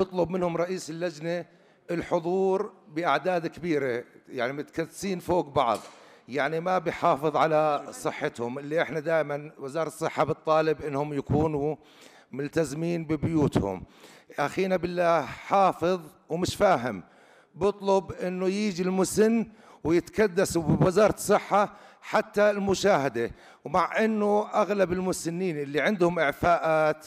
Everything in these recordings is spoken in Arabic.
بطلب منهم رئيس اللجنة الحضور بأعداد كبيرة يعني متكدسين فوق بعض يعني ما بحافظ على صحتهم اللي احنا دائما وزارة الصحة بتطالب انهم يكونوا ملتزمين ببيوتهم اخينا بالله حافظ ومش فاهم بطلب انه يجي المسن ويتكدس بوزارة الصحة حتى المشاهدة ومع انه اغلب المسنين اللي عندهم اعفاءات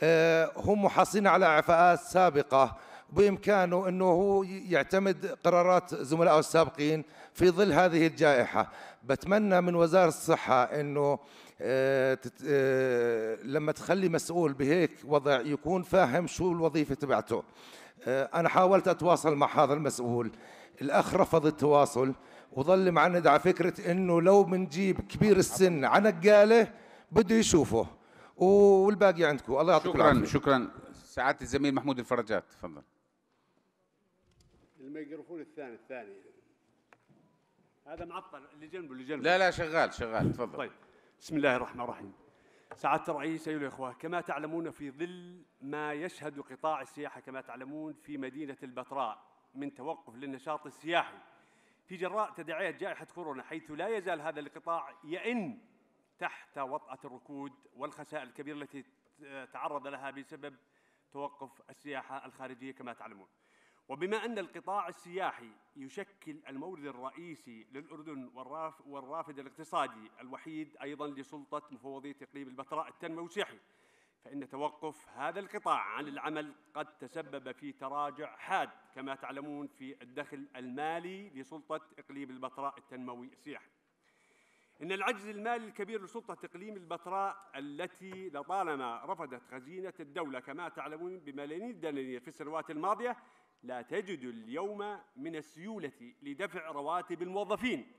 آه، هم محصلين على اعفاءات سابقه بامكانه انه هو يعتمد قرارات زملائه السابقين في ظل هذه الجائحه بتمنى من وزاره الصحه انه آه، آه، لما تخلي مسؤول بهيك وضع يكون فاهم شو الوظيفه تبعته انا حاولت اتواصل مع هذا المسؤول الاخ رفض التواصل وظل معند على فكره انه لو بنجيب كبير السن على نقاله بده يشوفه والباقي عندكم الله يعطيكم العافيه شكرا سعاده الزميل محمود الفرجات تفضل الميكروفون الثاني الثاني هذا معطل اللي جنبه اللي جنبه لا لا شغال شغال تفضل طيب بسم الله الرحمن الرحيم سعادة الرئيس أيها الأخوة كما تعلمون في ظل ما يشهد قطاع السياحة كما تعلمون في مدينة البتراء من توقف للنشاط السياحي في جراء تداعيات جائحة كورونا حيث لا يزال هذا القطاع يئن تحت وطأة الركود والخسائر الكبيرة التي تعرض لها بسبب توقف السياحة الخارجية كما تعلمون وبما أن القطاع السياحي يشكل المورد الرئيسي للأردن والراف والرافد الاقتصادي الوحيد أيضا لسلطة مفوضية إقليم البتراء التنموي السياحي فإن توقف هذا القطاع عن العمل قد تسبب في تراجع حاد كما تعلمون في الدخل المالي لسلطة إقليم البتراء التنموي السياحي إن العجز المالي الكبير لسلطة إقليم البتراء التي لطالما رفضت خزينة الدولة كما تعلمون بملايين الدنانير في السنوات الماضية لا تجد اليوم من السيولة لدفع رواتب الموظفين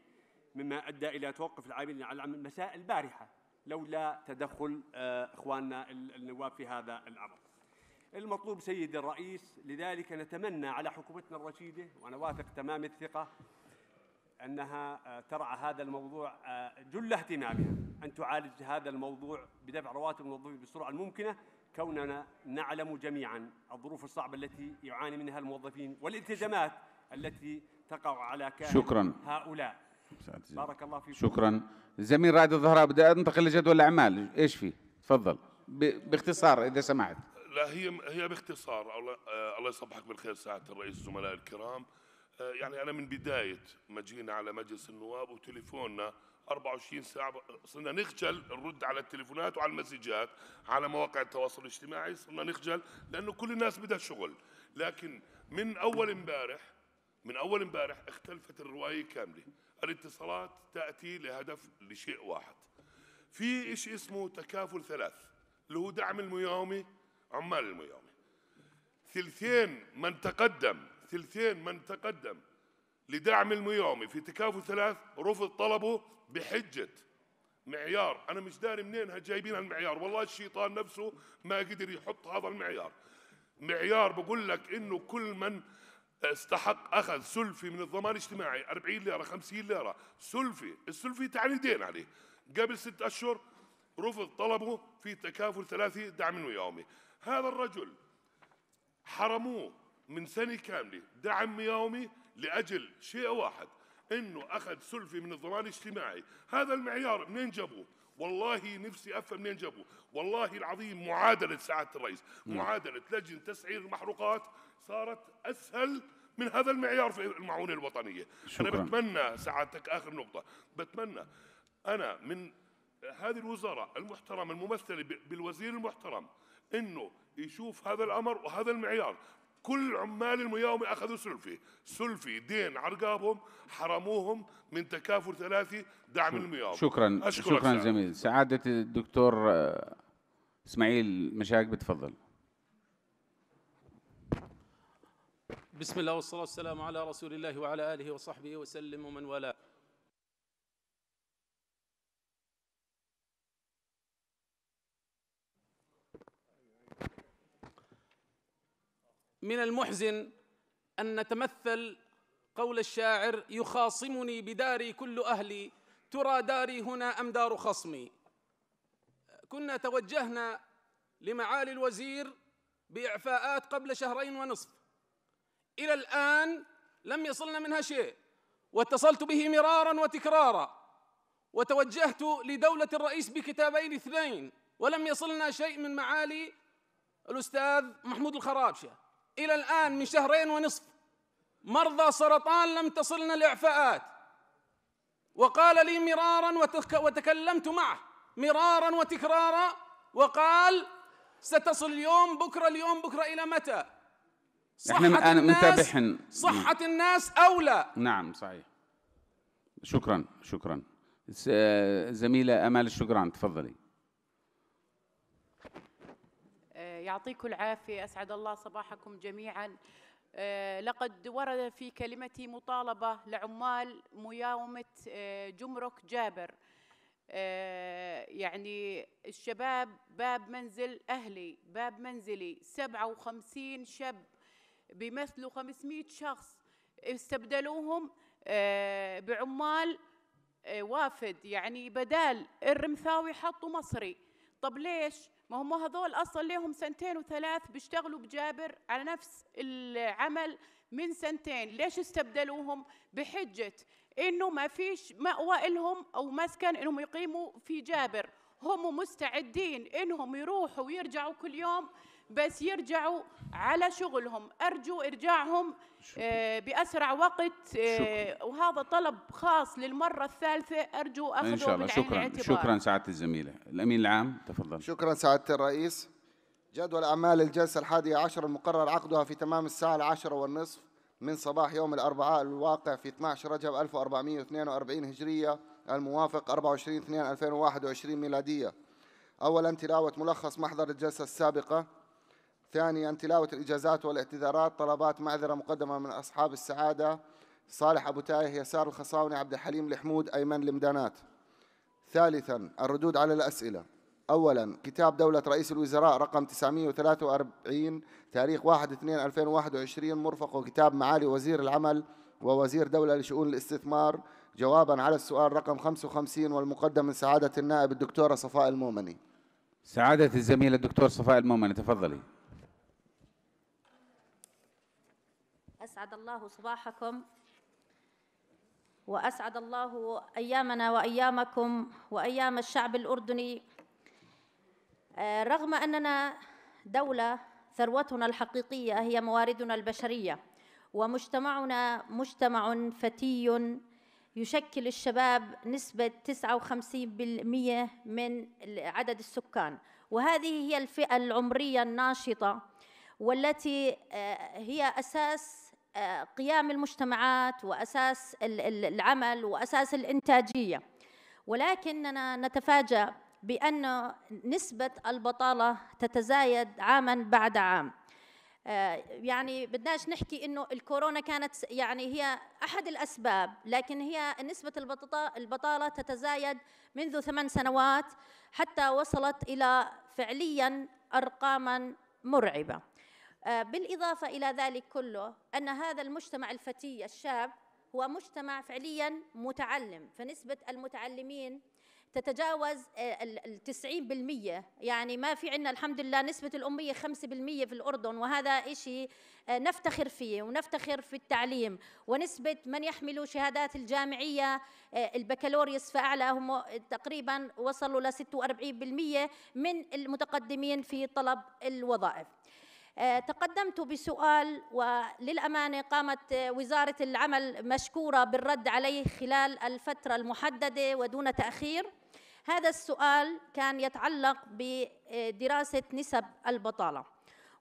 مما أدى إلى توقف العاملين على العمل مساء البارحة لولا تدخل آه، إخواننا النواب في هذا الأمر المطلوب سيد الرئيس لذلك نتمنى على حكومتنا الرشيدة وأنا واثق تمام الثقة أنها آه، ترعى هذا الموضوع آه، جل اهتمامها أن تعالج هذا الموضوع بدفع رواتب الموظفين بالسرعة الممكنة كوننا نعلم جميعا الظروف الصعبة التي يعاني منها الموظفين والالتزامات التي تقع على كاهل شكرا هؤلاء بارك الله فيكم شكرا زميل رائد الظهراء بدي انتقل لجدول الاعمال ايش فيه تفضل باختصار اذا سمحت لا هي هي باختصار الله آه، يصبحك بالخير سعاده الرئيس الزملاء الكرام آه، يعني أنا من بداية ما جينا على مجلس النواب وتليفوننا 24 ساعة صرنا نخجل نرد على التليفونات وعلى المسجات على مواقع التواصل الاجتماعي صرنا نخجل لأنه كل الناس بدها شغل لكن من أول امبارح من أول امبارح اختلفت الرواية كاملة الاتصالات تأتي لهدف لشيء واحد في شيء اسمه تكافل ثلاث اللي هو دعم المياومة عمال المياومة ثلثين من تقدم ثلثين من تقدم لدعم الميومي في تكافل ثلاث رفض طلبه بحجة معيار أنا مش داري منين جايبين هالمعيار والله الشيطان نفسه ما قدر يحط هذا المعيار معيار بقول لك إنه كل من استحق أخذ سلفي من الضمان الاجتماعي 40 ليرة 50 ليرة سلفي السلفي تعني دين عليه قبل ست أشهر رفض طلبه في تكافل ثلاثي دعم يومي هذا الرجل حرموه من سنة كاملة دعم يومي لأجل شيء واحد انه اخذ سلفي من الضمان الاجتماعي هذا المعيار منين جابوه والله نفسي افهم منين جابوه والله العظيم معادله سعاده الرئيس معادله لجنه تسعير المحروقات صارت اسهل من هذا المعيار في المعونه الوطنيه شكرا. انا بتمنى سعادتك اخر نقطه بتمنى انا من هذه الوزاره المحترمه الممثله بالوزير المحترم انه يشوف هذا الامر وهذا المعيار كل عمال المياومة أخذوا سلفي سلفي دين على رقابهم حرموهم من تكافل ثلاثي دعم المياومة شكرا أشكر شكرا سعادة. جميل سعادة الدكتور آه، إسماعيل مشاك بتفضل بسم الله والصلاة والسلام على رسول الله وعلى آله وصحبه وسلم ومن والاه من المحزن ان نتمثل قول الشاعر يخاصمني بداري كل اهلي ترى داري هنا ام دار خصمي كنا توجهنا لمعالي الوزير باعفاءات قبل شهرين ونصف الى الان لم يصلنا منها شيء واتصلت به مرارا وتكرارا وتوجهت لدوله الرئيس بكتابين اثنين ولم يصلنا شيء من معالي الاستاذ محمود الخرابشه إلى الآن من شهرين ونصف مرضى سرطان لم تصلنا الإعفاءات وقال لي مرارا وتكلمت معه مرارا وتكرارا وقال ستصل اليوم بكرة اليوم بكرة إلى متى صحة احنا متابعهن صحة الناس أولى نعم صحيح شكرا شكرا زميلة أمال الشكران تفضلي يعطيكم العافية أسعد الله صباحكم جميعا آه، لقد ورد في كلمتي مطالبة لعمال مياومة آه، جمرك جابر آه، يعني الشباب باب منزل أهلي باب منزلي 57 شاب بيمثلوا 500 شخص استبدلوهم بعمال وافد يعني بدال الرمثاوي حطوا مصري طب ليش ما هم هذول اصلا لهم سنتين وثلاث بيشتغلوا بجابر على نفس العمل من سنتين ليش استبدلوهم بحجه انه ما فيش ماوى لهم او مسكن انهم يقيموا في جابر هم مستعدين انهم يروحوا ويرجعوا كل يوم بس يرجعوا على شغلهم أرجو إرجاعهم آه، بأسرع وقت آه، وهذا طلب خاص للمرة الثالثة أرجو أخذه إن شاء الله شكرا الاعتبار. شكرا سعادة الزميلة الأمين العام تفضل شكرا سعادة الرئيس جدول أعمال الجلسة الحادية عشر المقرر عقدها في تمام الساعة العاشرة والنصف من صباح يوم الأربعاء الواقع في 12 رجب 1442 هجرية الموافق 24 2 2021 ميلادية أولا تلاوة ملخص محضر الجلسة السابقة ثانيا تلاوة الإجازات والاعتذارات طلبات معذرة مقدمة من أصحاب السعادة صالح أبو تايه يسار الخصاوني عبد الحليم الحمود أيمن المدانات ثالثا الردود على الأسئلة أولا كتاب دولة رئيس الوزراء رقم 943 تاريخ 1/2/2021 مرفق كتاب معالي وزير العمل ووزير دولة لشؤون الاستثمار جوابا على السؤال رقم 55 والمقدم من سعادة النائب الدكتورة صفاء المؤمني سعادة الزميلة الدكتور صفاء المؤمني تفضلي أسعد الله صباحكم وأسعد الله أيامنا وأيامكم وأيام الشعب الأردني آه، رغم أننا دولة ثروتنا الحقيقية هي مواردنا البشرية ومجتمعنا مجتمع فتي يشكل الشباب نسبة 59% من عدد السكان وهذه هي الفئة العمرية الناشطة والتي آه، هي أساس قيام المجتمعات واساس العمل واساس الانتاجيه ولكننا نتفاجا بان نسبه البطاله تتزايد عاما بعد عام آه، يعني بدناش نحكي انه الكورونا كانت يعني هي احد الاسباب لكن هي نسبه البطاله تتزايد منذ ثمان سنوات حتى وصلت الى فعليا ارقاما مرعبه آه، بالإضافة إلى ذلك كله أن هذا المجتمع الفتي الشاب هو مجتمع فعليا متعلم فنسبة المتعلمين تتجاوز آه، التسعين بالمية يعني ما في عندنا الحمد لله نسبة الأمية خمسة بالمية في الأردن وهذا إشي آه، نفتخر فيه ونفتخر في التعليم ونسبة من يحملوا شهادات الجامعية البكالوريوس فأعلى هم تقريبا وصلوا ل 46% من المتقدمين في طلب الوظائف آه، تقدمت بسؤال وللأمانة قامت آه، وزارة العمل مشكورة بالرد عليه خلال الفترة المحددة ودون تأخير هذا السؤال كان يتعلق بدراسة نسب البطالة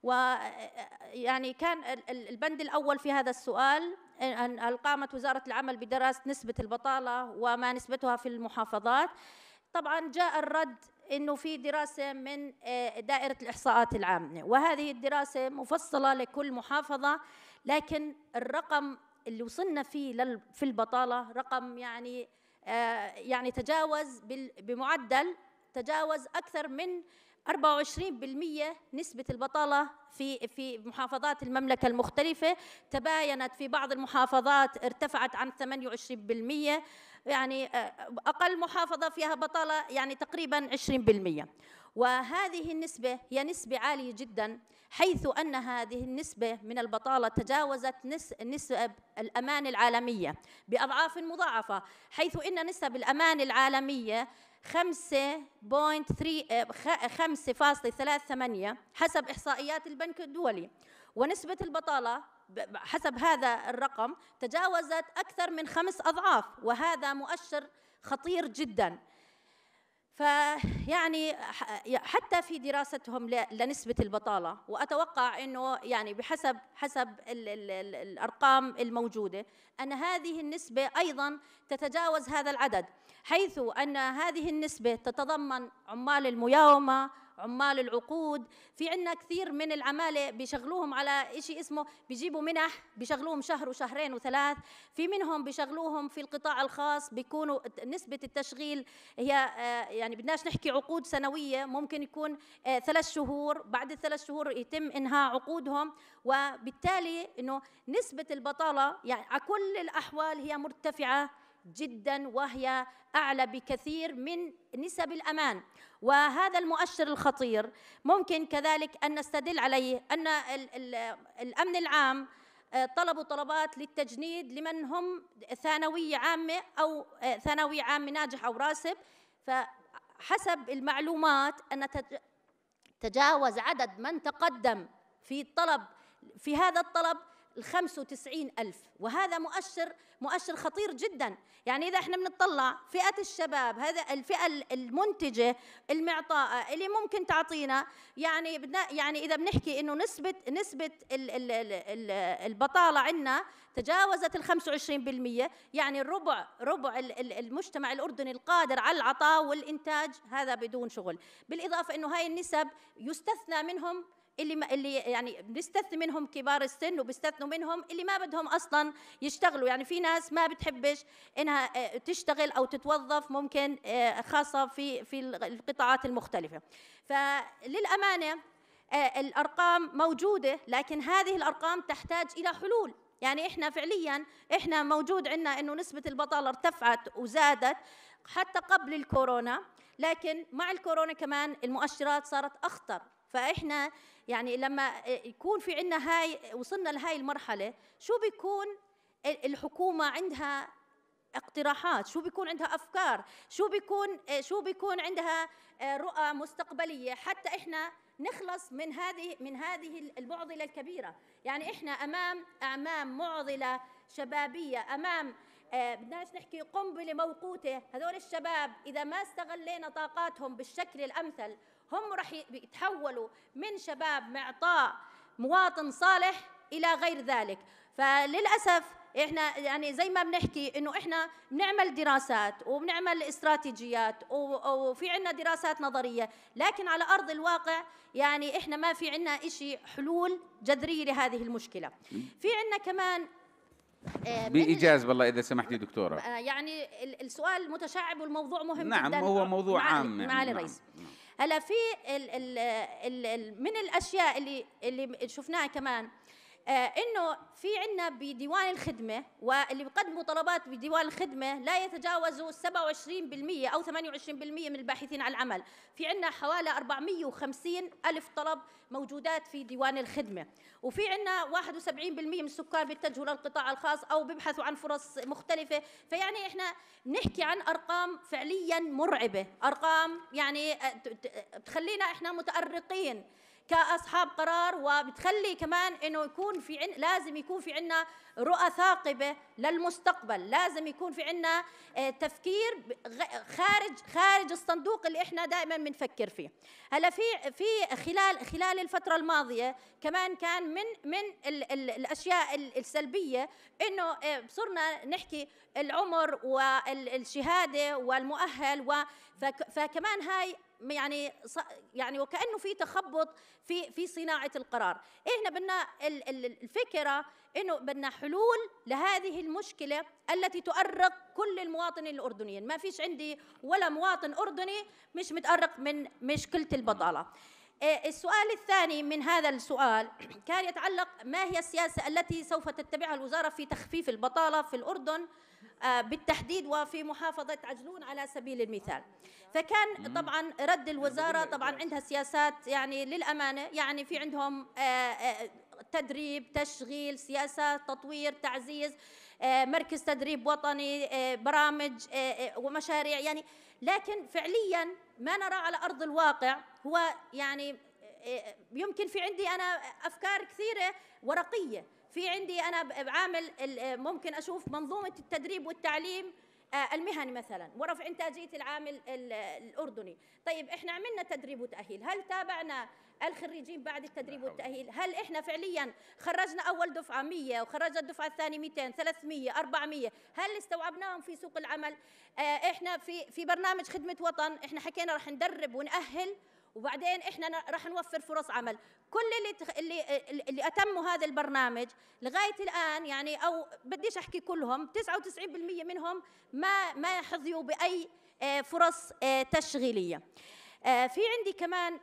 ويعني آه، كان البند الأول في هذا السؤال أن قامت وزارة العمل بدراسة نسبة البطالة وما نسبتها في المحافظات طبعا جاء الرد انه في دراسه من آه، دائره الاحصاءات العامه وهذه الدراسه مفصله لكل محافظه لكن الرقم اللي وصلنا فيه في البطاله رقم يعني آه، يعني تجاوز بمعدل تجاوز اكثر من 24% نسبة البطالة في في محافظات المملكة المختلفة تباينت في بعض المحافظات ارتفعت عن 28% يعني آه، أقل محافظة فيها بطالة يعني تقريبا 20% وهذه النسبة هي نسبة عالية جدا حيث أن هذه النسبة من البطالة تجاوزت نسب الأمان العالمية بأضعاف مضاعفة حيث أن نسب الأمان العالمية 5.3 5.38 آه، حسب إحصائيات البنك الدولي ونسبة البطالة حسب هذا الرقم تجاوزت أكثر من خمس أضعاف وهذا مؤشر خطير جدا فيعني حتى في دراستهم لنسبة البطالة وأتوقع أنه يعني بحسب حسب الـ الـ الـ الأرقام الموجودة أن هذه النسبة أيضا تتجاوز هذا العدد حيث أن هذه النسبة تتضمن عمال المياومة عمال العقود في عندنا كثير من العمالة بيشغلوهم على شيء اسمه بيجيبوا منح بيشغلوهم شهر وشهرين وثلاث في منهم بيشغلوهم في القطاع الخاص بيكونوا نسبة التشغيل هي آه، يعني بدناش نحكي عقود سنوية ممكن يكون آه، ثلاث شهور بعد الثلاث شهور يتم إنهاء عقودهم وبالتالي أنه نسبة البطالة يعني على كل الأحوال هي مرتفعة جدا وهي اعلى بكثير من نسب الامان وهذا المؤشر الخطير ممكن كذلك ان نستدل عليه ان الامن العام آه، طلبوا طلبات للتجنيد لمن هم ثانويه عامه او آه، ثانوي عام ناجح او راسب فحسب المعلومات ان تجاوز عدد من تقدم في الطلب في هذا الطلب الخمس وتسعين ألف وهذا مؤشر مؤشر خطير جدا يعني إذا إحنا بنطلع فئة الشباب هذا الفئة المنتجة المعطاءة اللي ممكن تعطينا يعني بدنا يعني إذا بنحكي إنه نسبة نسبة البطالة عندنا تجاوزت ال 25% يعني الربع ربع المجتمع الأردني القادر على العطاء والإنتاج هذا بدون شغل بالإضافة إنه هاي النسب يستثنى منهم اللي ما اللي يعني بنستثني منهم كبار السن وبيستثنوا منهم اللي ما بدهم اصلا يشتغلوا يعني في ناس ما بتحبش انها آه، تشتغل او تتوظف ممكن آه، خاصه في في القطاعات المختلفه فللامانه آه، الارقام موجوده لكن هذه الارقام تحتاج الى حلول يعني احنا فعليا احنا موجود عندنا انه نسبه البطاله ارتفعت وزادت حتى قبل الكورونا لكن مع الكورونا كمان المؤشرات صارت اخطر فاحنا يعني لما يكون في عندنا هاي وصلنا لهي المرحله شو بيكون الحكومه عندها اقتراحات شو بيكون عندها افكار شو بيكون شو بيكون عندها آه، رؤى مستقبليه حتى احنا نخلص من هذه من هذه المعضله الكبيره يعني احنا امام امام معضله شبابيه امام آه، بدناش نحكي قنبله موقوته هذول الشباب اذا ما استغلينا طاقاتهم بالشكل الامثل هم راح يتحولوا من شباب معطاء مواطن صالح الى غير ذلك فللاسف احنا يعني زي ما بنحكي انه احنا بنعمل دراسات وبنعمل استراتيجيات وفي عندنا دراسات نظريه لكن على ارض الواقع يعني احنا ما في عندنا شيء حلول جذريه لهذه المشكله في عندنا كمان آه، بايجاز والله اذا سمحتي دكتوره آه، يعني السؤال متشعب والموضوع مهم نعم جدا نعم هو موضوع عام يعني. معالي نعم، الرئيس نعم. هلا في الـ الـ الـ من الاشياء اللي اللي شفناها كمان آه، انه في عندنا بديوان الخدمه واللي بيقدموا طلبات بديوان الخدمه لا يتجاوزوا 27% او 28% من الباحثين عن العمل، في عندنا حوالي 450 الف طلب موجودات في ديوان الخدمه، وفي عندنا 71% من السكان بيتجهوا للقطاع الخاص او بيبحثوا عن فرص مختلفه، فيعني احنا بنحكي عن ارقام فعليا مرعبه، ارقام يعني آه، تخلينا احنا متارقين كاصحاب قرار وبتخلي كمان انه يكون في عن لازم يكون في عندنا رؤى ثاقبه للمستقبل لازم يكون في عندنا آه، تفكير خارج خارج الصندوق اللي احنا دائما بنفكر فيه هلا في في خلال خلال الفتره الماضيه كمان كان من من ال ال الاشياء السلبيه انه آه، صرنا نحكي العمر والشهاده والمؤهل و... فكمان هاي يعني يعني وكانه في تخبط في في صناعه القرار احنا بدنا الفكره انه بدنا حلول لهذه المشكله التي تؤرق كل المواطنين الاردنيين ما فيش عندي ولا مواطن اردني مش متارق من مشكله البطاله آه، السؤال الثاني من هذا السؤال كان يتعلق ما هي السياسه التي سوف تتبعها الوزاره في تخفيف البطاله في الاردن آه، بالتحديد وفي محافظة عجلون على سبيل المثال فكان طبعا رد الوزارة يعني طبعا عندها سياسات يعني للأمانة يعني في عندهم آه، آه، تدريب تشغيل سياسات تطوير تعزيز مركز تدريب وطني برامج ومشاريع يعني لكن فعليا ما نرى على أرض الواقع هو يعني يمكن في عندي أنا أفكار كثيرة ورقية في عندي انا بعامل ممكن اشوف منظومه التدريب والتعليم آه، المهني مثلا ورفع انتاجيه العامل الاردني طيب احنا عملنا تدريب وتاهيل هل تابعنا الخريجين بعد التدريب والتاهيل هل احنا فعليا خرجنا اول دفعه 100 وخرجنا الدفعه الثانيه 200 300 400 هل استوعبناهم في سوق العمل آه، احنا في في برنامج خدمه وطن احنا حكينا راح ندرب وناهل وبعدين احنا راح نوفر فرص عمل كل اللي اللي اللي اتموا هذا البرنامج لغايه الان يعني او بديش احكي كلهم 99% منهم ما ما حظيوا باي آه، فرص آه، تشغيليه آه، في عندي كمان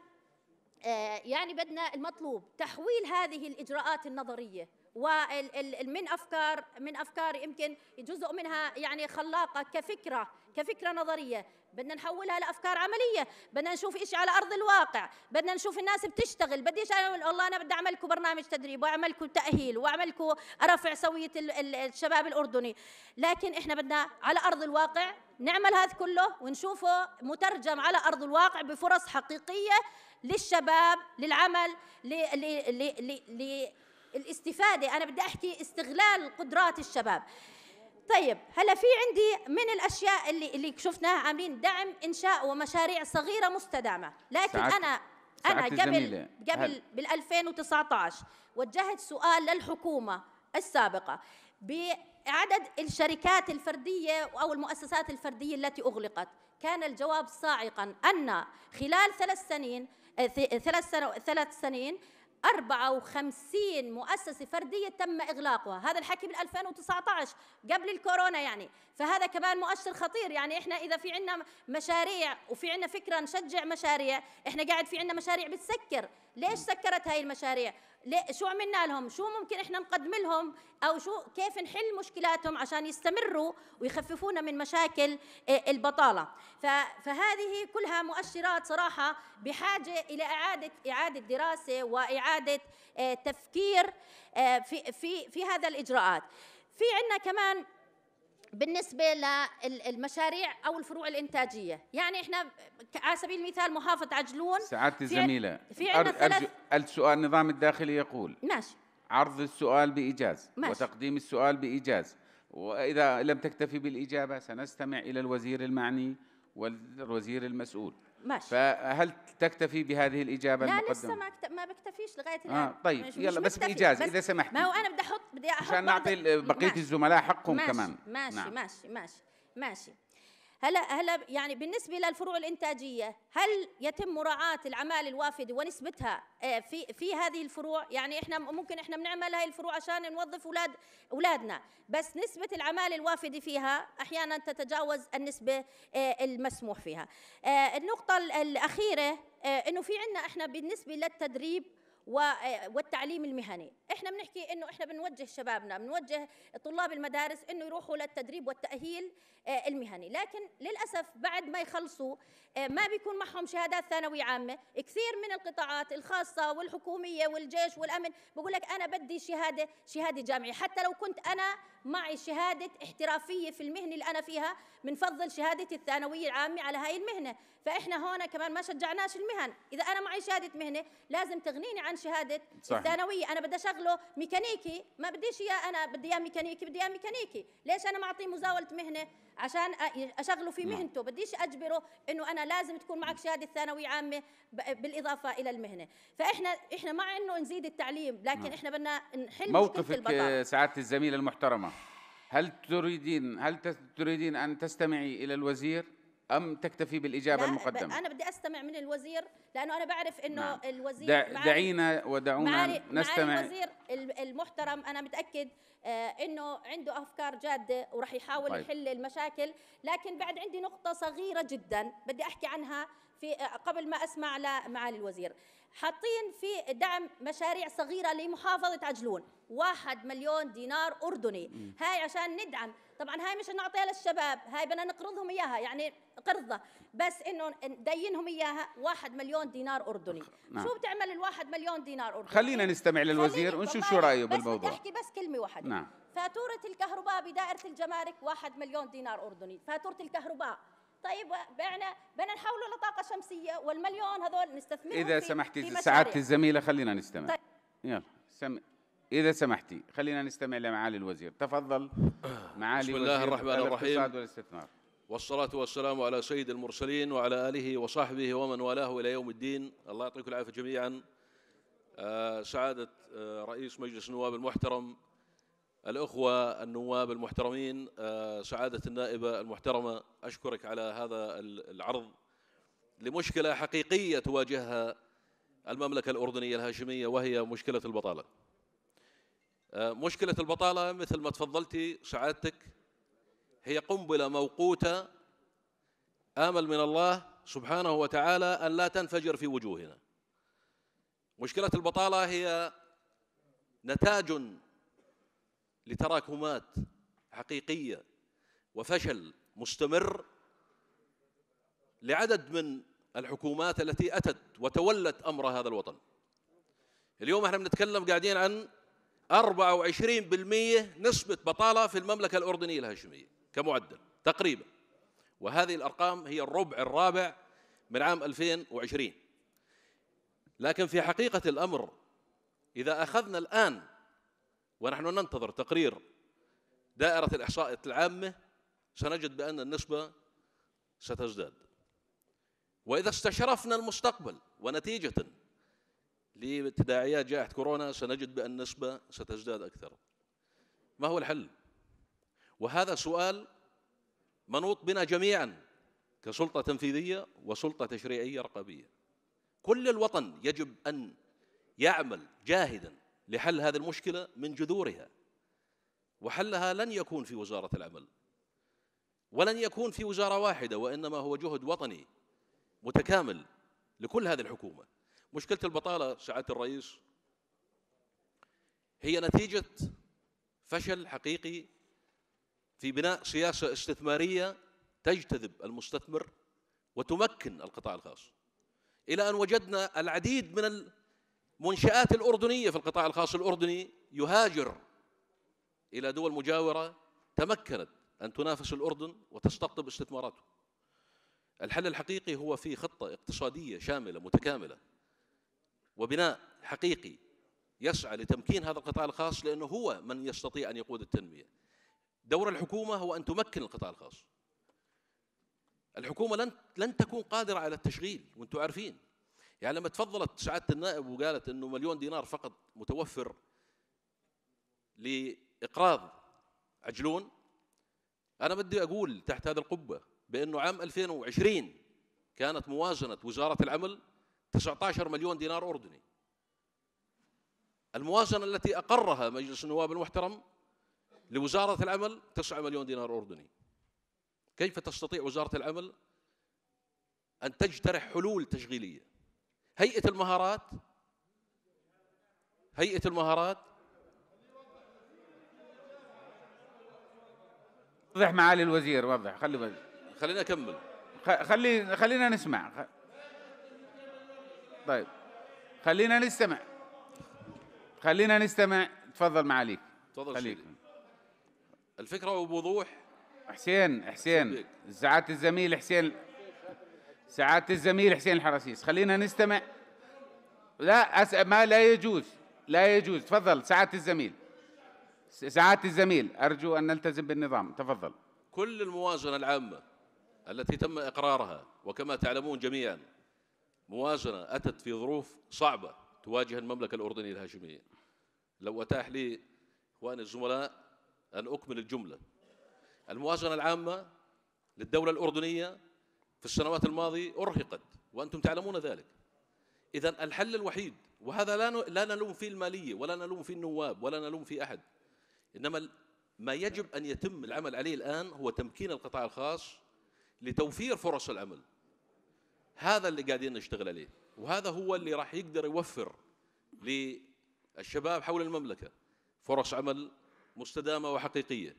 يعني بدنا المطلوب تحويل هذه الاجراءات النظريه ومن افكار من افكار يمكن جزء منها يعني خلاقه كفكره كفكره نظريه بدنا نحولها لافكار عمليه بدنا نشوف إشي على ارض الواقع بدنا نشوف الناس بتشتغل بديش انا والله انا بدي اعمل لكم برنامج تدريب واعمل لكم تاهيل واعمل لكم ارفع سويه الشباب الاردني لكن احنا بدنا على ارض الواقع نعمل هذا كله ونشوفه مترجم على ارض الواقع بفرص حقيقيه للشباب للعمل للاستفاده انا بدي احكي استغلال قدرات الشباب طيب هلا في عندي من الاشياء اللي اللي شفناها عاملين دعم انشاء ومشاريع صغيره مستدامه لكن ساعت انا انا قبل الزميلة. قبل بال 2019 وجهت سؤال للحكومه السابقه بعدد الشركات الفرديه او المؤسسات الفرديه التي اغلقت كان الجواب صاعقا ان خلال ثلاث سنين آه، ثلاث سنين 54 مؤسسة فردية تم إغلاقها هذا الحكي بال2019 قبل الكورونا يعني فهذا كمان مؤشر خطير يعني إحنا إذا في عنا مشاريع وفي عنا فكرة نشجع مشاريع إحنا قاعد في عنا مشاريع بتسكر ليش سكرت هاي المشاريع شو عملنا لهم شو ممكن احنا نقدم لهم او شو كيف نحل مشكلاتهم عشان يستمروا ويخففونا من مشاكل آه، البطاله فهذه كلها مؤشرات صراحه بحاجه الى اعاده اعاده دراسه واعاده آه، تفكير آه، في في في هذا الاجراءات في عندنا كمان بالنسبه للمشاريع او الفروع الانتاجيه يعني احنا على سبيل المثال محافظه عجلون سعاده الزميله في عندنا السؤال النظام الداخلي يقول ماشي عرض السؤال بايجاز ماشي. وتقديم السؤال بايجاز واذا لم تكتفي بالاجابه سنستمع الى الوزير المعني والوزير المسؤول ماشي فهل تكتفي بهذه الاجابه لا المقدمه؟ لا لسه ما كت... ما بكتفيش لغايه آه، الان آه طيب مش يلا مش بس بايجاز اذا سمحت ما هو انا بدي احط بدي احط عشان نعطي بقيه الزملاء حقهم ماشي كمان ماشي نعم. ماشي ماشي ماشي هلا هلا يعني بالنسبه للفروع الانتاجيه هل يتم مراعاه العمال الوافده ونسبتها آه، في في هذه الفروع يعني احنا ممكن احنا بنعمل هاي الفروع عشان نوظف اولاد اولادنا بس نسبه العمال الوافده فيها احيانا تتجاوز النسبه آه، المسموح فيها آه، النقطه الاخيره انه في عندنا احنا بالنسبه للتدريب والتعليم المهني احنا بنحكي انه احنا بنوجه شبابنا بنوجه طلاب المدارس انه يروحوا للتدريب والتاهيل آه، المهني لكن للأسف بعد ما يخلصوا آه، ما بيكون معهم شهادات ثانوية عامة كثير من القطاعات الخاصة والحكومية والجيش والأمن بقول لك أنا بدي شهادة شهادة جامعية حتى لو كنت أنا معي شهادة احترافية في المهنة اللي أنا فيها بنفضل شهادة الثانوية العامة على هاي المهنة فإحنا هون كمان ما شجعناش المهن إذا أنا معي شهادة مهنة لازم تغنيني عن شهادة صحيح. الثانوية أنا بدي أشغله ميكانيكي ما بديش إياه أنا بدي إياه ميكانيكي بدي إياه ميكانيكي ليش أنا معطيه مزاولة مهنة عشان اشغله في نعم. مهنته بديش اجبره انه انا لازم تكون معك شهاده ثانويه عامه بالاضافه الى المهنه فاحنا احنا مع انه نزيد التعليم لكن نعم. احنا بدنا نحل موقفك آه، سعاده الزميله المحترمه هل تريدين هل تريدين ان تستمعي الى الوزير ام تكتفي بالاجابه لا المقدمه انا بدي استمع من الوزير لانه انا بعرف انه نعم. الوزير دعينا ودعونا نستمع معالي الوزير المحترم انا متاكد آه، انه عنده افكار جاده وراح يحاول طيب. يحل المشاكل لكن بعد عندي نقطه صغيره جدا بدي احكي عنها في آه، قبل ما اسمع لمعالي الوزير حاطين في دعم مشاريع صغيره لمحافظه عجلون واحد مليون دينار اردني هاي عشان ندعم طبعا هاي مش نعطيها للشباب هاي بدنا نقرضهم اياها يعني قرضه بس انه ندينهم اياها واحد مليون دينار اردني نعم. شو بتعمل الواحد مليون دينار اردني خلينا نستمع للوزير ونشوف شو رايه بس بالموضوع بس بدي احكي بس كلمه واحده نعم. فاتوره الكهرباء بدائره الجمارك واحد مليون دينار اردني فاتوره الكهرباء طيب بعنا بدنا نحوله لطاقه شمسيه والمليون هذول نستثمرهم اذا سمحتي سعاده الزميله خلينا نستمع طيب. يلا سمي. إذا سمحتي خلينا نستمع لمعالي الوزير تفضل معالي بسم الله الرحمن الرحيم والاستثمار والصلاة والسلام على سيد المرسلين وعلى آله وصحبه ومن والاه إلى يوم الدين الله يعطيكم العافية جميعا آه، سعادة آه، رئيس مجلس النواب المحترم الأخوة النواب المحترمين آه، سعادة النائبة المحترمة أشكرك على هذا العرض لمشكلة حقيقية تواجهها المملكة الأردنية الهاشمية وهي مشكلة البطالة آه، مشكلة البطالة مثل ما تفضلتي سعادتك هي قنبلة موقوتة آمل من الله سبحانه وتعالى أن لا تنفجر في وجوهنا مشكلة البطالة هي نتاج لتراكمات حقيقية وفشل مستمر لعدد من الحكومات التي أتت وتولت أمر هذا الوطن اليوم احنا بنتكلم قاعدين عن 24% نسبة بطالة في المملكة الأردنية الهاشمية كمعدل تقريبا وهذه الأرقام هي الربع الرابع من عام 2020 لكن في حقيقة الأمر إذا أخذنا الآن ونحن ننتظر تقرير دائرة الإحصاء العامة سنجد بأن النسبة ستزداد وإذا استشرفنا المستقبل ونتيجة لتداعيات جائحة كورونا سنجد بأن النسبة ستزداد أكثر ما هو الحل؟ وهذا سؤال منوط بنا جميعا كسلطة تنفيذية وسلطة تشريعية رقابية كل الوطن يجب أن يعمل جاهدا لحل هذه المشكلة من جذورها وحلها لن يكون في وزارة العمل ولن يكون في وزارة واحدة وإنما هو جهد وطني متكامل لكل هذه الحكومة مشكلة البطالة سعادة الرئيس هي نتيجة فشل حقيقي في بناء سياسة استثمارية تجتذب المستثمر وتمكن القطاع الخاص إلى أن وجدنا العديد من المنشآت الأردنية في القطاع الخاص الأردني يهاجر إلى دول مجاورة تمكنت أن تنافس الأردن وتستقطب استثماراته الحل الحقيقي هو في خطة اقتصادية شاملة متكاملة وبناء حقيقي يسعى لتمكين هذا القطاع الخاص لأنه هو من يستطيع أن يقود التنمية دور الحكومة هو أن تمكن القطاع الخاص الحكومة لن لن تكون قادرة على التشغيل وأنتم عارفين يعني لما تفضلت سعادة النائب وقالت أنه مليون دينار فقط متوفر لإقراض عجلون أنا بدي أقول تحت هذه القبة بأنه عام 2020 كانت موازنة وزارة العمل 19 مليون دينار أردني الموازنة التي أقرها مجلس النواب المحترم لوزارة العمل 9 مليون دينار أردني كيف تستطيع وزارة العمل أن تجترح حلول تشغيلية هيئة المهارات هيئة المهارات وضح معالي الوزير وضح خلي خلينا أكمل خلي خلينا نسمع طيب خلينا نستمع خلينا نستمع تفضل معاليك تفضل خليكم الفكره وبوضوح حسين حسين سعادة الزميل حسين سعادة الزميل حسين الحرسيس خلينا نستمع لا أس... ما لا يجوز لا يجوز تفضل سعادة الزميل سعادة الزميل ارجو ان نلتزم بالنظام تفضل كل الموازنه العامه التي تم اقرارها وكما تعلمون جميعا موازنة أتت في ظروف صعبة تواجه المملكة الأردنية الهاشمية لو أتاح لي إخواني الزملاء أن أكمل الجملة الموازنة العامة للدولة الأردنية في السنوات الماضية أرهقت وأنتم تعلمون ذلك إذا الحل الوحيد وهذا لا لا نلوم فيه المالية ولا نلوم فيه النواب ولا نلوم فيه أحد إنما ما يجب أن يتم العمل عليه الآن هو تمكين القطاع الخاص لتوفير فرص العمل هذا اللي قاعدين نشتغل عليه وهذا هو اللي راح يقدر يوفر للشباب حول المملكة فرص عمل مستدامة وحقيقية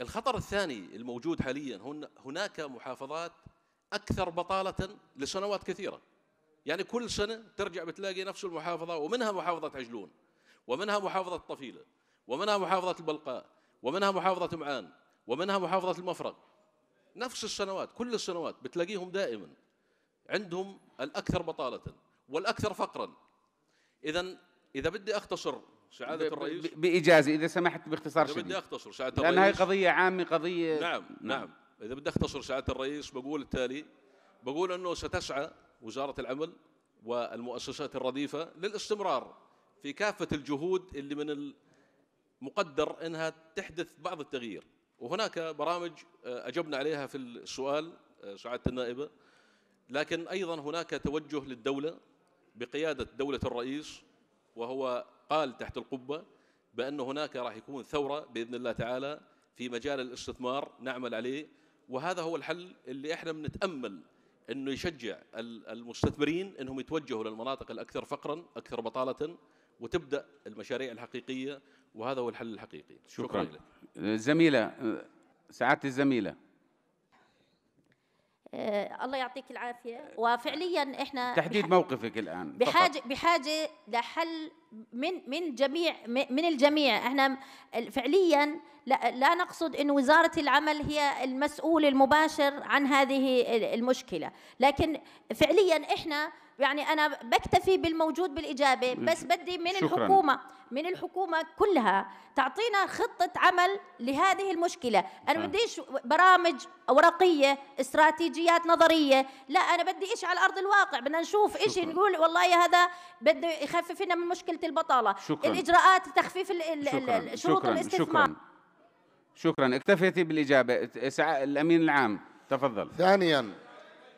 الخطر الثاني الموجود حاليا هن هناك محافظات أكثر بطالة لسنوات كثيرة يعني كل سنة ترجع بتلاقي نفس المحافظة ومنها محافظة عجلون ومنها محافظة طفيلة ومنها محافظة البلقاء ومنها محافظة معان ومنها محافظة المفرق نفس السنوات كل السنوات بتلاقيهم دائما عندهم الأكثر بطالة والأكثر فقرا إذا إذا بدي أختصر سعادة الرئيس بإجازة إذا سمحت باختصار إذا شديد بدي أختصر سعادة الرئيس لأن هي قضية عامة قضية نعم،, نعم نعم إذا بدي أختصر سعادة الرئيس بقول التالي بقول أنه ستسعى وزارة العمل والمؤسسات الرديفة للاستمرار في كافة الجهود اللي من المقدر أنها تحدث بعض التغيير وهناك برامج آه، أجبنا عليها في السؤال آه، سعادة النائبة لكن أيضا هناك توجه للدولة بقيادة دولة الرئيس وهو قال تحت القبة بأن هناك راح يكون ثورة بإذن الله تعالى في مجال الاستثمار نعمل عليه وهذا هو الحل اللي احنا بنتأمل انه يشجع المستثمرين انهم يتوجهوا للمناطق الاكثر فقرا، اكثر بطالة وتبدا المشاريع الحقيقية وهذا هو الحل الحقيقي. شكرا. شكرا لك. زميلة سعادة الزميلة آه، الله يعطيك العافيه وفعليا احنا تحديد موقفك الان بحاجه بحاجه لحل من من جميع من الجميع احنا فعليا لا, لا نقصد ان وزاره العمل هي المسؤول المباشر عن هذه المشكله لكن فعليا احنا يعني انا بكتفي بالموجود بالاجابه بس بدي من شكرا. الحكومه من الحكومه كلها تعطينا خطه عمل لهذه المشكله انا آه. بديش برامج ورقيه استراتيجيات نظريه لا انا بدي إيش على ارض الواقع بدنا نشوف إيش نقول والله هذا بده يخفف لنا من مشكله البطاله شكرا. الاجراءات تخفيف شروط الاستثمار شكرا شكرا اكتفيتي بالاجابه الامين العام تفضل ثانيا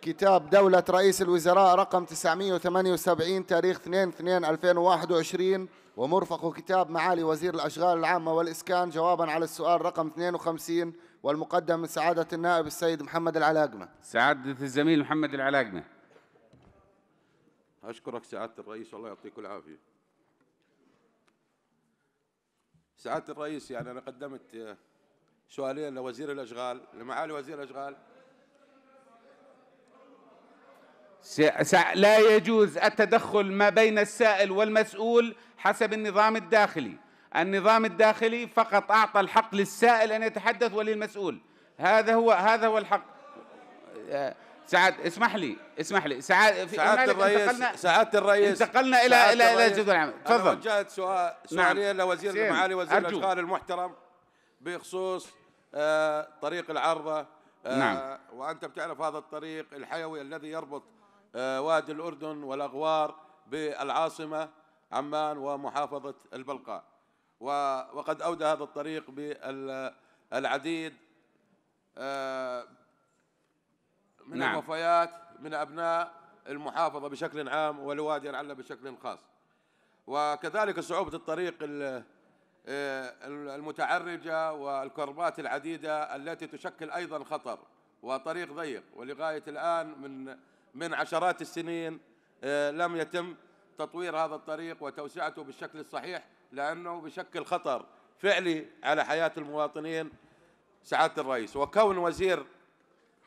كتاب دولة رئيس الوزراء رقم 978 تاريخ 2/2/2021 ومرفق كتاب معالي وزير الأشغال العامة والإسكان جوابا على السؤال رقم 52 والمقدم من سعادة النائب السيد محمد العلاقمة سعادة الزميل محمد العلاقمة أشكرك سعادة الرئيس الله يعطيك العافية سعادة الرئيس يعني أنا قدمت سؤالين لوزير الأشغال لمعالي وزير الأشغال لا يجوز التدخل ما بين السائل والمسؤول حسب النظام الداخلي النظام الداخلي فقط أعطى الحق للسائل أن يتحدث وللمسؤول هذا هو هذا هو الحق سعاد اسمح لي اسمح لي سعاد سعادة الرئيس سعادة الرئيس انتقلنا الى الى الى جدول العمل تفضل وجهت سؤال سؤالين نعم. لوزير المعالي وزير الاشغال المحترم بخصوص آه طريق العرضه آه نعم وانت بتعرف هذا الطريق الحيوي الذي يربط آه وادي الاردن والاغوار بالعاصمه عمان ومحافظه البلقاء وقد اودى هذا الطريق بالعديد آه، من نعم. الوفيات من أبناء المحافظة بشكل عام والوادي العلة بشكل خاص وكذلك صعوبة الطريق آه، المتعرجة والكربات العديدة التي تشكل أيضا خطر وطريق ضيق ولغاية الآن من من عشرات السنين آه، لم يتم تطوير هذا الطريق وتوسعته بالشكل الصحيح لأنه بشكل خطر فعلي على حياة المواطنين سعادة الرئيس وكون وزير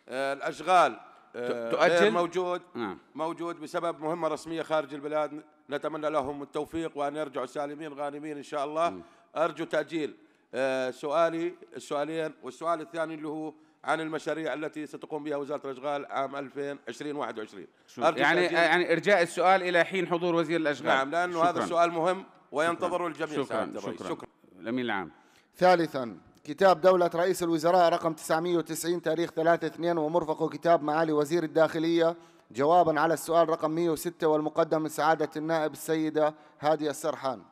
آه، الاشغال آه، تؤجل موجود نعم. موجود بسبب مهمه رسميه خارج البلاد نتمنى لهم التوفيق وان يرجعوا سالمين غانمين ان شاء الله م. ارجو تاجيل آه، سؤالي السؤالين والسؤال الثاني اللي هو عن المشاريع التي ستقوم بها وزاره الاشغال عام 2021 يعني تأجيل. يعني ارجاء السؤال الى حين حضور وزير الاشغال نعم لانه شكراً. هذا السؤال مهم وينتظره الجميع شكرا شكرا, شكرا. الامين العام ثالثا كتاب دولة رئيس الوزراء رقم 990 تاريخ 3/2 ومرفقه كتاب معالي وزير الداخلية جوابا على السؤال رقم 106 والمقدم من سعادة النائب السيدة هادية السرحان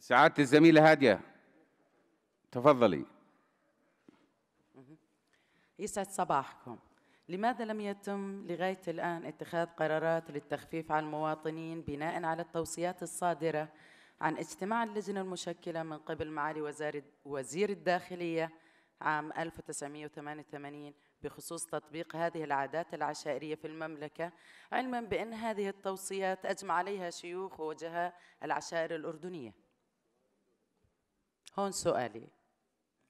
سعادة الزميلة هادية تفضلي يسعد صباحكم لماذا لم يتم لغاية الآن اتخاذ قرارات للتخفيف على المواطنين بناء على التوصيات الصادرة عن اجتماع اللجنة المشكلة من قبل معالي وزير الداخلية عام 1988 بخصوص تطبيق هذه العادات العشائرية في المملكة علما بأن هذه التوصيات أجمع عليها شيوخ ووجهاء العشائر الأردنية هون سؤالي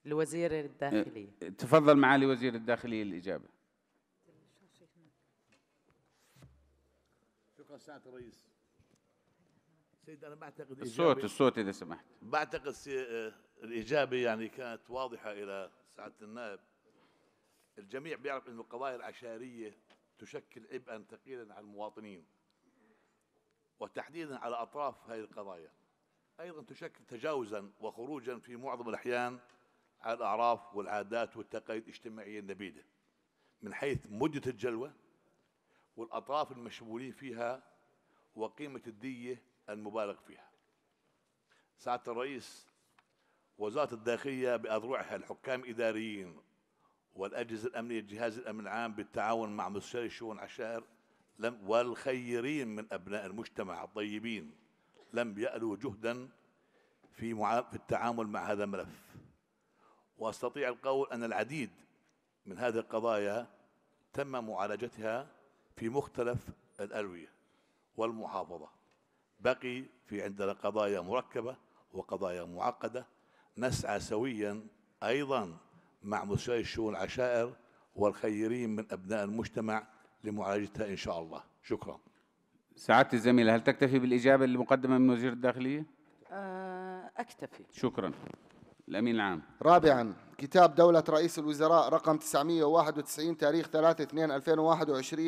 لوزير الداخلية أه، تفضل معالي وزير الداخلية الإجابة شكرا سعادة الرئيس سيد أنا بعتقد الصوت الصوت إذا سمحت بعتقد آه، الإجابة يعني كانت واضحة إلى سعادة النائب الجميع بيعرف انه القضايا العشائرية تشكل عبئا ثقيلا على المواطنين وتحديدا على أطراف هذه القضايا أيضا تشكل تجاوزا وخروجا في معظم الأحيان على الأعراف والعادات والتقاليد الاجتماعية النبيلة من حيث مدة الجلوة والأطراف المشمولين فيها وقيمة الدية المبالغ فيها سعادة الرئيس وزارة الداخلية بأذرعها الحكام إداريين والأجهزة الأمنية جهاز الأمن العام بالتعاون مع مستشاري الشؤون العشائر لم والخيرين من أبناء المجتمع الطيبين لم يألوا جهدا في في التعامل مع هذا الملف واستطيع القول ان العديد من هذه القضايا تم معالجتها في مختلف الالويه والمحافظه بقي في عندنا قضايا مركبة وقضايا معقدة نسعى سويا أيضا مع مستشاري الشؤون العشائر والخيرين من أبناء المجتمع لمعالجتها إن شاء الله شكرا سعادة الزميلة هل تكتفي بالإجابة المقدمة من وزير الداخلية؟ آه، أكتفي شكرا الأمين العام رابعا كتاب دولة رئيس الوزراء رقم 991 تاريخ 3/2/2021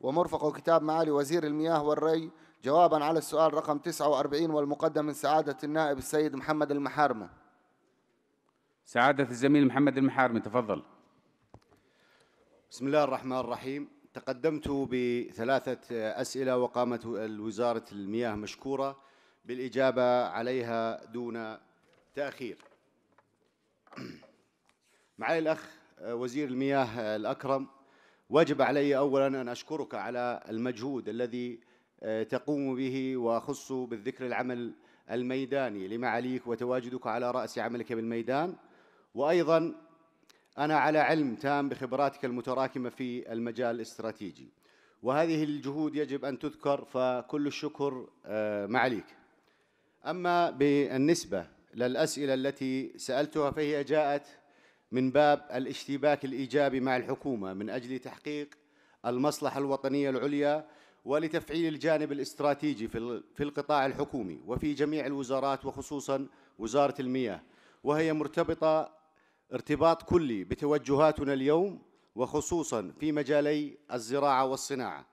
ومرفقه كتاب معالي وزير المياه والري جوابا على السؤال رقم 49 والمقدم من سعادة النائب السيد محمد المحارمة سعادة الزميل محمد المحارمة تفضل بسم الله الرحمن الرحيم تقدمت بثلاثة أسئلة وقامت وزارة المياه مشكورة بالإجابة عليها دون تأخير معالي الأخ وزير المياه الأكرم وجب علي أولا أن أشكرك على المجهود الذي آه، تقوم به وأخص بالذكر العمل الميداني لمعاليك وتواجدك على رأس عملك بالميدان وأيضا أنا على علم تام بخبراتك المتراكمة في المجال الاستراتيجي وهذه الجهود يجب أن تذكر فكل الشكر آه، معاليك أما بالنسبة للأسئلة التي سألتها فهي جاءت من باب الاشتباك الإيجابي مع الحكومة من أجل تحقيق المصلحة الوطنية العليا ولتفعيل الجانب الاستراتيجي في القطاع الحكومي وفي جميع الوزارات وخصوصا وزارة المياه وهي مرتبطة ارتباط كلي بتوجهاتنا اليوم وخصوصا في مجالي الزراعة والصناعة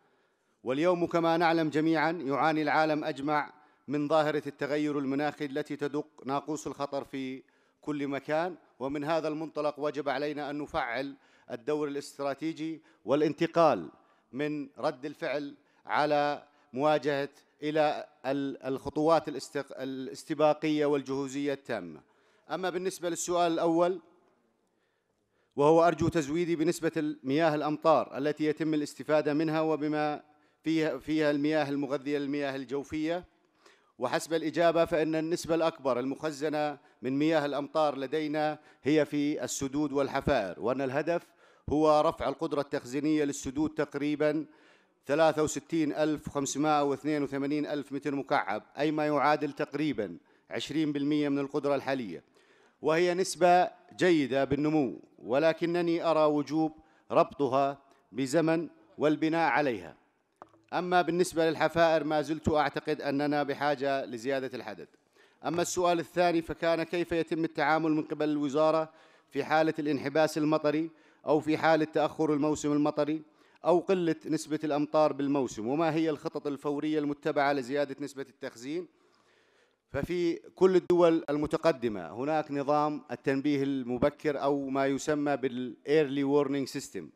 واليوم كما نعلم جميعا يعاني العالم أجمع من ظاهرة التغير المناخي التي تدق ناقوس الخطر في كل مكان ومن هذا المنطلق وجب علينا أن نفعل الدور الاستراتيجي والانتقال من رد الفعل على مواجهه الى الخطوات الاستباقيه والجهوزيه التامه. اما بالنسبه للسؤال الاول وهو ارجو تزويدي بنسبه مياه الامطار التي يتم الاستفاده منها وبما فيها فيها المياه المغذيه للمياه الجوفيه وحسب الاجابه فان النسبه الاكبر المخزنه من مياه الامطار لدينا هي في السدود والحفائر وان الهدف هو رفع القدره التخزينيه للسدود تقريبا 63582 ألف متر مكعب أي ما يعادل تقريبا 20% من القدرة الحالية وهي نسبة جيدة بالنمو ولكنني أرى وجوب ربطها بزمن والبناء عليها أما بالنسبة للحفائر ما زلت أعتقد أننا بحاجة لزيادة الحدد أما السؤال الثاني فكان كيف يتم التعامل من قبل الوزارة في حالة الانحباس المطري أو في حالة تأخر الموسم المطري أو قلة نسبة الأمطار بالموسم وما هي الخطط الفورية المتبعة لزيادة نسبة التخزين ففي كل الدول المتقدمة هناك نظام التنبيه المبكر أو ما يسمى بالإيرلي وورنينج سيستم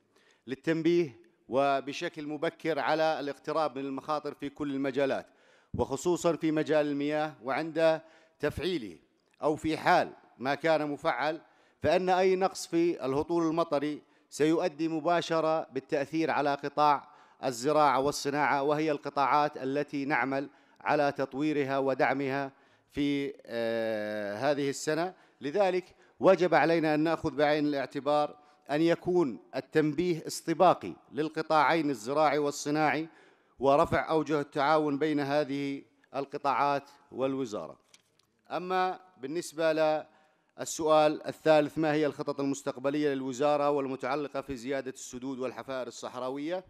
للتنبيه وبشكل مبكر على الاقتراب من المخاطر في كل المجالات وخصوصا في مجال المياه وعند تفعيله أو في حال ما كان مفعل فأن أي نقص في الهطول المطري سيؤدي مباشرة بالتأثير على قطاع الزراعة والصناعة وهي القطاعات التي نعمل على تطويرها ودعمها في آه، هذه السنة لذلك وجب علينا أن نأخذ بعين الاعتبار أن يكون التنبيه استباقي للقطاعين الزراعي والصناعي ورفع أوجه التعاون بين هذه القطاعات والوزارة أما بالنسبة السؤال الثالث ما هي الخطط المستقبلية للوزارة والمتعلقة في زيادة السدود والحفائر الصحراوية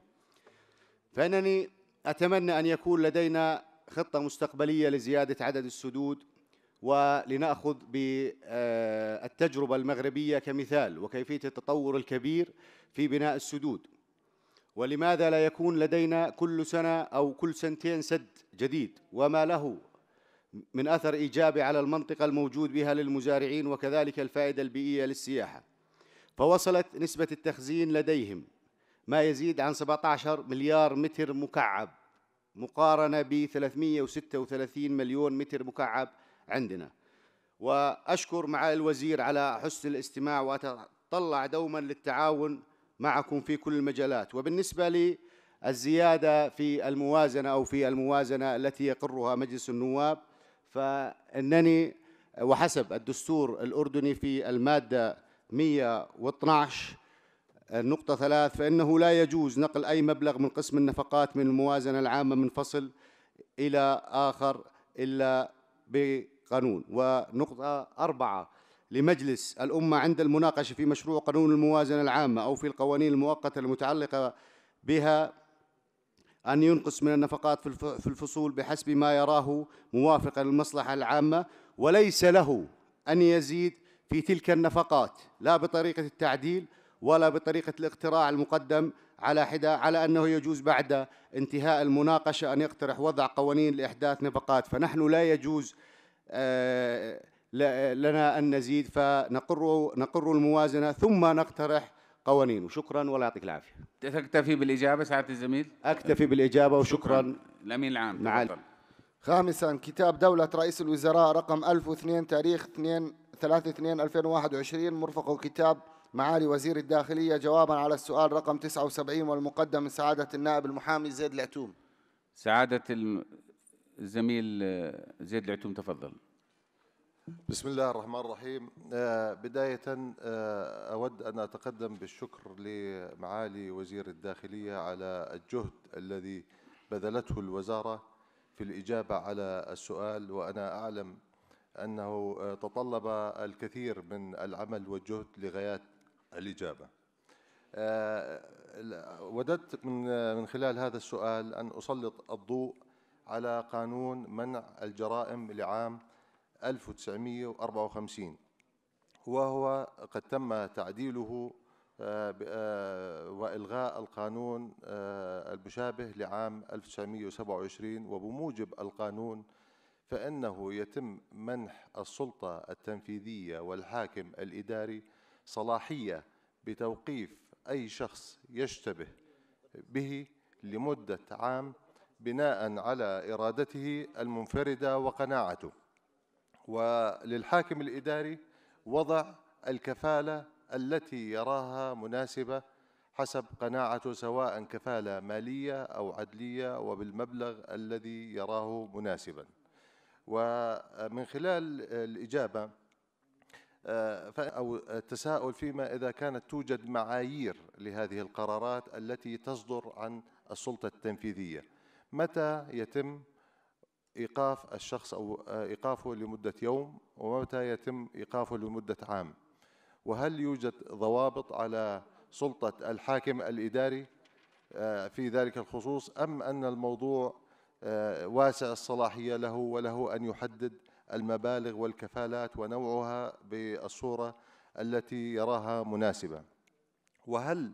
فإنني أتمنى أن يكون لدينا خطة مستقبلية لزيادة عدد السدود ولنأخذ بالتجربة آه، المغربية كمثال وكيفية التطور الكبير في بناء السدود ولماذا لا يكون لدينا كل سنة أو كل سنتين سد جديد وما له من أثر إيجابي على المنطقة الموجود بها للمزارعين وكذلك الفائدة البيئية للسياحة فوصلت نسبة التخزين لديهم ما يزيد عن 17 مليار متر مكعب مقارنة ب 336 مليون متر مكعب عندنا وأشكر مع الوزير على حسن الاستماع وأتطلع دوما للتعاون معكم في كل المجالات وبالنسبة للزيادة في الموازنة أو في الموازنة التي يقرها مجلس النواب فانني وحسب الدستور الاردني في الماده 112 النقطة ثلاث فإنه لا يجوز نقل أي مبلغ من قسم النفقات من الموازنة العامة من فصل إلى آخر إلا بقانون ونقطة أربعة لمجلس الأمة عند المناقشة في مشروع قانون الموازنة العامة أو في القوانين المؤقتة المتعلقة بها أن ينقص من النفقات في الفصول بحسب ما يراه موافقا للمصلحة العامة وليس له أن يزيد في تلك النفقات لا بطريقة التعديل ولا بطريقة الاقتراع المقدم على حدة على أنه يجوز بعد انتهاء المناقشة أن يقترح وضع قوانين لإحداث نفقات فنحن لا يجوز آه، لنا أن نزيد فنقر نقر الموازنة ثم نقترح قوانين وشكرا ولا يعطيك العافيه تكتفي بالاجابه سعاده الزميل اكتفي بالاجابه وشكرا الامين العام معالي خامسا كتاب دولة رئيس الوزراء رقم 1002 تاريخ 2 3 2 2021 مرفقه كتاب معالي وزير الداخلية جوابا على السؤال رقم 79 والمقدم من سعادة النائب المحامي زيد العتوم سعادة الزميل آه، زيد العتوم تفضل بسم الله الرحمن الرحيم آه، بداية آه، أود أن أتقدم بالشكر لمعالي وزير الداخلية على الجهد الذي بذلته الوزارة في الإجابة على السؤال وأنا أعلم أنه آه، تطلب الكثير من العمل والجهد لغايات الإجابة وددت من خلال هذا السؤال أن أسلط الضوء على قانون منع الجرائم لعام 1954 وهو قد تم تعديله آه، آه، وإلغاء القانون آه، المشابه لعام 1927 وبموجب القانون فإنه يتم منح السلطة التنفيذية والحاكم الإداري صلاحية بتوقيف أي شخص يشتبه به لمدة عام بناء على إرادته المنفردة وقناعته وللحاكم الإداري وضع الكفالة التي يراها مناسبة حسب قناعته سواء كفالة مالية أو عدلية وبالمبلغ الذي يراه مناسبا ومن خلال الإجابة آه، أو التساؤل فيما إذا كانت توجد معايير لهذه القرارات التي تصدر عن السلطة التنفيذية متى يتم إيقاف الشخص أو آه، إيقافه لمدة يوم ومتى يتم إيقافه لمدة عام وهل يوجد ضوابط على سلطة الحاكم الإداري آه، في ذلك الخصوص أم أن الموضوع آه، واسع الصلاحية له وله أن يحدد المبالغ والكفالات ونوعها بالصورة التي يراها مناسبة وهل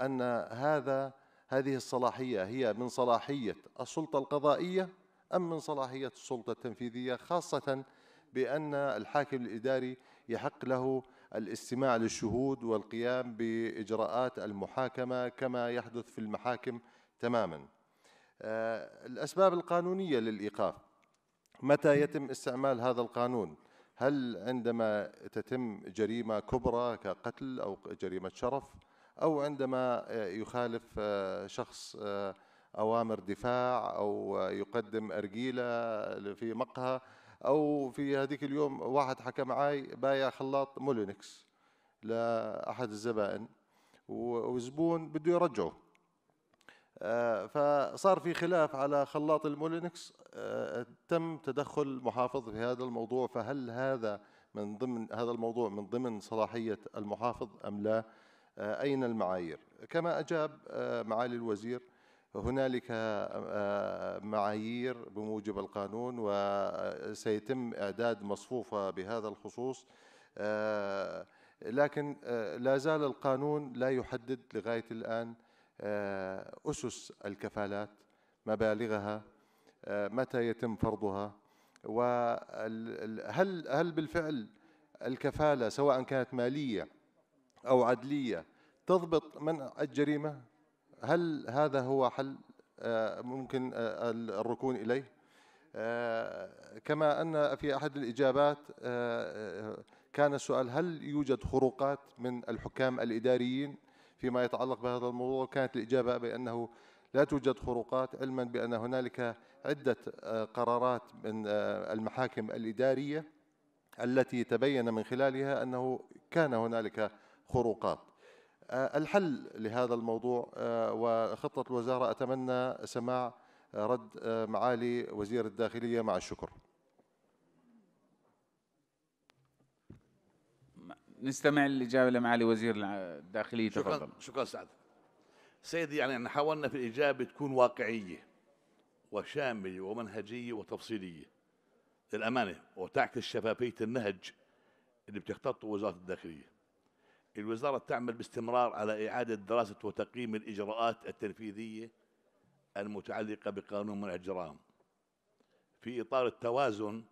أن هذا هذه الصلاحية هي من صلاحية السلطة القضائية أم من صلاحية السلطة التنفيذية خاصة بأن الحاكم الإداري يحق له الاستماع للشهود والقيام بإجراءات المحاكمة كما يحدث في المحاكم تماما آه، الأسباب القانونية للإيقاف متى يتم استعمال هذا القانون هل عندما تتم جريمة كبرى كقتل أو جريمة شرف أو عندما يخالف شخص أوامر دفاع أو يقدم أرجيلة في مقهى أو في هذيك اليوم واحد حكى معي بايع خلاط مولينكس لأحد الزبائن وزبون بده يرجعه آه، فصار في خلاف على خلاط المولينكس آه، تم تدخل المحافظ في هذا الموضوع فهل هذا من ضمن هذا الموضوع من ضمن صلاحية المحافظ أم لا آه، أين المعايير كما أجاب معالي الوزير هنالك آه، آه، معايير بموجب القانون وسيتم إعداد مصفوفة بهذا الخصوص آه، لكن لا زال القانون لا يحدد لغاية الآن أسس الكفالات مبالغها متى يتم فرضها وهل هل بالفعل الكفالة سواء كانت مالية أو عدلية تضبط منع الجريمة هل هذا هو حل آه، ممكن آه، الركون إليه آه، كما أن في أحد الإجابات كان السؤال هل يوجد خروقات من الحكام الإداريين فيما يتعلق بهذا الموضوع كانت الإجابة بأنه لا توجد خروقات علما بأن هنالك عدة قرارات من المحاكم الإدارية التي تبين من خلالها أنه كان هنالك خروقات آه، الحل لهذا الموضوع آه، وخطة الوزارة أتمنى سماع آه، رد معالي وزير الداخلية مع الشكر نستمع للإجابة لمعالي وزير الداخلية شكرا تفضل شكرا سعد سيدي يعني أن حاولنا في الإجابة تكون واقعية وشاملة ومنهجية وتفصيلية للأمانة وتعكس شفافية النهج اللي بتخططه وزارة الداخلية الوزارة تعمل باستمرار على إعادة دراسة وتقييم الإجراءات التنفيذية المتعلقة بقانون منع الجرائم في إطار التوازن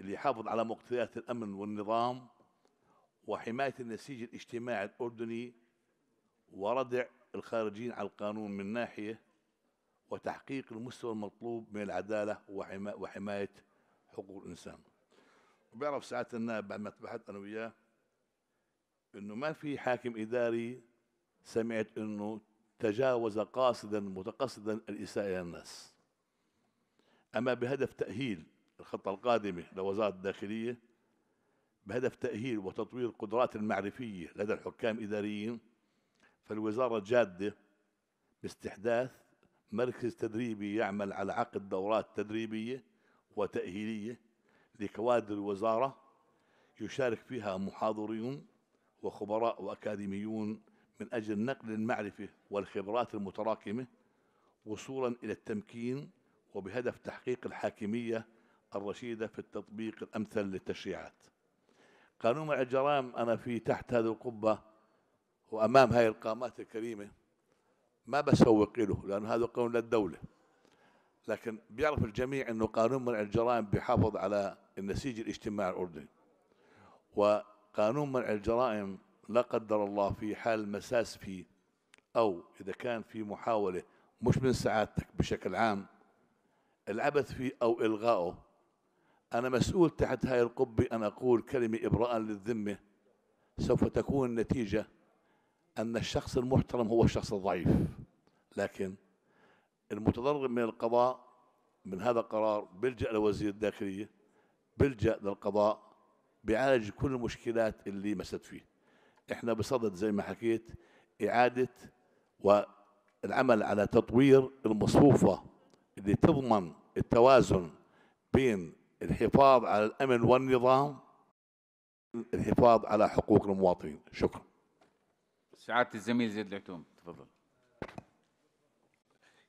اللي يحافظ على مقتضيات الأمن والنظام وحماية النسيج الاجتماعي الأردني وردع الخارجين على القانون من ناحية وتحقيق المستوى المطلوب من العدالة وحماية حقوق الإنسان وبيعرف ساعات النائب بعد ما تبحث أنا وياه انه ما في حاكم اداري سمعت انه تجاوز قاصدا متقصدا الاساءه الى الناس اما بهدف تاهيل الخطه القادمه لوزاره الداخليه بهدف تاهيل وتطوير القدرات المعرفيه لدى الحكام الاداريين فالوزاره جاده باستحداث مركز تدريبي يعمل على عقد دورات تدريبيه وتاهيليه لكوادر الوزاره يشارك فيها محاضرون وخبراء وأكاديميون من أجل نقل المعرفة والخبرات المتراكمة وصولا إلى التمكين وبهدف تحقيق الحاكمية الرشيدة في التطبيق الأمثل للتشريعات قانون الجرائم أنا في تحت هذه القبة وأمام هذه القامات الكريمة ما بسوق له لأن هذا قانون للدولة لكن بيعرف الجميع أنه قانون منع الجرائم بيحافظ على النسيج الاجتماعي الأردني و قانون منع الجرائم لا قدر الله في حال المساس فيه أو إذا كان في محاولة مش من سعادتك بشكل عام العبث فيه أو إلغائه أنا مسؤول تحت هاي القبة أن أقول كلمة إبراء للذمة سوف تكون النتيجة أن الشخص المحترم هو الشخص الضعيف لكن المتضرر من القضاء من هذا القرار بيلجأ لوزير الداخلية بيلجأ للقضاء بيعالج كل المشكلات اللي مست فيه احنا بصدد زي ما حكيت اعاده والعمل على تطوير المصفوفه اللي تضمن التوازن بين الحفاظ على الامن والنظام الحفاظ على حقوق المواطنين شكرا سعاده الزميل زيد العتوم تفضل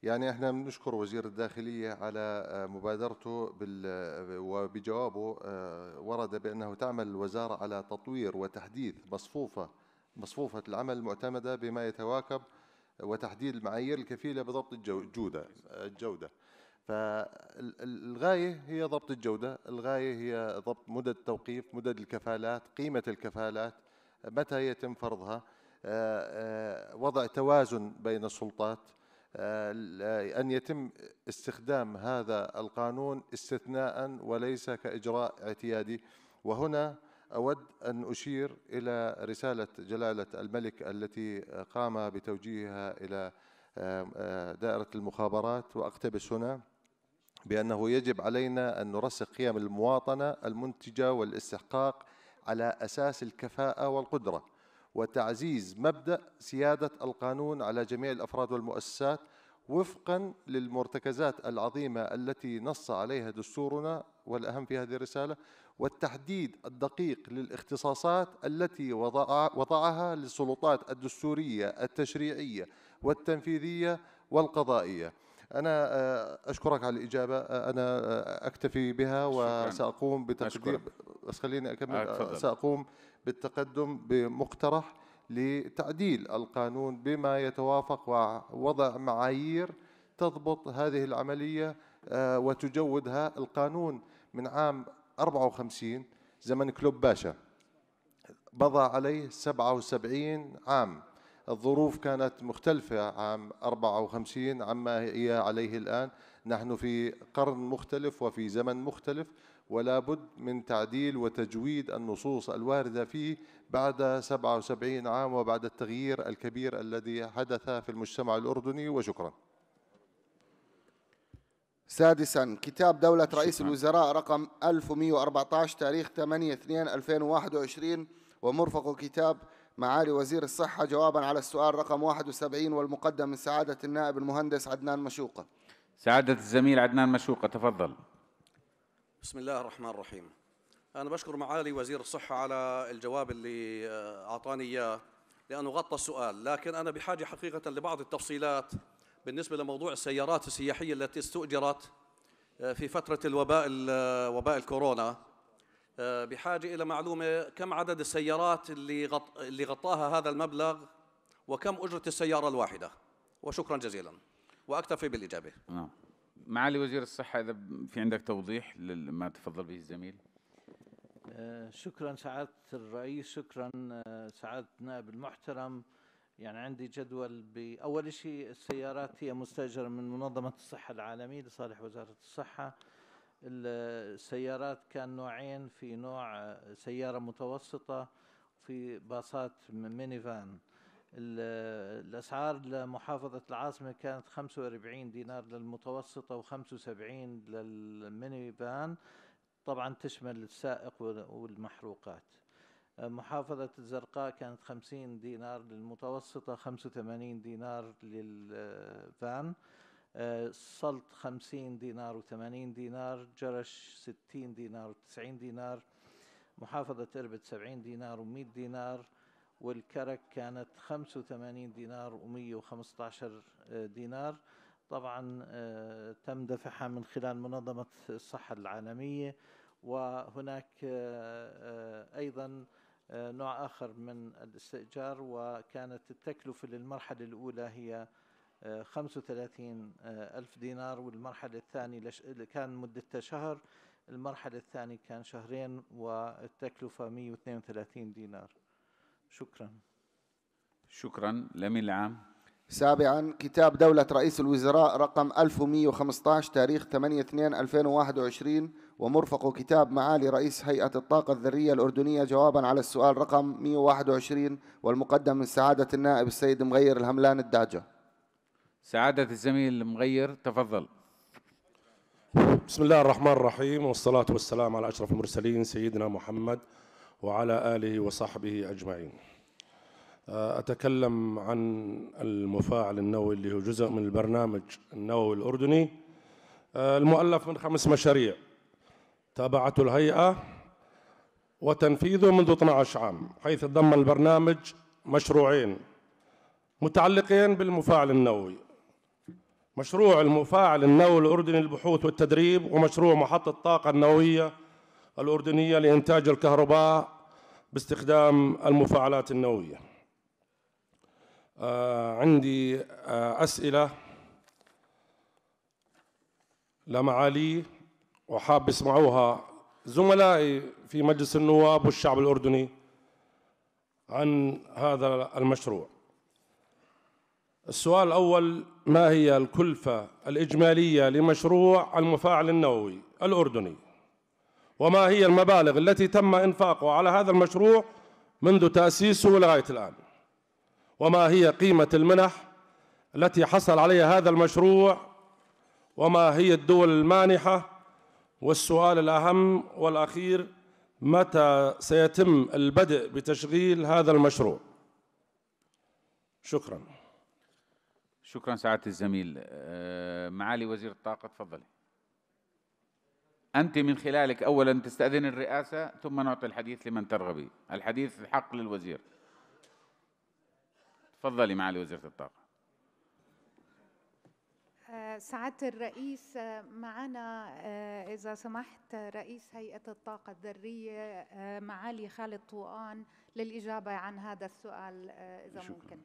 يعني احنا بنشكر وزير الداخليه على آه، مبادرته آه، وبجوابه آه، ورد بانه تعمل الوزاره على تطوير وتحديث مصفوفه مصفوفه العمل المعتمده بما يتواكب وتحديد المعايير الكفيله بضبط الجوده الجوده فالغايه هي ضبط الجوده الغايه هي ضبط مدد التوقيف مدد الكفالات قيمه الكفالات متى يتم فرضها وضع توازن بين السلطات آه، آه، أن يتم استخدام هذا القانون استثناء وليس كإجراء اعتيادي وهنا أود أن أشير إلى رسالة جلالة الملك التي قام بتوجيهها إلى آه، دائرة المخابرات وأقتبس هنا بأنه يجب علينا أن نرسخ قيم المواطنة المنتجة والاستحقاق على أساس الكفاءة والقدرة وتعزيز مبدأ سيادة القانون على جميع الأفراد والمؤسسات وفقا للمرتكزات العظيمة التي نص عليها دستورنا والأهم في هذه الرسالة والتحديد الدقيق للاختصاصات التي وضع وضعها للسلطات الدستورية التشريعية والتنفيذية والقضائية أنا آه، أشكرك على الإجابة آه، أنا آه، أكتفي بها وسأقوم بتقديم بس خليني أكمل سأقوم بالتقدم بمقترح لتعديل القانون بما يتوافق ووضع معايير تضبط هذه العملية آه، وتجودها القانون من عام 54 زمن كلوب باشا مضى عليه 77 عام الظروف كانت مختلفة عام 54 عما هي عليه الآن نحن في قرن مختلف وفي زمن مختلف ولا بد من تعديل وتجويد النصوص الوارده فيه بعد 77 عام وبعد التغيير الكبير الذي حدث في المجتمع الاردني وشكرا. سادسا كتاب دولة شكرا. رئيس الوزراء رقم 1114 تاريخ 8 2 2021 ومرفق كتاب معالي وزير الصحة جوابا على السؤال رقم 71 والمقدم من سعادة النائب المهندس عدنان مشوقة. سعادة الزميل عدنان مشوقة تفضل. بسم الله الرحمن الرحيم أنا بشكر معالي وزير الصحة على الجواب اللي آه، أعطاني إياه لأنه غطى السؤال لكن أنا بحاجة حقيقة لبعض التفصيلات بالنسبة لموضوع السيارات السياحية التي استؤجرت آه، في فترة الوباء آه، وباء الكورونا بحاجة إلى معلومة كم عدد السيارات اللي, غط... اللي غطاها هذا المبلغ وكم أجرة السيارة الواحدة وشكرا جزيلا وأكتفي بالإجابة نعم. معالي وزير الصحة إذا في عندك توضيح لما تفضل به الزميل آه، شكرا سعادة الرئيس شكرا آه، سعادة النائب المحترم يعني عندي جدول بأول شيء السيارات هي مستأجرة من منظمة الصحة العالمية لصالح وزارة الصحة السيارات كان نوعين في نوع آه، سيارة متوسطة في باصات ميني فان الأسعار لمحافظة العاصمة كانت 45 دينار للمتوسطة و75 للميني فان طبعا تشمل السائق والمحروقات أه، محافظة الزرقاء كانت 50 دينار للمتوسطة 85 دينار للفان السلط أه، 50 دينار و80 دينار جرش 60 دينار و90 دينار محافظة إربد 70 دينار و100 دينار والكرك كانت 85 دينار و115 دينار طبعا آه، تم دفعها من خلال منظمة الصحة العالمية وهناك آه، آه، أيضا نوع آخر من الاستئجار وكانت التكلفة للمرحلة الأولى هي 35 ألف دينار والمرحلة الثانية كان مدتها شهر المرحلة الثانية كان شهرين والتكلفة 132 دينار شكرا شكرا لمين العام سابعا كتاب دولة رئيس الوزراء رقم 1115 تاريخ 8/2/2021 ومرفق كتاب معالي رئيس هيئة الطاقة الذرية الأردنية جوابا على السؤال رقم 121 والمقدم من سعادة النائب السيد مغير الهملان الداجة سعادة الزميل مغير تفضل بسم الله الرحمن الرحيم والصلاة والسلام على أشرف المرسلين سيدنا محمد وعلى آله وصحبه أجمعين آه، أتكلم عن المفاعل النووي اللي هو جزء من البرنامج النووي الأردني آه، المؤلف من خمس مشاريع تابعته الهيئة وتنفيذه منذ 12 عام حيث ضمن البرنامج مشروعين متعلقين بالمفاعل النووي مشروع المفاعل النووي الأردني للبحوث والتدريب ومشروع محطة الطاقة النووية الأردنية لإنتاج الكهرباء باستخدام المفاعلات النووية آه، عندي آه، أسئلة لمعالي وحاب يسمعوها زملائي في مجلس النواب والشعب الأردني عن هذا المشروع السؤال الأول ما هي الكلفة الإجمالية لمشروع المفاعل النووي الأردني وما هي المبالغ التي تم إنفاقها على هذا المشروع منذ تأسيسه لغاية الآن وما هي قيمة المنح التي حصل عليها هذا المشروع وما هي الدول المانحة والسؤال الأهم والأخير متى سيتم البدء بتشغيل هذا المشروع شكرا شكرا سعادة الزميل آه، معالي وزير الطاقة تفضلي أنت من خلالك أولا تستأذن الرئاسة ثم نعطي الحديث لمن ترغبي الحديث حق للوزير تفضلي معالي وزيرة الطاقة آه، سعادة الرئيس آه، معنا آه، إذا سمحت رئيس هيئة الطاقة الذرية معالي خالد طوقان للإجابة عن هذا السؤال إذا شكرا. ممكن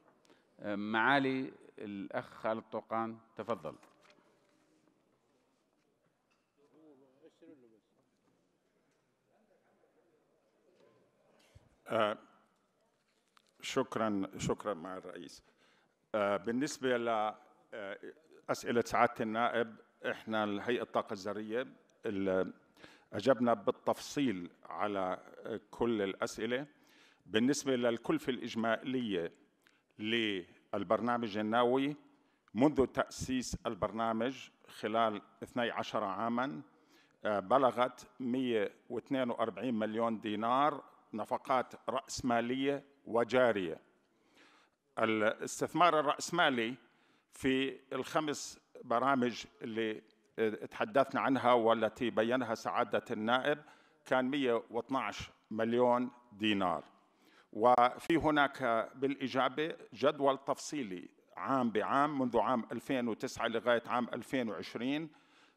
معالي الأخ خالد طوقان تفضل آه، شكرا شكرا مع الرئيس آه بالنسبه لاسئله آه، سعاده النائب احنا الهيئه الطاقه الذريه اجبنا بالتفصيل على آه، كل الاسئله بالنسبه للكلفه الاجماليه للبرنامج النووي منذ تاسيس البرنامج خلال 12 عاما بلغت 142 مليون دينار نفقات رأسمالية وجارية الاستثمار الرأسمالي في الخمس برامج اللي تحدثنا عنها والتي بينها سعادة النائب كان 112 مليون دينار وفي هناك بالإجابة جدول تفصيلي عام بعام منذ عام 2009 لغاية عام 2020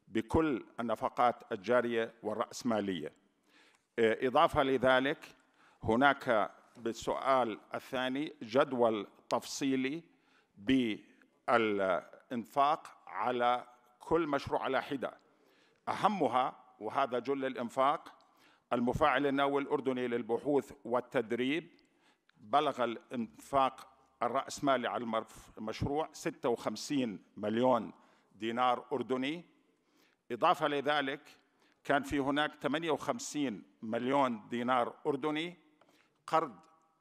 بكل النفقات الجارية والرأسمالية إضافة لذلك هناك بالسؤال الثاني جدول تفصيلي بالإنفاق على كل مشروع على حدة أهمها وهذا جل الإنفاق المفاعل النووي الأردني للبحوث والتدريب بلغ الإنفاق الرأسمالي على المشروع 56 مليون دينار أردني إضافة لذلك كان في هناك 58 مليون دينار أردني قرض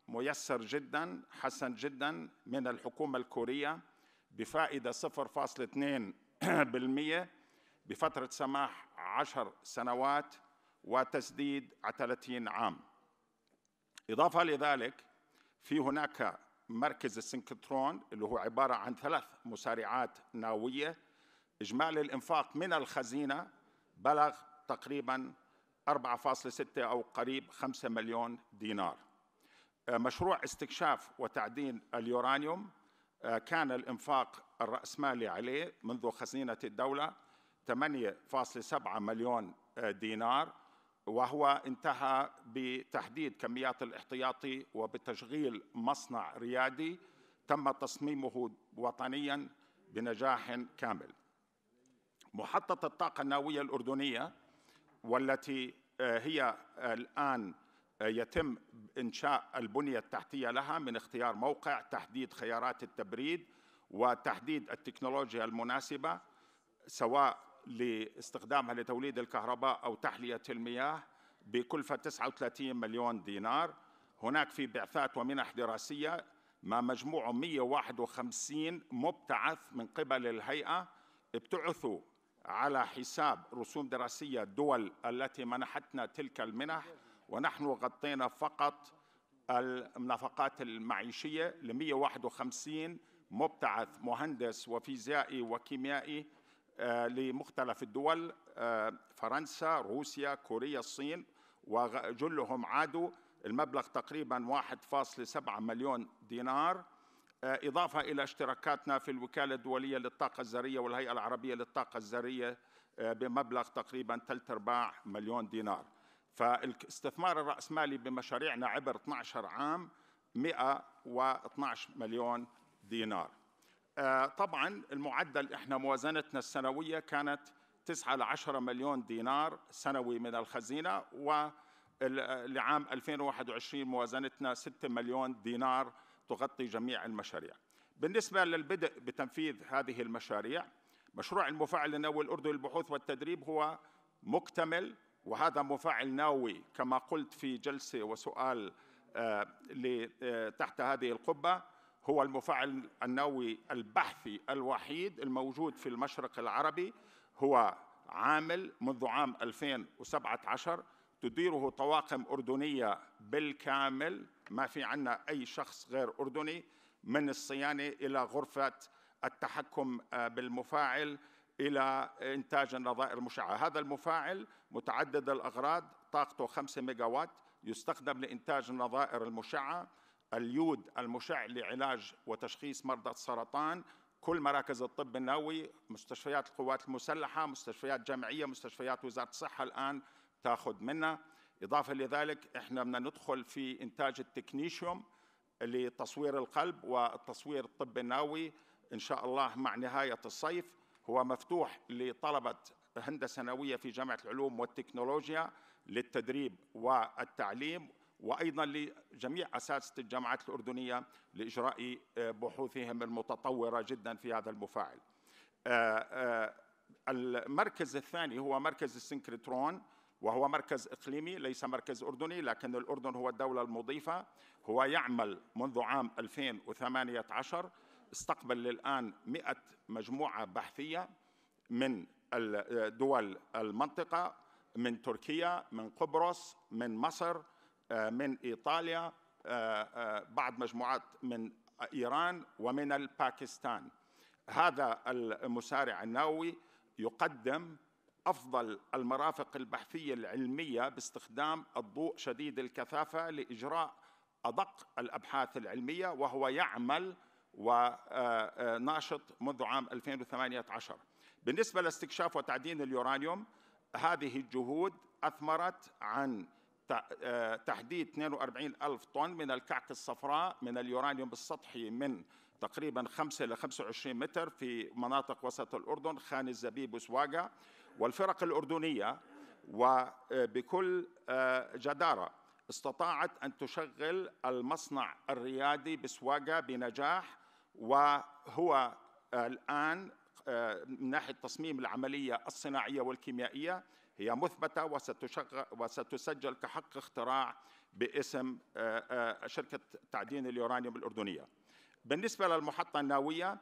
ميسر جدا حسن جدا من الحكومة الكورية بفائدة 0.2% بفترة سماح 10 سنوات وتسديد على 30 عام إضافة لذلك في هناك مركز السنكترون اللي هو عبارة عن ثلاث مسارعات ناوية إجمالي الإنفاق من الخزينة بلغ تقريباً 4.6 أو قريب 5 مليون دينار آه، مشروع استكشاف وتعدين اليورانيوم آه، كان الإنفاق الرأسمالي عليه منذ خزينة الدولة 8.7 مليون آه، دينار وهو انتهى بتحديد كميات الاحتياطي وبتشغيل مصنع ريادي تم تصميمه وطنيا بنجاح كامل محطة الطاقة النووية الأردنية والتي هي الآن يتم إنشاء البنية التحتية لها من اختيار موقع تحديد خيارات التبريد وتحديد التكنولوجيا المناسبة سواء لاستخدامها لتوليد الكهرباء أو تحلية المياه بكلفة 39 مليون دينار هناك في بعثات ومنح دراسية ما مجموعه 151 مبتعث من قبل الهيئة ابتعثوا على حساب رسوم دراسية الدول التي منحتنا تلك المنح ونحن غطينا فقط النفقات المعيشية ل 151 مبتعث مهندس وفيزيائي وكيميائي آه، لمختلف الدول آه، فرنسا روسيا كوريا الصين وجلهم عادوا المبلغ تقريبا 1.7 مليون دينار آه، إضافة إلى اشتراكاتنا في الوكالة الدولية للطاقة الذرية والهيئة العربية للطاقة الذرية بمبلغ تقريبا ثلاث أرباع مليون دينار فالاستثمار الرأسمالي بمشاريعنا عبر 12 عام 112 مليون دينار آه، طبعا المعدل احنا موازنتنا السنويه كانت 9 ل 10 مليون دينار سنوي من الخزينه و لعام 2021 موازنتنا 6 مليون دينار تغطي جميع المشاريع. بالنسبه للبدء بتنفيذ هذه المشاريع مشروع المفاعل النووي الاردني للبحوث والتدريب هو مكتمل وهذا مفاعل نووي كما قلت في جلسة وسؤال آه، آه، تحت هذه القبة هو المفاعل النووي البحثي الوحيد الموجود في المشرق العربي هو عامل منذ عام 2017 تديره طواقم أردنية بالكامل ما في عنا أي شخص غير أردني من الصيانة إلى غرفة التحكم آه، بالمفاعل إلى إنتاج النظائر المشعة هذا المفاعل متعدد الأغراض طاقته 5 ميجاوات يستخدم لإنتاج النظائر المشعة اليود المشع لعلاج وتشخيص مرضى السرطان كل مراكز الطب النووي مستشفيات القوات المسلحة مستشفيات جامعية مستشفيات وزارة الصحة الآن تأخذ منا إضافة لذلك إحنا بدنا ندخل في إنتاج التكنيشيوم لتصوير القلب والتصوير الطب النووي إن شاء الله مع نهاية الصيف هو مفتوح لطلبة هندسة نووية في جامعة العلوم والتكنولوجيا للتدريب والتعليم وأيضا لجميع أساتذة الجامعات الأردنية لإجراء آه، بحوثهم المتطورة جدا في هذا المفاعل آه، آه، المركز الثاني هو مركز السنكرترون وهو مركز إقليمي ليس مركز أردني لكن الأردن هو الدولة المضيفة هو يعمل منذ عام 2018 استقبل الآن 100 مجموعة بحثية من دول المنطقة من تركيا من قبرص من مصر آه، من إيطاليا آه، آه، بعض مجموعات من إيران ومن الباكستان هذا المسارع النووي يقدم أفضل المرافق البحثية العلمية باستخدام الضوء شديد الكثافة لإجراء أدق الأبحاث العلمية وهو يعمل وناشط آه، آه، منذ عام 2018 بالنسبة لاستكشاف وتعدين اليورانيوم هذه الجهود أثمرت عن آه، تحديد 42 ألف طن من الكعك الصفراء من اليورانيوم السطحي من تقريبا 5 إلى 25 متر في مناطق وسط الأردن خان الزبيب وسواقة والفرق الأردنية وبكل جدارة استطاعت أن تشغل المصنع الريادي بسواقة بنجاح وهو الآن آه، من ناحية تصميم العملية الصناعية والكيميائية هي مثبتة وستسجل كحق اختراع باسم آه، آه، شركة تعدين اليورانيوم الأردنية بالنسبة للمحطة النووية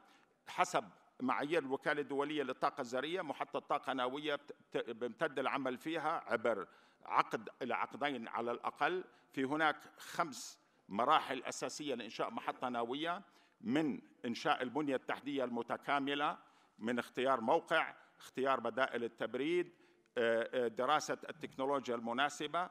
حسب معايير الوكالة الدولية للطاقة الذرية محطة طاقة نووية بيمتد العمل فيها عبر عقد إلى عقدين على الأقل في هناك خمس مراحل أساسية لإنشاء محطة نووية من إنشاء البنية التحتية المتكاملة من اختيار موقع اختيار بدائل التبريد آه، آه، دراسة التكنولوجيا المناسبة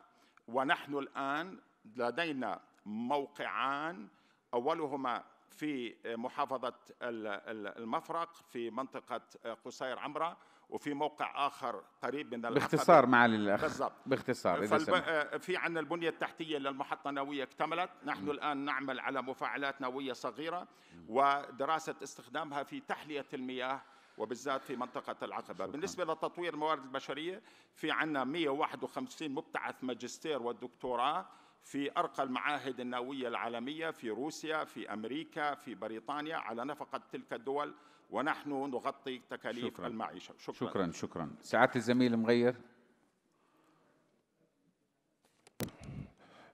ونحن الآن لدينا موقعان أولهما في محافظة المفرق في منطقة آه، قصير عمرة وفي موقع اخر قريب من باختصار معالي الاخ بالضبط باختصار إذا فالب... آه، في عندنا البنيه التحتيه للمحطه النوويه اكتملت نحن م. الان نعمل على مفاعلات نوويه صغيره م. ودراسه استخدامها في تحليه المياه وبالذات في منطقة العقبة شكرا. بالنسبة لتطوير الموارد البشرية في عندنا 151 مبتعث ماجستير والدكتوراه في أرقى المعاهد النووية العالمية في روسيا في أمريكا في بريطانيا على نفقة تلك الدول ونحن نغطي تكاليف شكرا. المعيشة شكرا شكرا شكرا سعادة الزميل مغير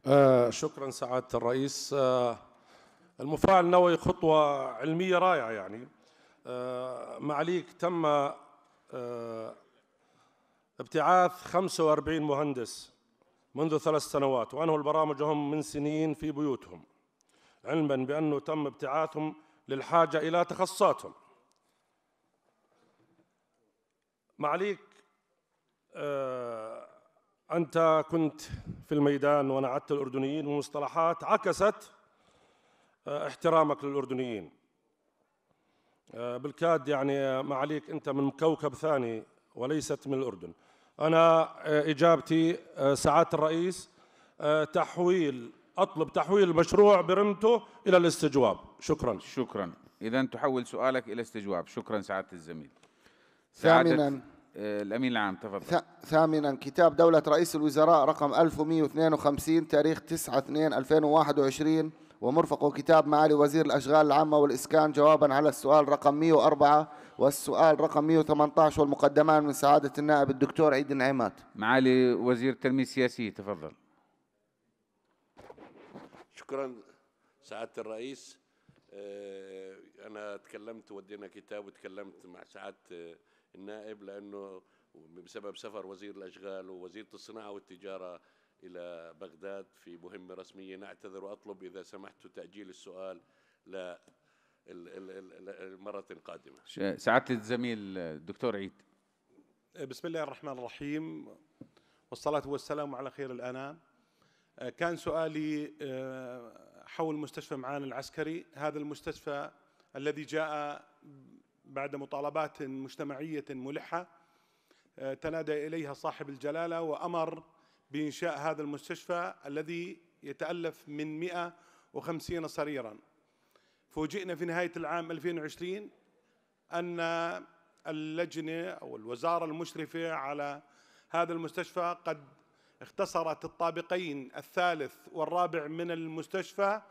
آه شكرا سعادة الرئيس آه المفاعل النووي خطوة علمية رائعة يعني آه معليك تم آه ابتعاث 45 مهندس منذ ثلاث سنوات وأنهوا البرامج هم من سنين في بيوتهم علما بأنه تم ابتعاثهم للحاجة إلى تخصصاتهم معاليك آه، أنت كنت في الميدان وأنا عدت الأردنيين ومصطلحات عكست آه، احترامك للأردنيين آه، بالكاد يعني معاليك أنت من كوكب ثاني وليست من الأردن أنا إجابتي سعادة الرئيس تحويل أطلب تحويل المشروع برمته إلى الاستجواب شكرا شكرا إذا تحول سؤالك إلى استجواب شكرا سعادة الزميل ثامنا آه، الامين العام تفضل ثامنا كتاب دوله رئيس الوزراء رقم 1152 تاريخ 9 2 2021 ومرفقه كتاب معالي وزير الاشغال العامه والاسكان جوابا على السؤال رقم 104 والسؤال رقم 118 والمقدمان من سعاده النائب الدكتور عيد النعيمات معالي وزير التنميه السياسيه تفضل شكرا سعاده الرئيس آه، انا تكلمت ودينا كتاب وتكلمت مع سعاده النائب لأنه بسبب سفر وزير الأشغال ووزيرة الصناعة والتجارة إلى بغداد في مهمة رسمية نعتذر وأطلب إذا سمحت تأجيل السؤال ل المرة القادمة سعادة الزميل الدكتور عيد بسم الله الرحمن الرحيم والصلاة والسلام على خير الأنام كان سؤالي آه، حول مستشفى معان العسكري هذا المستشفى الذي جاء بعد مطالبات مجتمعية ملحة آه، تنادى إليها صاحب الجلالة وأمر بإنشاء هذا المستشفى الذي يتألف من 150 سريرا فوجئنا في نهاية العام 2020 أن اللجنة أو الوزارة المشرفة على هذا المستشفى قد اختصرت الطابقين الثالث والرابع من المستشفى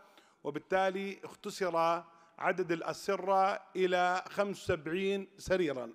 وبالتالي اختصر عدد الأسرة إلى 75 سريرا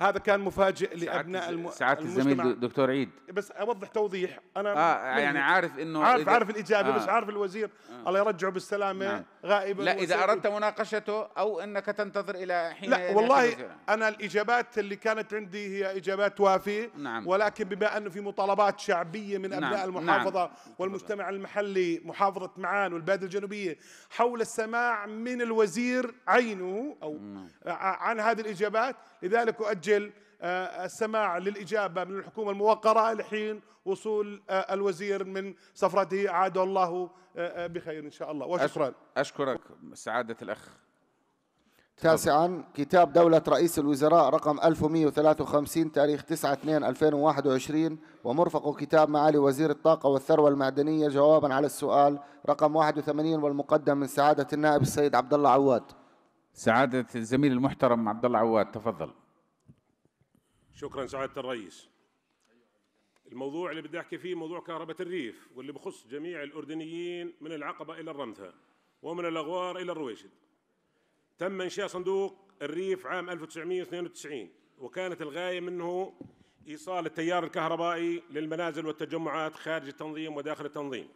هذا كان مفاجئ لابناء الم... سعاده الزميل دكتور عيد بس اوضح توضيح انا اه يعني عارف انه عارف عارف الاجابه آه بس عارف الوزير آه الله يرجعه بالسلامه نعم. غائبا لا اذا اردت مناقشته او انك تنتظر الى حين لا والله انا الاجابات اللي كانت عندي هي اجابات وافيه نعم ولكن بما انه في مطالبات شعبيه من نعم، ابناء نعم المحافظه نعم والمجتمع المحلي محافظه معان والباديه الجنوبيه حول السماع من الوزير عينه او نعم عن هذه الاجابات لذلك اؤجل آه، السماع للإجابة من الحكومة الموقرة لحين وصول آه، الوزير من سفرته أعاده الله آه، بخير إن شاء الله وشكرا أشكرك سعادة الأخ تاسعا كتاب دولة رئيس الوزراء رقم 1153 تاريخ 9/2/2021 ومرفق كتاب معالي وزير الطاقة والثروة المعدنية جوابا على السؤال رقم 81 والمقدم من سعادة النائب السيد عبد الله عواد. سعادة الزميل المحترم عبد الله عواد تفضل. شكرا سعادة الرئيس الموضوع اللي بدي أحكي فيه موضوع كهرباء الريف واللي بخص جميع الأردنيين من العقبة إلى الرمثة ومن الأغوار إلى الرويشد تم إنشاء صندوق الريف عام 1992 وكانت الغاية منه إيصال التيار الكهربائي للمنازل والتجمعات خارج التنظيم وداخل التنظيم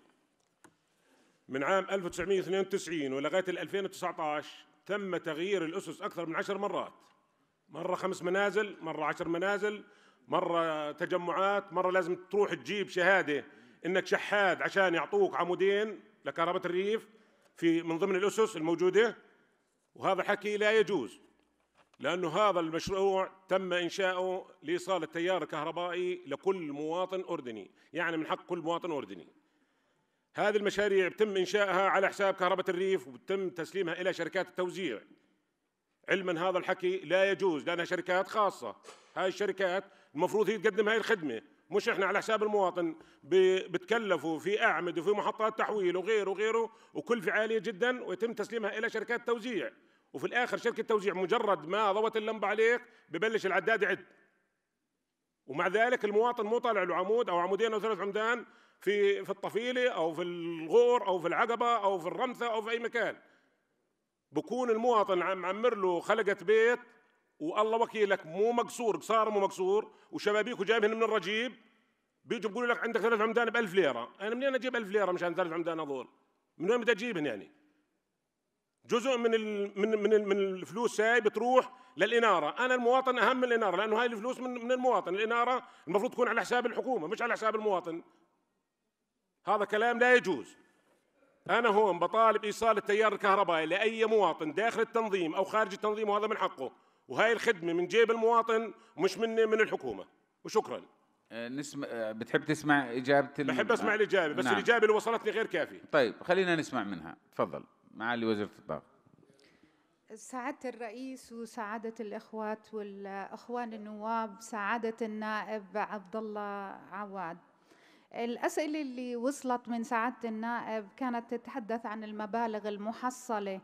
من عام 1992 ولغاية 2019 تم تغيير الأسس أكثر من عشر مرات مرة خمس منازل مرة عشر منازل مرة تجمعات مرة لازم تروح تجيب شهادة إنك شحاد عشان يعطوك عمودين لكهرباء الريف في من ضمن الأسس الموجودة وهذا حكي لا يجوز لأنه هذا المشروع تم إنشاؤه لإيصال التيار الكهربائي لكل مواطن أردني يعني من حق كل مواطن أردني هذه المشاريع تم إنشائها على حساب كهرباء الريف وتم تسليمها إلى شركات التوزيع علما هذا الحكي لا يجوز لانها شركات خاصه هاي الشركات المفروض هي تقدم هاي الخدمه مش احنا على حساب المواطن بتكلفوا في اعمده وفي محطات تحويل وغيره وغيره وكلفه عاليه جدا ويتم تسليمها الى شركات توزيع وفي الاخر شركه توزيع مجرد ما ضوت اللمبه عليك ببلش العداد يعد ومع ذلك المواطن مو طالع له عمود او عمودين او ثلاث عمدان في في الطفيله او في الغور او في العقبه او في الرمثه او في اي مكان بكون المواطن عم معمر له خلقة بيت والله وكيلك مو مقصور صار مو مقصور وشبابيك جايبهن من الرجيب بيجوا بيقولوا لك عندك ثلاث عمدان ب 1000 ليره، انا منين اجيب 1000 ليره مشان ثلاث عمدان هذول؟ من وين بدي اجيبهن يعني؟ جزء من ال من من من الفلوس هاي بتروح للاناره، انا المواطن اهم من الاناره لانه هاي الفلوس من من المواطن، الاناره المفروض تكون على حساب الحكومه مش على حساب المواطن. هذا كلام لا يجوز. أنا هون بطالب إيصال التيار الكهربائي لأي مواطن داخل التنظيم أو خارج التنظيم وهذا من حقه وهاي الخدمة من جيب المواطن مش من من الحكومة وشكرا آه، نسمع آه، بتحب تسمع إجابة الم... بحب أسمع آه، الإجابة بس نعم. الإجابة اللي وصلتني غير كافية طيب خلينا نسمع منها تفضل معالي وزير الطاقة سعادة الرئيس وسعادة الإخوات والأخوان النواب سعادة النائب عبد الله عواد الأسئلة اللي وصلت من سعادة النائب كانت تتحدث عن المبالغ المحصلة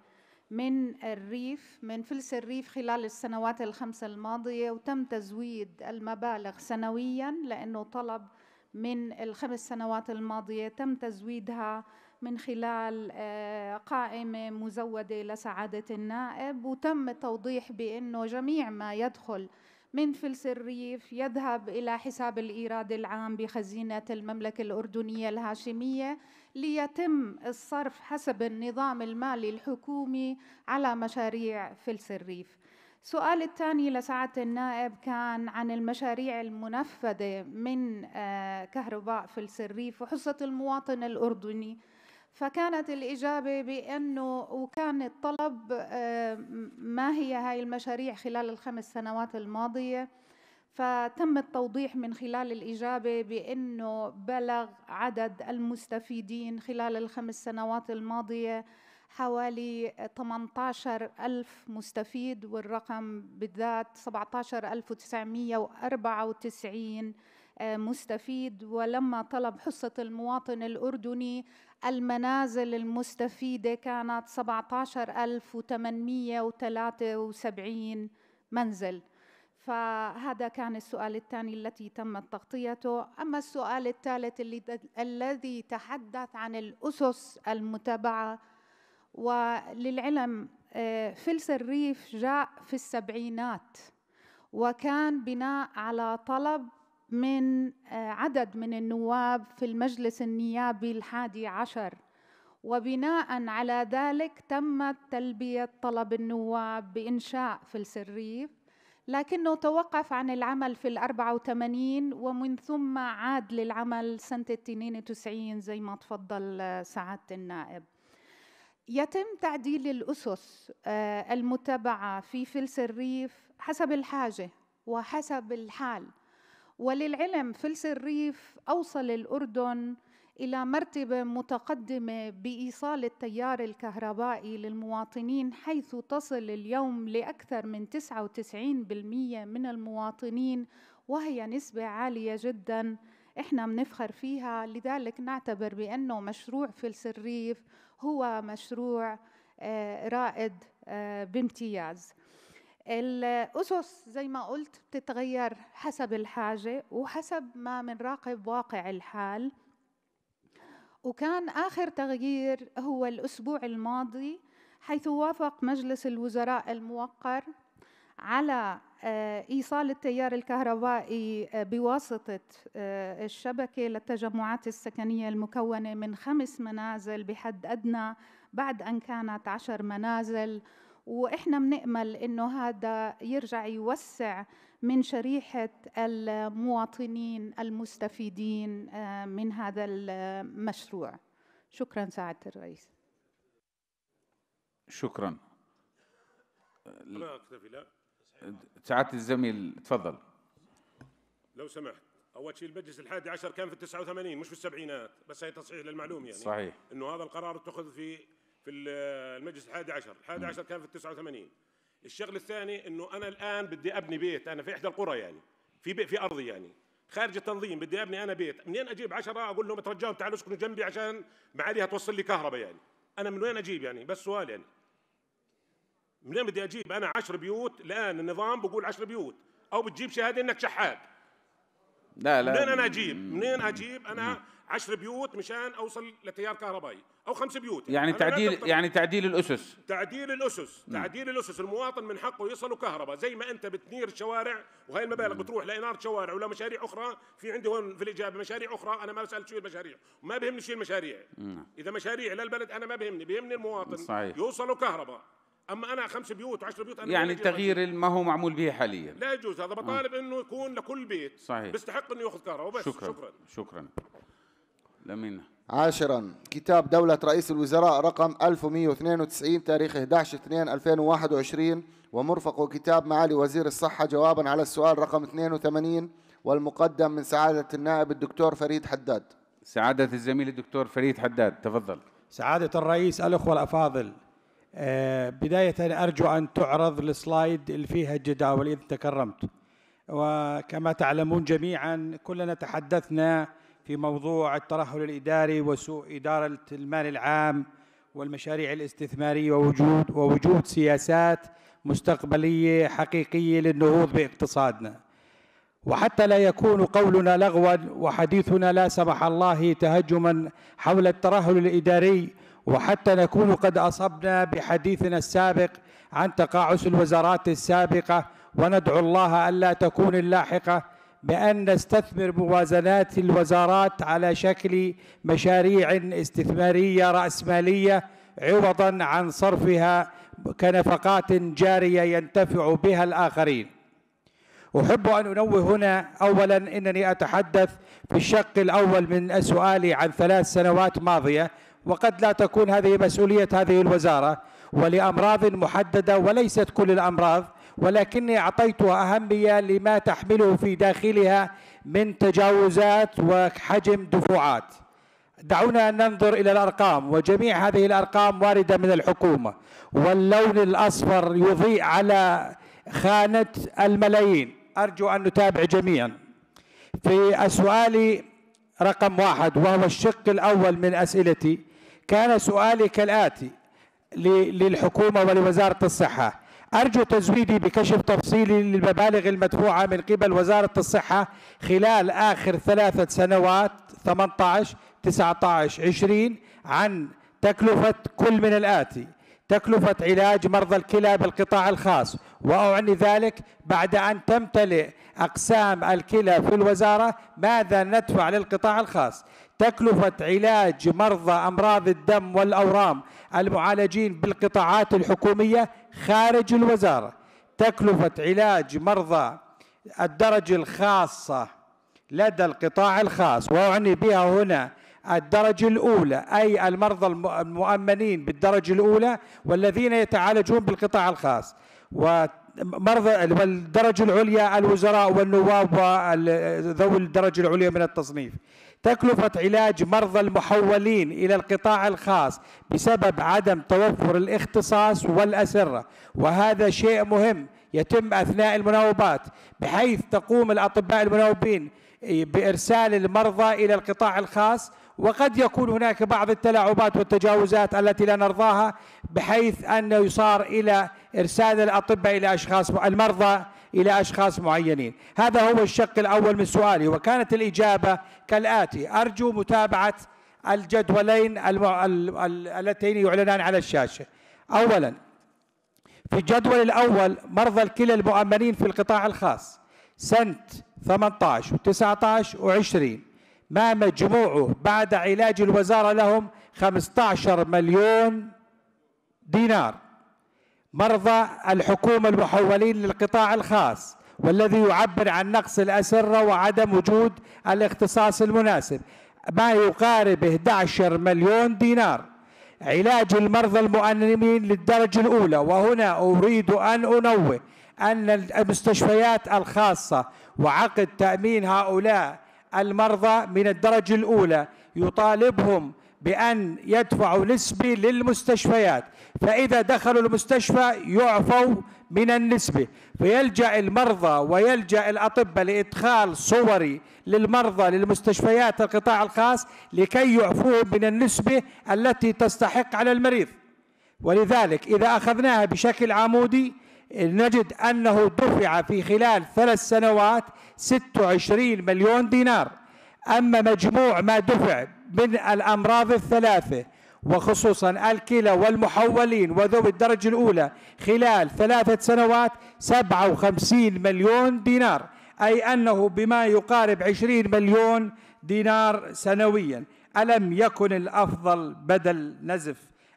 من الريف من فلس الريف خلال السنوات الخمسة الماضية وتم تزويد المبالغ سنويا لأنه طلب من الخمس سنوات الماضية تم تزويدها من خلال آه، قائمة مزودة لسعادة النائب وتم التوضيح بأنه جميع ما يدخل من فلس الريف يذهب إلى حساب الإيراد العام بخزينة المملكة الأردنية الهاشمية ليتم الصرف حسب النظام المالي الحكومي على مشاريع فلس الريف السؤال الثاني لسعادة النائب كان عن المشاريع المنفذة من آه، كهرباء فلس الريف وحصة المواطن الأردني فكانت الإجابة بأنه وكان الطلب آه، ما هي هاي المشاريع خلال الخمس سنوات الماضية فتم التوضيح من خلال الإجابة بأنه بلغ عدد المستفيدين خلال الخمس سنوات الماضية حوالي 18 ألف مستفيد والرقم بالذات 17994 آه، مستفيد ولما طلب حصة المواطن الأردني المنازل المستفيدة كانت 17873 منزل فهذا كان السؤال الثاني التي تمت تغطيته أما السؤال الثالث الذي تحدث عن الأسس المتبعة وللعلم آه، فلس الريف جاء في السبعينات وكان بناء على طلب من آه، عدد من النواب في المجلس النيابي الحادي عشر وبناء على ذلك تمت تلبية طلب النواب بإنشاء في السريف لكنه توقف عن العمل في الأربعة وثمانين ومن ثم عاد للعمل سنة التنين وتسعين زي ما تفضل آه، سعادة النائب يتم تعديل الأسس آه، المتبعة في فلس الريف حسب الحاجة وحسب الحال وللعلم فلس الريف أوصل الأردن إلى مرتبة متقدمة بإيصال التيار الكهربائي للمواطنين حيث تصل اليوم لأكثر من 99% من المواطنين وهي نسبة عالية جدا احنا بنفخر فيها لذلك نعتبر بأنه مشروع فلس الريف هو مشروع آه، رائد آه، بامتياز الأسس زي ما قلت بتتغير حسب الحاجة وحسب ما بنراقب واقع الحال وكان آخر تغيير هو الأسبوع الماضي حيث وافق مجلس الوزراء الموقر على آه، ايصال التيار الكهربائي آه، بواسطه آه، الشبكه للتجمعات السكنيه المكونه من خمس منازل بحد ادنى بعد ان كانت عشر منازل واحنا بنامل انه هذا يرجع يوسع من شريحه المواطنين المستفيدين آه، من هذا المشروع شكرا سعاده الرئيس شكرا سعاده الزميل تفضل لو سمحت اول شيء المجلس الحادي عشر كان في التسعة وثمانين مش في السبعينات بس هي تصحيح للمعلوم يعني صحيح انه هذا القرار اتخذ في في المجلس الحادي عشر الحادي عشر كان في التسعة وثمانين الشغل الثاني أنه أنا الآن بدي أبني بيت أنا في إحدى القرى يعني في بيت في أرضي يعني خارج التنظيم بدي أبني أنا بيت منين أجيب عشرة أقول لهم ترجعوا تعالوا اسكنوا جنبي عشان معاليها توصل لي كهرباء يعني أنا من وين أجيب يعني بس سؤال يعني منين بدي أجيب أنا عشر بيوت الآن النظام بقول عشر بيوت أو بتجيب شهادة إنك شحات لا لا منين أنا أجيب منين أجيب أنا عشر بيوت مشان اوصل لتيار كهربائي او خمس بيوت يعني تعديل يعني تعديل الاسس تعديل الاسس مم. تعديل الاسس المواطن من حقه يصله كهرباء زي ما انت بتنير شوارع وهي المبالغ بتروح لاناره شوارع ولا مشاريع اخرى في عندي هون في الاجابه مشاريع اخرى انا ما بسال شو المشاريع وما بهمني شو المشاريع مم. اذا مشاريع للبلد انا ما بهمني بهمني المواطن صحيح. يوصله كهرباء اما انا خمس بيوت وعشر بيوت أنا يعني تغيير ما هو معمول به حاليا لا يجوز هذا آه. بطالب انه يكون لكل بيت صحيح بيستحق انه ياخذ كهرباء شكرا شكرا, شكرا. لمين؟ عاشرا كتاب دولة رئيس الوزراء رقم 1192 تاريخ 11 2 2021 ومرفق كتاب معالي وزير الصحة جوابا على السؤال رقم 82 والمقدم من سعادة النائب الدكتور فريد حداد سعادة الزميل الدكتور فريد حداد تفضل سعادة الرئيس الأخوة الأفاضل آه، بداية أرجو أن تعرض السلايد اللي فيها الجداول إذا تكرمت وكما تعلمون جميعا كلنا تحدثنا في موضوع الترهل الإداري وسوء إدارة المال العام والمشاريع الاستثمارية ووجود ووجود سياسات مستقبلية حقيقية للنهوض باقتصادنا وحتى لا يكون قولنا لغوا وحديثنا لا سمح الله تهجما حول الترهل الإداري وحتى نكون قد أصبنا بحديثنا السابق عن تقاعس الوزارات السابقة وندعو الله ألا تكون اللاحقة بأن نستثمر موازنات الوزارات على شكل مشاريع استثمارية رأسمالية عوضا عن صرفها كنفقات جارية ينتفع بها الآخرين أحب أن أنوه هنا أولا أنني أتحدث في الشق الأول من سؤالي عن ثلاث سنوات ماضية وقد لا تكون هذه مسؤولية هذه الوزارة ولأمراض محددة وليست كل الأمراض ولكني أعطيتها أهمية لما تحمله في داخلها من تجاوزات وحجم دفعات دعونا أن ننظر إلى الأرقام وجميع هذه الأرقام واردة من الحكومة واللون الأصفر يضيء على خانة الملايين أرجو أن نتابع جميعا في سؤالي رقم واحد وهو الشق الأول من أسئلتي كان سؤالي كالآتي للحكومة ولوزارة الصحة أرجو تزويدي بكشف تفصيلي للمبالغ المدفوعة من قبل وزارة الصحة خلال آخر ثلاثة سنوات 18 19 20 عن تكلفة كل من الآتي تكلفة علاج مرضى الكلى بالقطاع الخاص وأعني ذلك بعد أن تمتلئ أقسام الكلى في الوزارة ماذا ندفع للقطاع الخاص تكلفة علاج مرضى أمراض الدم والأورام المعالجين بالقطاعات الحكومية خارج الوزارة تكلفة علاج مرضى الدرجة الخاصة لدى القطاع الخاص وأعني بها هنا الدرجة الأولى أي المرضى المؤمنين بالدرجة الأولى والذين يتعالجون بالقطاع الخاص ومرضى والدرجة العليا الوزراء والنواب وذوي الدرجة العليا من التصنيف تكلفة علاج مرضى المحولين إلى القطاع الخاص بسبب عدم توفر الاختصاص والأسرة وهذا شيء مهم يتم أثناء المناوبات بحيث تقوم الأطباء المناوبين بإرسال المرضى إلى القطاع الخاص وقد يكون هناك بعض التلاعبات والتجاوزات التي لا نرضاها بحيث أنه يصار إلى إرسال الأطباء إلى أشخاص المرضى إلى أشخاص معينين هذا هو الشق الأول من سؤالي وكانت الإجابة كالآتي أرجو متابعة الجدولين اللتين يعلنان على الشاشة أولا في الجدول الأول مرضى الكلى المؤمنين في القطاع الخاص سنة 18 و19 و20 ما مجموعه بعد علاج الوزارة لهم 15 مليون دينار مرضى الحكومة المحولين للقطاع الخاص والذي يعبر عن نقص الأسرة وعدم وجود الاختصاص المناسب ما يقارب 11 مليون دينار علاج المرضى المؤنمين للدرجة الأولى وهنا أريد أن أنوه أن المستشفيات الخاصة وعقد تأمين هؤلاء المرضى من الدرجة الأولى يطالبهم بأن يدفعوا نسبي للمستشفيات فإذا دخلوا المستشفى يعفوا من النسبة فيلجأ المرضى ويلجأ الأطباء لإدخال صوري للمرضى للمستشفيات القطاع الخاص لكي يعفوهم من النسبة التي تستحق على المريض ولذلك إذا أخذناها بشكل عمودي نجد أنه دفع في خلال ثلاث سنوات 26 مليون دينار أما مجموع ما دفع من الأمراض الثلاثة وخصوصا الكلى والمحولين وذوي الدرجة الأولى خلال ثلاثة سنوات 57 مليون دينار أي أنه بما يقارب 20 مليون دينار سنويا ألم يكن الأفضل بدل نزف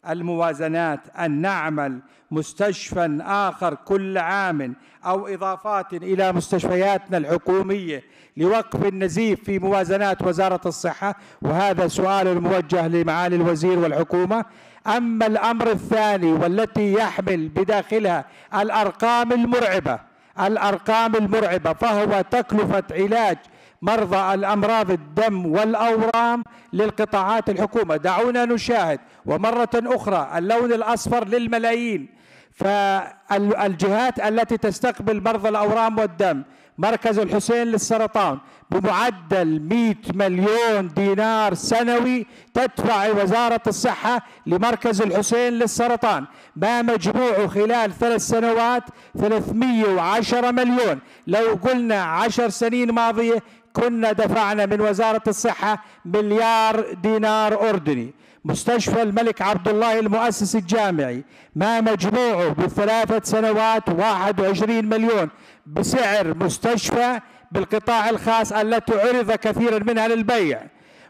الموازنات أن نعمل مستشفى آخر كل عام أو إضافات إلى مستشفياتنا الحكومية لوقف النزيف في موازنات وزارة الصحة وهذا سؤال الموجه لمعالي الوزير والحكومة أما الأمر الثاني والتي يحمل بداخلها الأرقام المرعبة الأرقام المرعبة فهو تكلفة علاج مرضى الأمراض الدم والأورام للقطاعات الحكومة دعونا نشاهد ومرة أخرى اللون الأصفر للملايين فالجهات التي تستقبل مرضى الأورام والدم مركز الحسين للسرطان بمعدل 100 مليون دينار سنوي تدفع وزارة الصحة لمركز الحسين للسرطان ما مجموعه خلال ثلاث سنوات 310 مليون لو قلنا عشر سنين ماضية كنا دفعنا من وزارة الصحة مليار دينار أردني مستشفى الملك عبد الله المؤسس الجامعي ما مجموعه بثلاثة سنوات 21 مليون بسعر مستشفى بالقطاع الخاص التي عرض كثيرا منها للبيع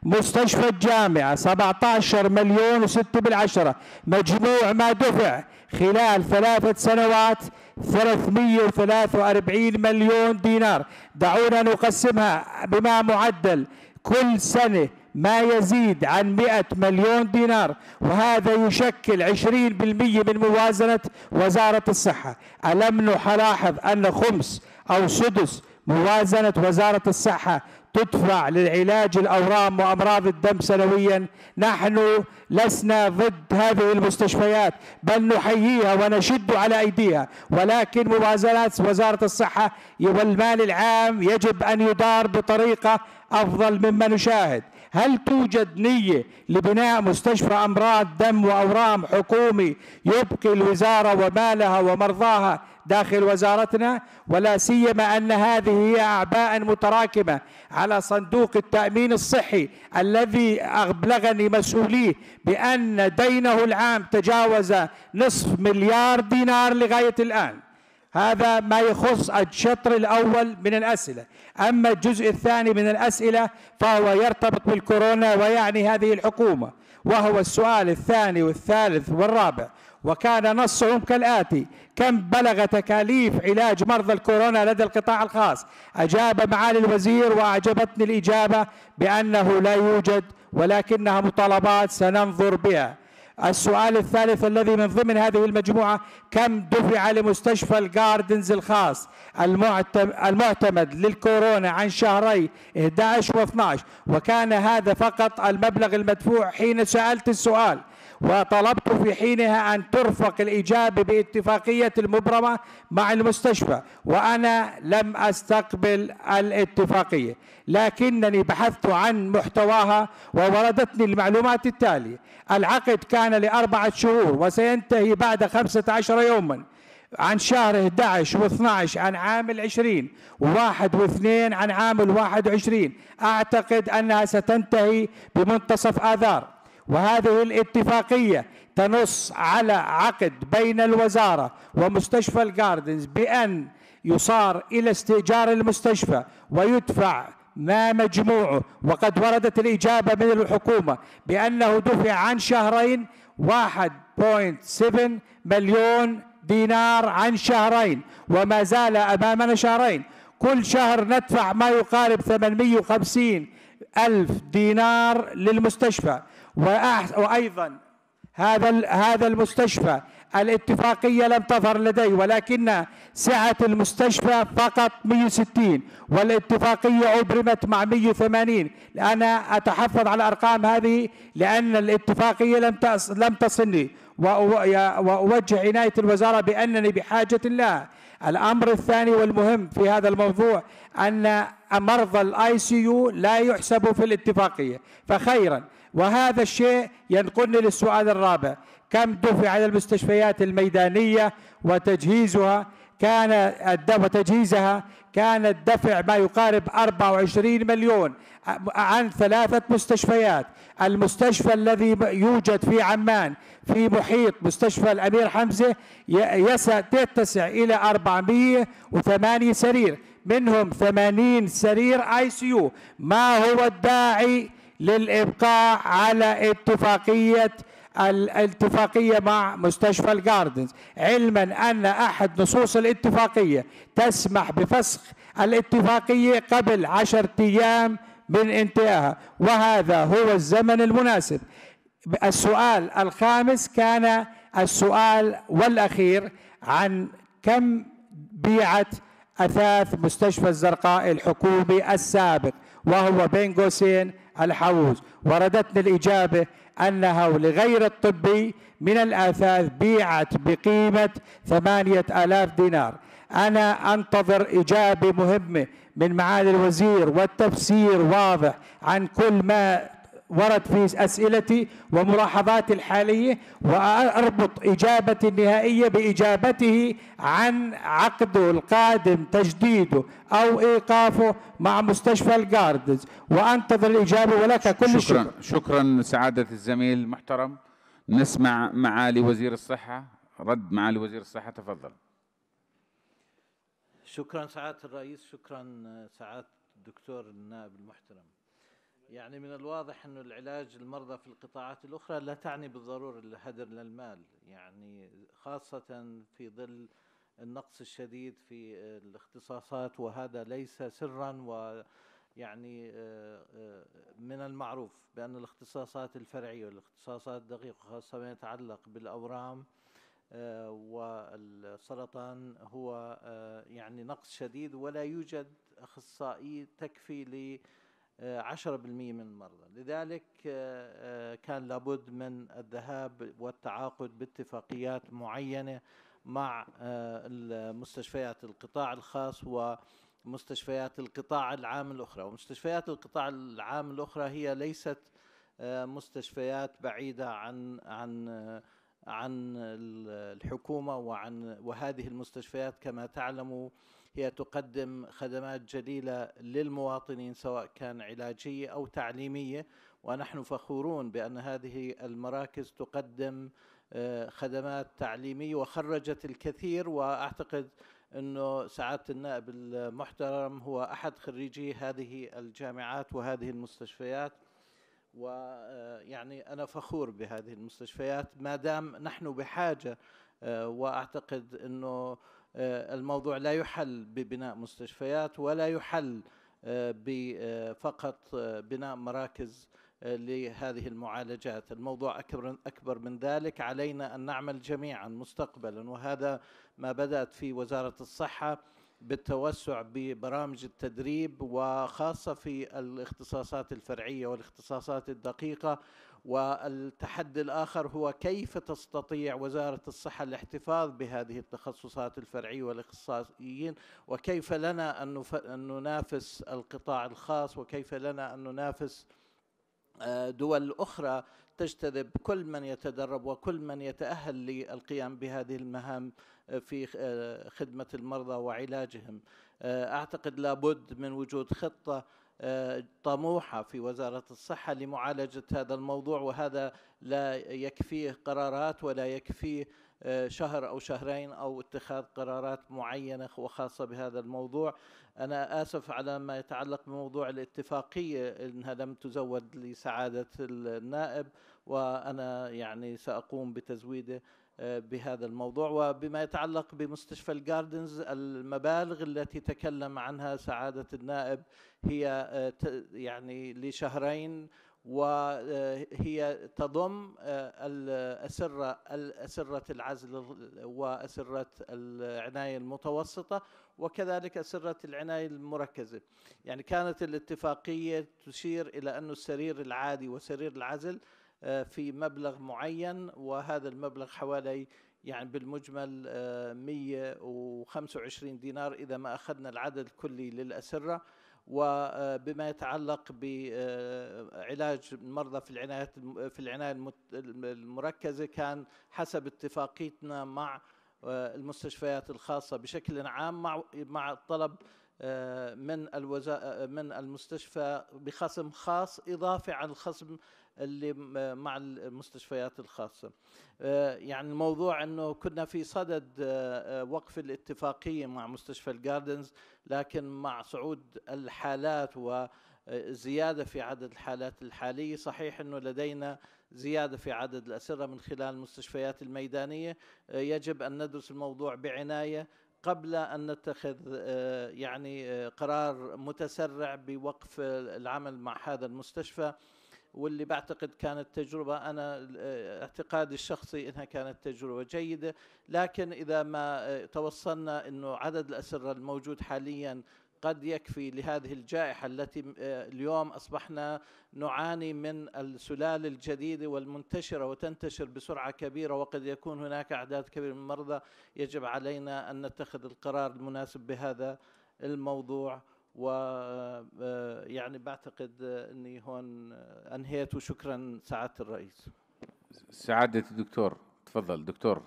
مستشفى الجامعة 17 مليون و6 بالعشرة مجموع ما دفع خلال ثلاثة سنوات 343 مليون دينار دعونا نقسمها بما معدل كل سنة ما يزيد عن 100 مليون دينار وهذا يشكل 20% من موازنة وزارة الصحة ألم نلاحظ أن خمس أو سدس موازنة وزارة الصحة تدفع للعلاج الأورام وأمراض الدم سنويا نحن لسنا ضد هذه المستشفيات بل نحييها ونشد على أيديها ولكن موازنات وزارة الصحة والمال العام يجب أن يدار بطريقة أفضل مما نشاهد هل توجد نية لبناء مستشفى أمراض دم وأورام حكومي يبقي الوزارة ومالها ومرضاها داخل وزارتنا ولا سيما أن هذه هي أعباء متراكمة على صندوق التأمين الصحي الذي أبلغني مسؤوليه بأن دينه العام تجاوز نصف مليار دينار لغاية الآن هذا ما يخص الشطر الأول من الأسئلة أما الجزء الثاني من الأسئلة فهو يرتبط بالكورونا ويعني هذه الحكومة وهو السؤال الثاني والثالث والرابع وكان نصهم كالآتي كم بلغ تكاليف علاج مرضى الكورونا لدى القطاع الخاص أجاب معالي الوزير وأعجبتني الإجابة بأنه لا يوجد ولكنها مطالبات سننظر بها السؤال الثالث الذي من ضمن هذه المجموعة كم دفع لمستشفى الجاردنز الخاص المعتمد للكورونا عن شهري 11 و 12 وكان هذا فقط المبلغ المدفوع حين سألت السؤال وطلبت في حينها أن ترفق الإجابة باتفاقية المبرمة مع المستشفى وأنا لم أستقبل الاتفاقية لكنني بحثت عن محتواها ووردتني المعلومات التالية العقد كان لأربعة شهور وسينتهي بعد خمسة عشر يوماً عن شهر 11 و12 عن عام ال20 وواحد واثنين عن عام ال21 أعتقد أنها ستنتهي بمنتصف آذار وهذه الاتفاقية تنص على عقد بين الوزارة ومستشفى الجاردنز بأن يصار إلى استئجار المستشفى ويدفع ما مجموعه وقد وردت الإجابة من الحكومة بأنه دفع عن شهرين 1.7 مليون دينار عن شهرين وما زال أمامنا شهرين كل شهر ندفع ما يقارب 850 ألف دينار للمستشفى وأيضا هذا هذا المستشفى الاتفاقية لم تظهر لدي ولكن سعة المستشفى فقط 160 والاتفاقية أبرمت مع 180 أنا أتحفظ على الأرقام هذه لأن الاتفاقية لم لم تصلني وأوجه عناية الوزارة بأنني بحاجة لها الأمر الثاني والمهم في هذا الموضوع أن مرضى الاي سي يو لا يحسبوا في الاتفاقية فخيرا وهذا الشيء ينقلني للسؤال الرابع كم دفع على المستشفيات الميدانية وتجهيزها كان الدفع وتجهيزها كان الدفع ما يقارب 24 مليون عن ثلاثة مستشفيات المستشفى الذي يوجد في عمان في محيط مستشفى الأمير حمزة يسع تتسع إلى 408 سرير منهم 80 سرير آي سي يو ما هو الداعي للإبقاء على اتفاقية الاتفاقية مع مستشفى الجاردنز علما أن أحد نصوص الاتفاقية تسمح بفسخ الاتفاقية قبل عشرة أيام من انتهائها وهذا هو الزمن المناسب السؤال الخامس كان السؤال والأخير عن كم بيعت أثاث مستشفى الزرقاء الحكومي السابق وهو بين قوسين الحوز وردتني الإجابة أنها لغير الطبي من الأثاث بيعت بقيمة ثمانية آلاف دينار أنا أنتظر إجابة مهمة من معالي الوزير والتفسير واضح عن كل ما ورد في أسئلتي وملاحظاتي الحالية وأربط إجابتي النهائية بإجابته عن عقده القادم تجديده أو إيقافه مع مستشفى الجاردز وأنتظر الإجابة ولك كل شكرا شكرا, شكرا سعادة الزميل المحترم نسمع معالي وزير الصحة رد معالي وزير الصحة تفضل شكرا سعادة الرئيس شكرا سعادة الدكتور النائب المحترم يعني من الواضح أن العلاج المرضى في القطاعات الأخرى لا تعني بالضرورة الهدر للمال يعني خاصة في ظل النقص الشديد في الاختصاصات وهذا ليس سرا و يعني آه، آه، من المعروف بأن الاختصاصات الفرعية والاختصاصات الدقيقة خاصة ما يتعلق بالأورام آه، والسرطان هو يعني نقص شديد ولا يوجد أخصائي تكفي 10% آه، من المرضى لذلك آه، آه، كان لابد من الذهاب والتعاقد باتفاقيات معينة مع المستشفيات القطاع الخاص ومستشفيات القطاع العام الأخرى ومستشفيات القطاع العام الأخرى هي ليست مستشفيات بعيدة عن عن عن الحكومة وعن وهذه المستشفيات كما تعلموا هي تقدم خدمات جليلة للمواطنين سواء كان علاجية أو تعليمية ونحن فخورون بأن هذه المراكز تقدم آه، خدمات تعليمية وخرجت الكثير وأعتقد أنه سعادة النائب المحترم هو أحد خريجي هذه الجامعات وهذه المستشفيات ويعني آه، أنا فخور بهذه المستشفيات ما دام نحن بحاجة آه، وأعتقد أنه آه، الموضوع لا يحل ببناء مستشفيات ولا يحل آه، آه، فقط بناء مراكز لهذه المعالجات الموضوع أكبر, أكبر من ذلك علينا أن نعمل جميعا مستقبلا وهذا ما بدأت في وزارة الصحة بالتوسع ببرامج التدريب وخاصة في الاختصاصات الفرعية والاختصاصات الدقيقة والتحدي الآخر هو كيف تستطيع وزارة الصحة الاحتفاظ بهذه التخصصات الفرعية والاخصائيين وكيف لنا أن ننافس القطاع الخاص وكيف لنا أن ننافس آه، دول أخرى تجتذب كل من يتدرب وكل من يتأهل للقيام بهذه المهام آه، في آه، خدمة المرضى وعلاجهم أعتقد لابد من وجود خطة طموحه في وزاره الصحه لمعالجه هذا الموضوع وهذا لا يكفيه قرارات ولا يكفيه آه، شهر او شهرين او اتخاذ قرارات معينه وخاصه بهذا الموضوع. انا اسف على ما يتعلق بموضوع الاتفاقيه انها لم تزود لسعاده النائب وانا يعني ساقوم بتزويده آه، بهذا الموضوع وبما يتعلق بمستشفى الجاردنز المبالغ التي تكلم عنها سعادة النائب هي آه، يعني لشهرين وهي آه، تضم الأسرة أسرة العزل وأسرة العناية المتوسطة وكذلك أسرة العناية المركزة يعني كانت الاتفاقية تشير إلى أن السرير العادي وسرير العزل آه، في مبلغ معين وهذا المبلغ حوالي يعني بالمجمل 125 آه، دينار إذا ما أخذنا العدد الكلي للأسرة وبما آه، يتعلق بعلاج المرضى في العناية في العناية المركزة كان حسب اتفاقيتنا مع المستشفيات الخاصة بشكل عام مع مع الطلب من الوزا من المستشفى بخصم خاص اضافه عن الخصم اللي مع المستشفيات الخاصة آه، يعني الموضوع أنه كنا في صدد آه، آه، وقف الاتفاقية مع مستشفى الجاردنز لكن مع صعود الحالات و زيادة في عدد الحالات الحالية صحيح أنه لدينا زيادة في عدد الأسرة من خلال المستشفيات الميدانية يجب أن ندرس الموضوع بعناية قبل أن نتخذ يعني قرار متسرع بوقف العمل مع هذا المستشفى واللي بعتقد كانت تجربة أنا آه، اعتقادي الشخصي أنها كانت تجربة جيدة لكن إذا ما آه، توصلنا أنه عدد الأسرة الموجود حاليا قد يكفي لهذه الجائحة التي آه، اليوم أصبحنا نعاني من السلالة الجديدة والمنتشرة وتنتشر بسرعة كبيرة وقد يكون هناك أعداد كبيرة من المرضى يجب علينا أن نتخذ القرار المناسب بهذا الموضوع و آه، يعني بعتقد اني هون انهيت وشكرا سعاده الرئيس سعاده الدكتور تفضل دكتور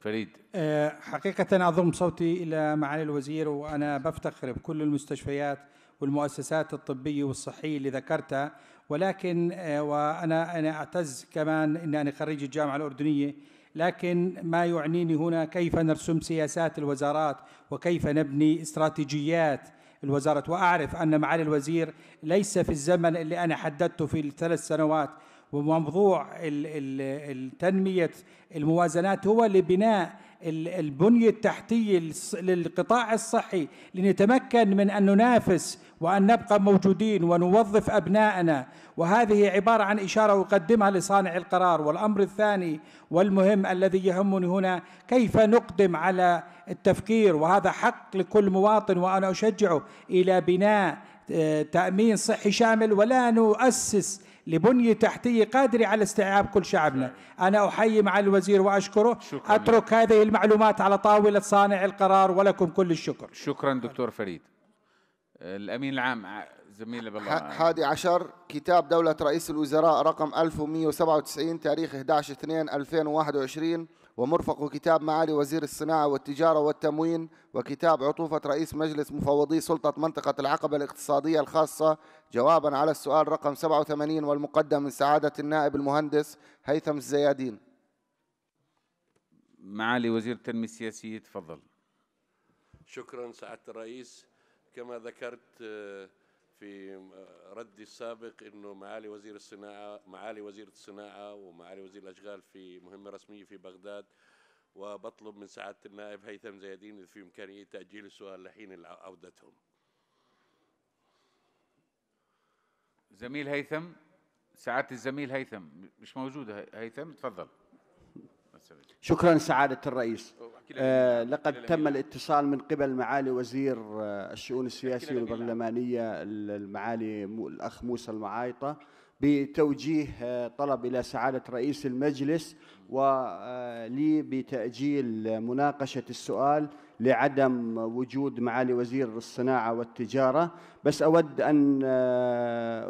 فريد آه، حقيقة أضم صوتي إلى معالي الوزير وأنا بفتخر بكل المستشفيات والمؤسسات الطبية والصحية اللي ذكرتها ولكن آه، وأنا أنا أعتز كمان أن أنا خريج الجامعة الأردنية لكن ما يعنيني هنا كيف نرسم سياسات الوزارات وكيف نبني استراتيجيات الوزارة وأعرف أن معالي الوزير ليس في الزمن اللي أنا حددته في الثلاث سنوات وموضوع تنمية الموازنات هو لبناء البنية التحتية للقطاع الصحي لنتمكن من أن ننافس وأن نبقى موجودين ونوظف أبنائنا وهذه عبارة عن إشارة أقدمها لصانع القرار والأمر الثاني والمهم الذي يهمني هنا كيف نقدم على التفكير وهذا حق لكل مواطن وأنا أشجعه إلى بناء آه، تأمين صحي شامل ولا نؤسس لبنية تحتية قادرة على استيعاب كل شعبنا نعم. أنا أحيي مع الوزير وأشكره شكرا أترك هذه المعلومات على طاولة صانع القرار ولكم كل الشكر شكرا دكتور فريد الأمين العام زميل بالله حادي عشر كتاب دولة رئيس الوزراء رقم 1197 تاريخ 11 2 2021 ومرفق كتاب معالي وزير الصناعة والتجارة والتموين وكتاب عطوفة رئيس مجلس مفوضي سلطة منطقة العقبة الاقتصادية الخاصة جوابا على السؤال رقم 87 والمقدم من سعادة النائب المهندس هيثم الزيادين معالي وزير التنمية السياسية تفضل شكرا سعادة الرئيس كما ذكرت آه، في ردي السابق انه معالي وزير الصناعه معالي وزير الصناعه ومعالي وزير الاشغال في مهمه رسميه في بغداد وبطلب من سعاده النائب هيثم زيادين اذا في امكانيه تاجيل السؤال لحين عودتهم. زميل هيثم سعاده الزميل هيثم مش موجوده هيثم تفضل. شكرا سعادة الرئيس آه لقد تم الاتصال من قبل معالي وزير آه، الشؤون السياسية والبرلمانية المعالي الأخ موسى المعايطة بتوجيه آه، طلب إلى سعادة رئيس المجلس ولي آه، بتأجيل مناقشة السؤال لعدم وجود معالي وزير الصناعة والتجارة بس أود أن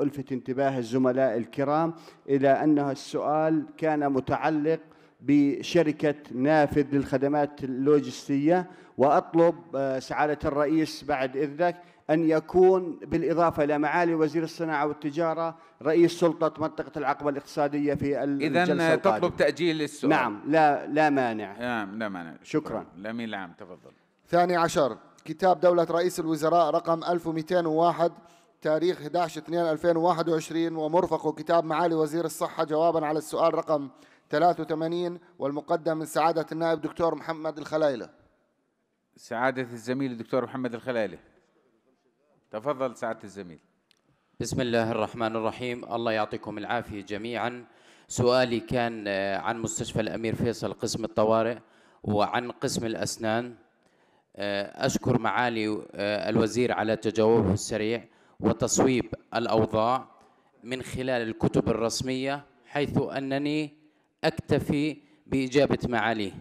ألفت انتباه الزملاء الكرام إلى أن السؤال كان متعلق بشركة نافذ للخدمات اللوجستية وأطلب آه، سعادة الرئيس بعد إذنك أن يكون بالإضافة إلى معالي وزير الصناعة والتجارة رئيس سلطة منطقة العقبة الاقتصادية في الجلسة إذا تطلب تأجيل السؤال نعم لا لا مانع نعم لا مانع شكرا الأمين العام تفضل ثاني عشر كتاب دولة رئيس الوزراء رقم 1201 تاريخ 11 2 2021 ومرفقه كتاب معالي وزير الصحة جوابا على السؤال رقم 83 والمقدم من سعادة النائب دكتور محمد الخلايلة سعادة الزميل الدكتور محمد الخلايلة تفضل سعادة الزميل بسم الله الرحمن الرحيم الله يعطيكم العافية جميعا سؤالي كان آه، عن مستشفى الأمير فيصل قسم الطوارئ وعن قسم الأسنان آه، أشكر معالي آه، الوزير على تجاوبه السريع وتصويب الأوضاع من خلال الكتب الرسمية حيث أنني أكتفي بإجابة معاليه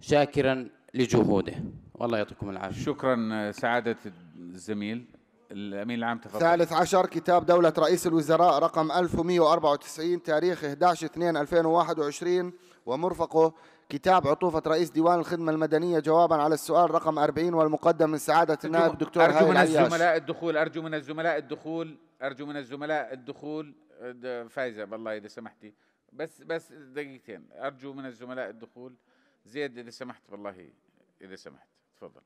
شاكرا لجهوده والله يعطيكم العافية شكرا سعادة الزميل الأمين العام تفضل ثالث عشر كتاب دولة رئيس الوزراء رقم 1194 تاريخ 11/2/2021 ومرفقه كتاب عطوفة رئيس ديوان الخدمة المدنية جوابا على السؤال رقم 40 والمقدم من سعادة النائب دكتور أرجو من الزملاء الدخول أرجو من الزملاء الدخول أرجو من الزملاء الدخول فايزة بالله إذا سمحتي بس بس دقيقتين ارجو من الزملاء الدخول زيد اذا سمحت والله اذا سمحت تفضل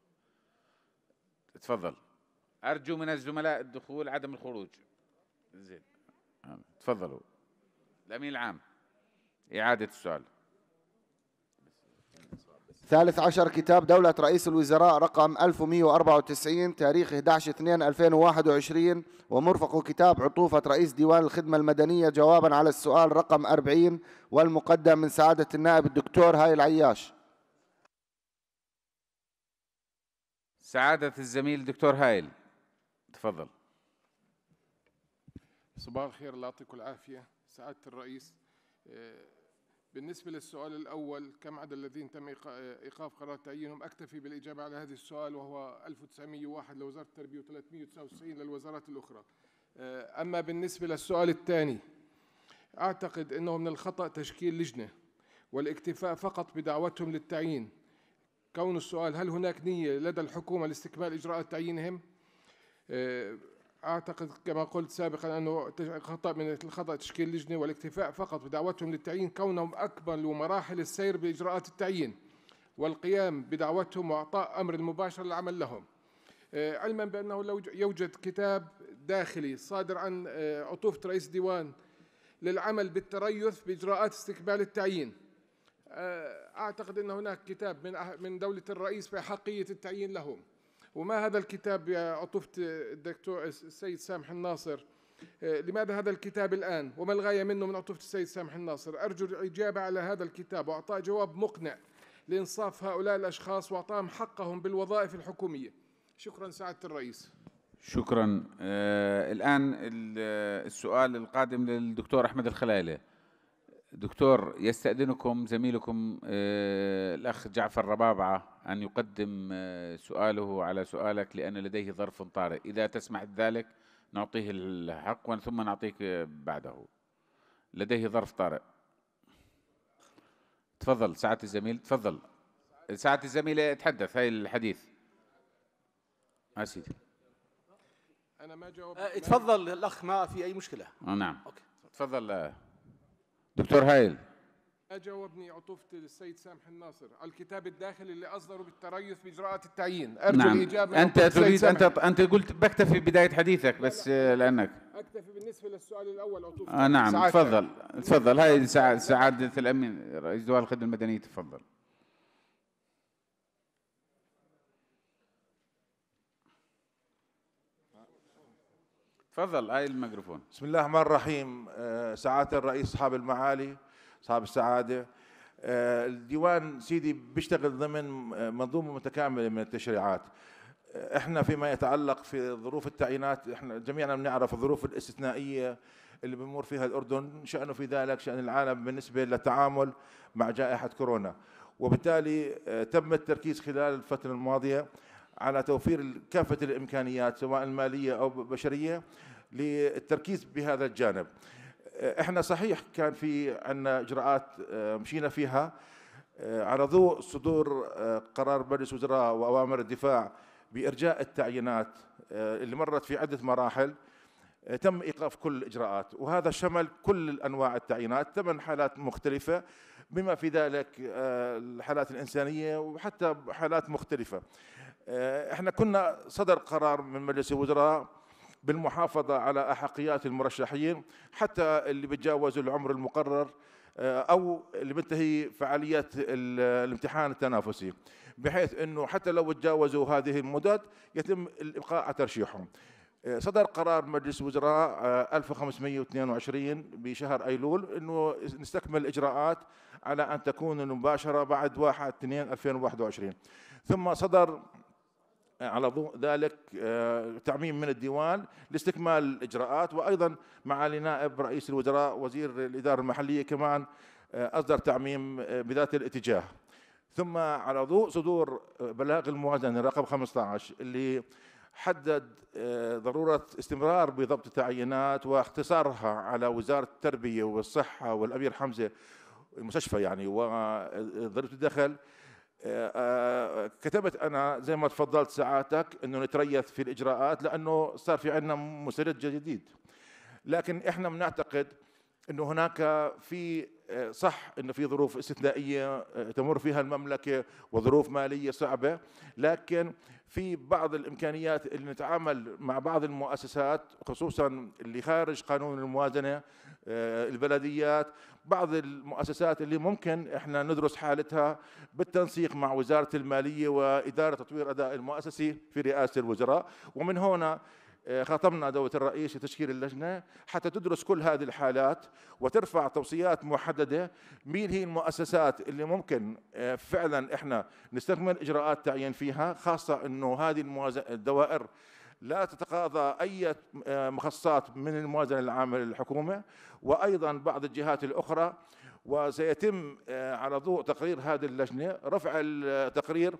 تفضل ارجو من الزملاء الدخول عدم الخروج زيد آه، تفضلوا الامين العام اعاده السؤال ثالث عشر كتاب دولة رئيس الوزراء رقم 1194 تاريخ 11 2 2021 ومرفق كتاب عطوفة رئيس ديوان الخدمة المدنية جوابا على السؤال رقم 40 والمقدم من سعادة النائب الدكتور هاي العياش سعادة الزميل دكتور هايل تفضل صباح الخير الله يعطيكم العافية سعادة الرئيس آه، بالنسبة للسؤال الأول كم عدد الذين تم إيقاف قرار تعيينهم أكتفي بالإجابة على هذا السؤال وهو 1901 لوزارة التربية و399 للوزارات الأخرى آه، أما بالنسبة للسؤال الثاني أعتقد أنه من الخطأ تشكيل لجنة والاكتفاء فقط بدعوتهم للتعيين كون السؤال هل هناك نية لدى الحكومة لاستكمال إجراءات تعيينهم آه، أعتقد كما قلت سابقا أنه خطأ من الخطأ تشكيل لجنه والاكتفاء فقط بدعوتهم للتعيين كونهم اكبر مراحل السير بإجراءات التعيين والقيام بدعوتهم وإعطاء أمر مباشر للعمل لهم آه، علما بأنه لو يوجد كتاب داخلي صادر عن آه، عطوفة رئيس ديوان للعمل بالتريث بإجراءات استقبال التعيين آه، أعتقد أن هناك كتاب من من دولة الرئيس بأحقية التعيين لهم وما هذا الكتاب يا عطفة الدكتور السيد سامح الناصر آه، لماذا هذا الكتاب الآن وما الغاية منه من عطفة السيد سامح الناصر أرجو الإجابة على هذا الكتاب وأعطاء جواب مقنع لإنصاف هؤلاء الأشخاص وأعطاهم حقهم بالوظائف الحكومية شكرا سعادة الرئيس شكرا آه الآن السؤال القادم للدكتور أحمد الخلايلة دكتور يستأذنكم زميلكم آه، الأخ جعفر ربابعة أن يقدم آه، سؤاله على سؤالك لأن لديه ظرف طارئ إذا تسمح ذلك نعطيه الحق ثم نعطيك بعده لديه ظرف طارئ تفضل ساعة الزميل تفضل ساعة الزميل تحدث هاي الحديث ما آه، سيدي أنا ما جاوبت تفضل الأخ ما في أي مشكلة نعم أوكي. تفضل دكتور هايل أجاوبني عطوفة السيد سامح الناصر على الكتاب الداخلي اللي أصدره بالتريث بإجراءات التعيين أرجو نعم. الإجابة أنت تريد أنت أنت قلت بكتفي بداية حديثك بس لا آه، لا. لأنك أكتفي بالنسبة للسؤال الأول عطوفة آه نعم تفضل تفضل هاي سعادة الأمين رئيس دول الخدمة المدنية تفضل تفضل اي الميكروفون بسم الله الرحمن الرحيم آه، سعاده الرئيس اصحاب المعالي اصحاب السعاده آه، الديوان سيدي بيشتغل ضمن آه، منظومه متكامله من التشريعات احنا فيما يتعلق في ظروف التعيينات احنا جميعنا بنعرف الظروف الاستثنائيه اللي بمر فيها الاردن شانه في ذلك شان العالم بالنسبه للتعامل مع جائحه كورونا وبالتالي تم التركيز خلال الفتره الماضيه على توفير كافة الإمكانيات سواء المالية أو بشرية للتركيز بهذا الجانب آه، احنا صحيح كان في عنا اجراءات آه، مشينا فيها آه، على ضوء صدور قرار مجلس وزراء واوامر الدفاع بارجاء التعيينات اللي مرت في عده مراحل تم ايقاف كل الاجراءات وهذا شمل كل انواع التعيينات ثمان حالات مختلفه بما في ذلك الحالات الانسانيه وحتى حالات مختلفه آه، احنا كنا صدر قرار من مجلس الوزراء بالمحافظة على أحقيات المرشحين حتى اللي بتجاوزوا العمر المقرر آه، أو اللي بتنتهي فعاليات الامتحان التنافسي بحيث أنه حتى لو تجاوزوا هذه المدد يتم الإبقاء على ترشيحهم آه، صدر قرار مجلس وزراء 1522 بشهر ايلول انه نستكمل الاجراءات على ان تكون المباشرة بعد 1 2 2021 ثم صدر على ضوء ذلك آه، تعميم من الديوان لاستكمال الاجراءات وايضا معالي نائب رئيس الوزراء وزير الاداره المحليه كمان آه، اصدر تعميم آه، بذات الاتجاه ثم على ضوء صدور بلاغ الموازنه رقم 15 اللي حدد ضرورة استمرار بضبط التعيينات واختصارها على وزارة التربية والصحة والأمير حمزة المستشفى يعني وضريبه الدخل آه، آه، كتبت انا زي ما تفضلت ساعاتك انه نتريث في الاجراءات لانه صار في عندنا مسرد جديد لكن احنا بنعتقد انه هناك في آه، صح انه في ظروف استثنائيه تمر فيها المملكه وظروف ماليه صعبه لكن في بعض الامكانيات اللي نتعامل مع بعض المؤسسات خصوصا اللي خارج قانون الموازنه البلديات بعض المؤسسات اللي ممكن احنا ندرس حالتها بالتنسيق مع وزاره الماليه واداره تطوير اداء المؤسسي في رئاسه الوزراء ومن هنا آه، خاطبنا دولة الرئيس لتشكيل اللجنة حتى تدرس كل هذه الحالات وترفع توصيات محددة مين هي المؤسسات اللي ممكن آه، فعلا احنا نستكمل إجراءات تعيين فيها خاصة أنه هذه الدوائر لا تتقاضى أي آه، مخصصات من الموازنة العامة للحكومة وأيضا بعض الجهات الأخرى وسيتم آه، على ضوء تقرير هذه اللجنة رفع التقرير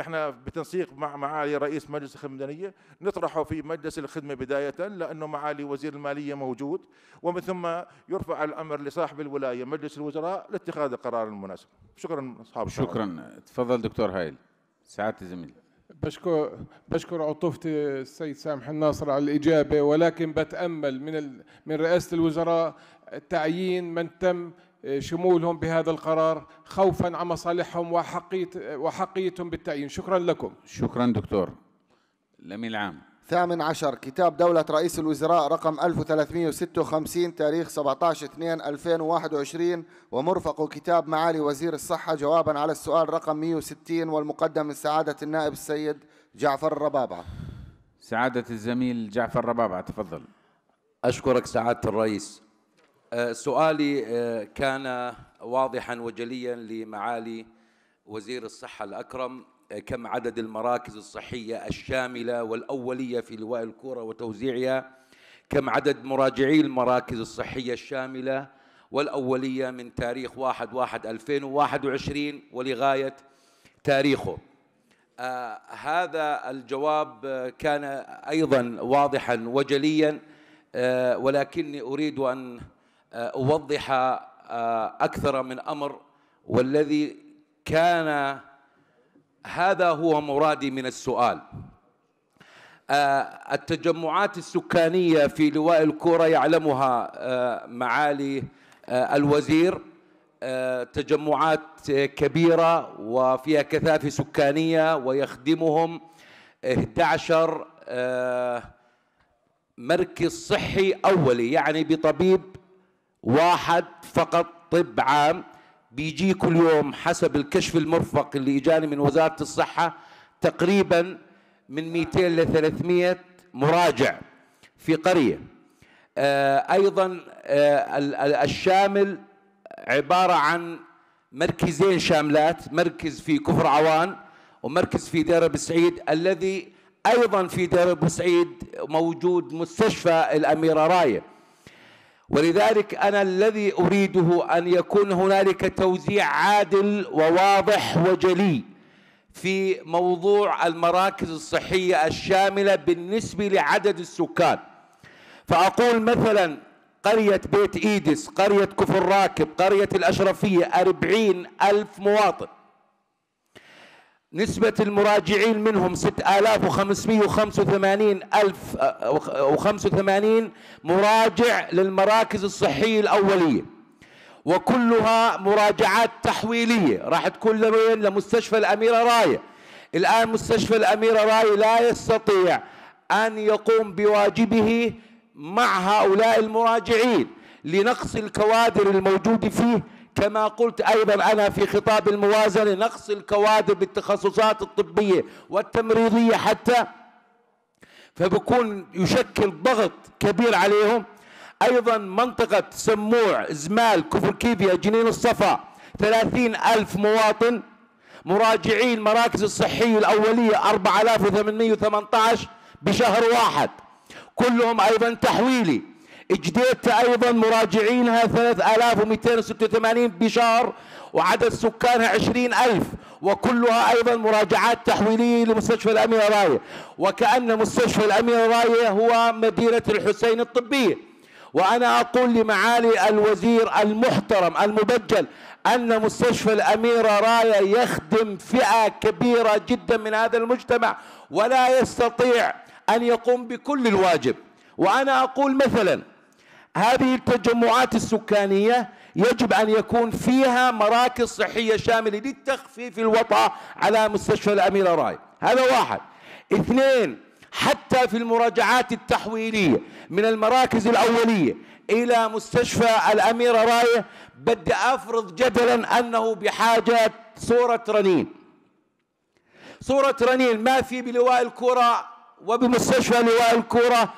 احنا بتنسيق مع معالي رئيس مجلس الخدمه المدنيه نطرحه في مجلس الخدمه بدايه لانه معالي وزير الماليه موجود ومن ثم يرفع الامر لصاحب الولايه مجلس الوزراء لاتخاذ القرار المناسب شكرا اصحاب شكرا تفضل دكتور هايل سعاده الزميل بشكر بشكر عطوفتي السيد سامح الناصر على الإجابة ولكن بتأمل من من رئاسة الوزراء تعيين من تم آه، شمولهم بهذا القرار خوفا على مصالحهم وحقيت وحقيتهم بالتعيين شكرا لكم شكرا دكتور الأمين العام ثامن عشر كتاب دولة رئيس الوزراء رقم 1356 تاريخ 17 2 2021 ومرفق كتاب معالي وزير الصحة جوابا على السؤال رقم 160 والمقدم من سعادة النائب السيد جعفر الربابعة سعادة الزميل جعفر الربابعة تفضل أشكرك سعادة الرئيس أه، سؤالي أه، كان واضحا وجليا لمعالي وزير الصحة الأكرم كم عدد المراكز الصحية الشاملة والأولية في لواء الكورة وتوزيعها كم عدد مراجعي المراكز الصحية الشاملة والأولية من تاريخ 1 1 2021 ولغاية تاريخه آه هذا الجواب آه، كان أيضا واضحا وجليا آه ولكني أريد أن آه أوضح آه، أكثر من أمر والذي كان هذا هو مرادي من السؤال آه، التجمعات السكانية في لواء الكورة يعلمها آه، معالي آه، الوزير تجمعات كبيرة وفيها كثافة سكانية ويخدمهم 11 مركز صحي أولي يعني بطبيب واحد فقط طب عام بيجي كل يوم حسب الكشف المرفق اللي اجاني من وزاره الصحه تقريبا من 200 ل 300 مراجع في قريه آه، ايضا آه، الشامل عباره عن مركزين شاملات مركز في كفر عوان ومركز في دير ابو سعيد الذي ايضا في دير ابو سعيد موجود مستشفى الاميره رايه ولذلك انا الذي اريده ان يكون هنالك توزيع عادل وواضح وجلي في موضوع المراكز الصحيه الشامله بالنسبه لعدد السكان فاقول مثلا قرية بيت إيدس قرية كفر راكب قرية الأشرفية أربعين ألف مواطن نسبة المراجعين منهم 6585 ألف و85 مراجع للمراكز الصحية الأولية وكلها مراجعات تحويلية راح تكون لوين لمستشفى الأميرة راية الآن مستشفى الأميرة راية لا يستطيع أن يقوم بواجبه مع هؤلاء المراجعين لنقص الكوادر الموجودة فيه كما قلت أيضا أنا في خطاب الموازنة نقص الكوادر بالتخصصات الطبية والتمريضية حتى فبكون يشكل ضغط كبير عليهم أيضا منطقة سموع زمال كفر كيفيا جنين الصفا ثلاثين ألف مواطن مراجعين مراكز الصحية الأولية 4818 بشهر واحد كلهم أيضا تحويلي جديدة أيضا مراجعينها 3286 بشهر وعدد سكانها 20000 وكلها أيضا مراجعات تحويلية لمستشفى الأميرة راية وكأن مستشفى الأميرة راية هو مدينة الحسين الطبية وأنا أقول لمعالي الوزير المحترم المبجل أن مستشفى الأميرة راية يخدم فئة كبيرة جدا من هذا المجتمع ولا يستطيع أن يقوم بكل الواجب وأنا أقول مثلاً هذه التجمعات السكانية يجب أن يكون فيها مراكز صحية شاملة للتخفيف الوطأ على مستشفى الأميرة راي هذا واحد اثنين حتى في المراجعات التحويلية من المراكز الأولية إلى مستشفى الأميرة راية بدي أفرض جدلا أنه بحاجة صورة رنين صورة رنين ما في بلواء الكرة وبمستشفى لواء الكرة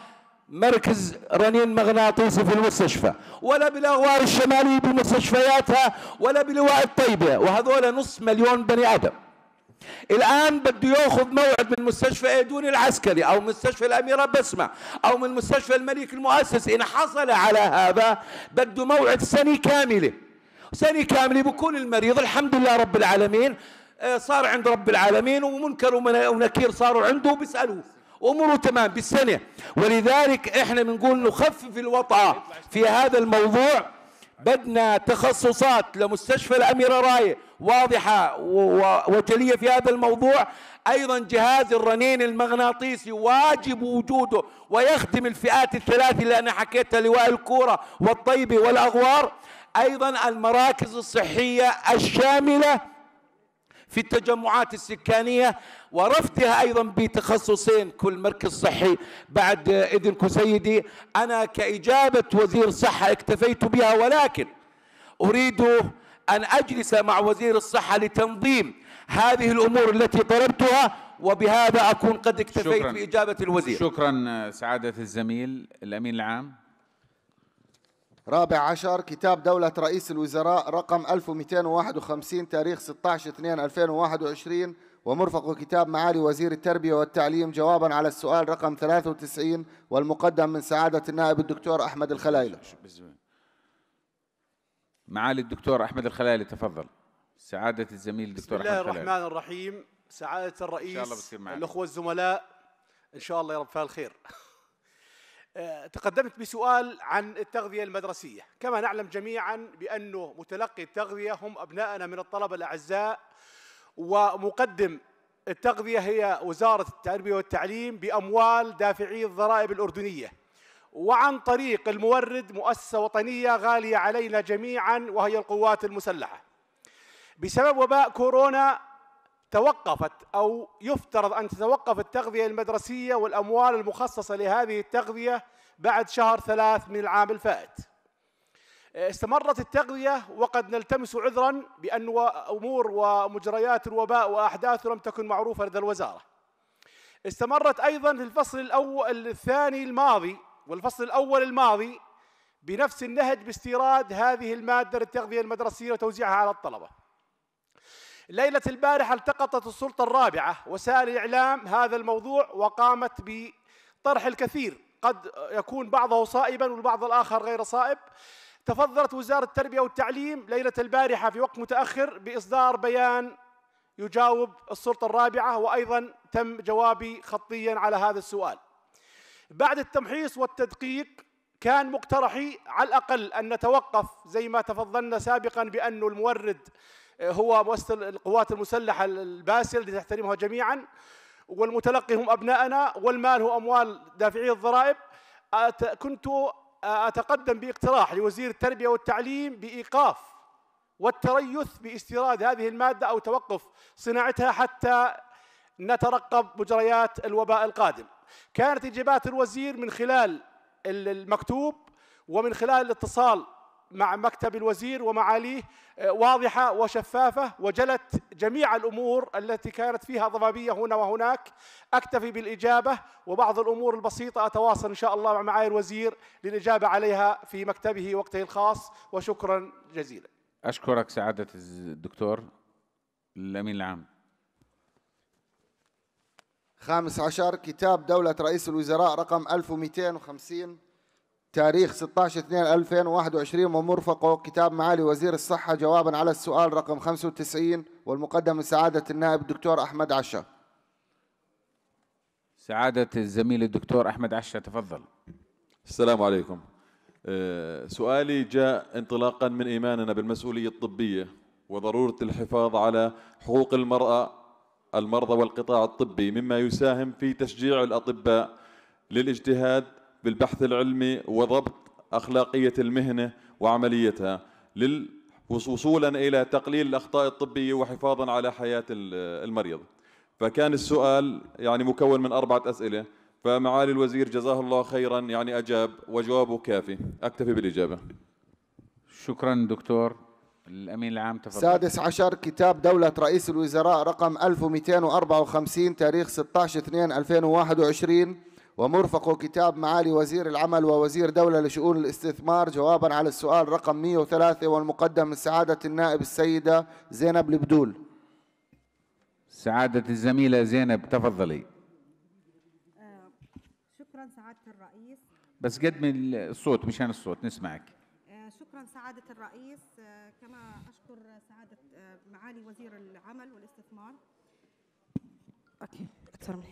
مركز رنين مغناطيسي في المستشفى ولا بالأغوار الشمالية بمستشفياتها ولا بلواء الطيبة وهذول نص مليون بني آدم الآن بده يأخذ موعد من مستشفى أيدون العسكري أو مستشفى الأميرة بسمة أو من مستشفى الملك المؤسس إن حصل على هذا بده موعد سنة كاملة سنة كاملة بكون المريض الحمد لله رب العالمين آه، صار عند رب العالمين ومنكر ونكير صاروا عنده وبيسألوه اموره تمام بالسنه ولذلك احنا بنقول نخفف الوطأة في هذا الموضوع بدنا تخصصات لمستشفى الأميرة راية واضحة وجلية في هذا الموضوع أيضا جهاز الرنين المغناطيسي واجب وجوده ويخدم الفئات الثلاث اللي أنا حكيتها لواء الكورة والطيبة والأغوار أيضا المراكز الصحية الشاملة في التجمعات السكانية ورفتها أيضا بتخصصين كل مركز صحي بعد إذنكم سيدي أنا كإجابة وزير صحة اكتفيت بها ولكن أريد أن أجلس مع وزير الصحة لتنظيم هذه الأمور التي طلبتها وبهذا أكون قد اكتفيت شكراً بإجابة الوزير شكرا سعادة الزميل الأمين العام رابع عشر كتاب دولة رئيس الوزراء رقم 1251 تاريخ 16 2 2021 ومرفق كتاب معالي وزير التربية والتعليم جوابا على السؤال رقم 93 والمقدم من سعادة النائب الدكتور أحمد الخلايلة معالي الدكتور أحمد الخلايلة تفضل سعادة الزميل الدكتور أحمد بسم الله الرحمن الرحيم سعادة الرئيس الأخوة الزملاء إن شاء الله يا رب فالخير تقدمت بسؤال عن التغذية المدرسية كما نعلم جميعا بأنه متلقي التغذية هم أبنائنا من الطلبة الأعزاء ومقدم التغذية هي وزارة التربية والتعليم بأموال دافعي الضرائب الأردنية وعن طريق المورد مؤسسة وطنية غالية علينا جميعا وهي القوات المسلحة بسبب وباء كورونا توقفت أو يفترض أن تتوقف التغذية المدرسية والأموال المخصصة لهذه التغذية بعد شهر ثلاث من العام الفائت استمرت التغذية وقد نلتمس عذرا بأن أمور ومجريات الوباء وأحداثه لم تكن معروفة لدى الوزارة استمرت أيضا في الفصل الأول الثاني الماضي والفصل الأول الماضي بنفس النهج باستيراد هذه المادة للتغذية المدرسية وتوزيعها على الطلبة ليلة البارحة التقطت السلطة الرابعة وسائل الإعلام هذا الموضوع وقامت بطرح الكثير قد يكون بعضه صائبا والبعض الآخر غير صائب تفضلت وزارة التربية والتعليم ليلة البارحة في وقت متأخر بإصدار بيان يجاوب السلطة الرابعة وأيضا تم جوابي خطيا على هذا السؤال بعد التمحيص والتدقيق كان مقترحي على الأقل أن نتوقف زي ما تفضلنا سابقا بأن المورد هو مؤسسة القوات المسلحة الباسلة التي تحترمها جميعا والمتلقي هم أبنائنا والمال هو أموال دافعي الضرائب كنت أتقدم باقتراح لوزير التربية والتعليم بإيقاف والتريث باستيراد هذه المادة أو توقف صناعتها حتى نترقب مجريات الوباء القادم كانت إجابات الوزير من خلال المكتوب ومن خلال الاتصال مع مكتب الوزير ومعاليه آه، واضحه وشفافه وجلت جميع الامور التي كانت فيها ضبابيه هنا وهناك اكتفي بالاجابه وبعض الامور البسيطه اتواصل ان شاء الله مع معالي الوزير للاجابه عليها في مكتبه وقته الخاص وشكرا جزيلا. اشكرك سعاده الدكتور الامين العام. خامس عشر كتاب دوله رئيس الوزراء رقم 1250 تاريخ 16 2 2021 ومرفقه كتاب معالي وزير الصحة جوابا على السؤال رقم 95 والمقدم من سعادة النائب الدكتور أحمد عشا سعادة الزميل الدكتور أحمد عشا تفضل السلام عليكم أه، سؤالي جاء انطلاقا من إيماننا بالمسؤولية الطبية وضرورة الحفاظ على حقوق المرأة المرضى والقطاع الطبي مما يساهم في تشجيع الأطباء للاجتهاد بالبحث العلمي وضبط أخلاقية المهنة وعمليتها وصولا إلى تقليل الأخطاء الطبية وحفاظا على حياة المريض فكان السؤال يعني مكون من أربعة أسئلة فمعالي الوزير جزاه الله خيرا يعني أجاب وجوابه كافي أكتفي بالإجابة شكرا دكتور الأمين العام تفضل سادس عشر كتاب دولة رئيس الوزراء رقم 1254 تاريخ 16 2 2021 ومرفق كتاب معالي وزير العمل ووزير دولة لشؤون الاستثمار جوابا على السؤال رقم 103 والمقدم من سعادة النائب السيدة زينب البدول سعادة الزميلة زينب تفضلي آه، شكرا سعادة الرئيس بس قدمي الصوت مشان الصوت نسمعك آه، شكرا سعادة الرئيس آه، كما أشكر سعادة معالي وزير العمل والاستثمار أوكي أكثر من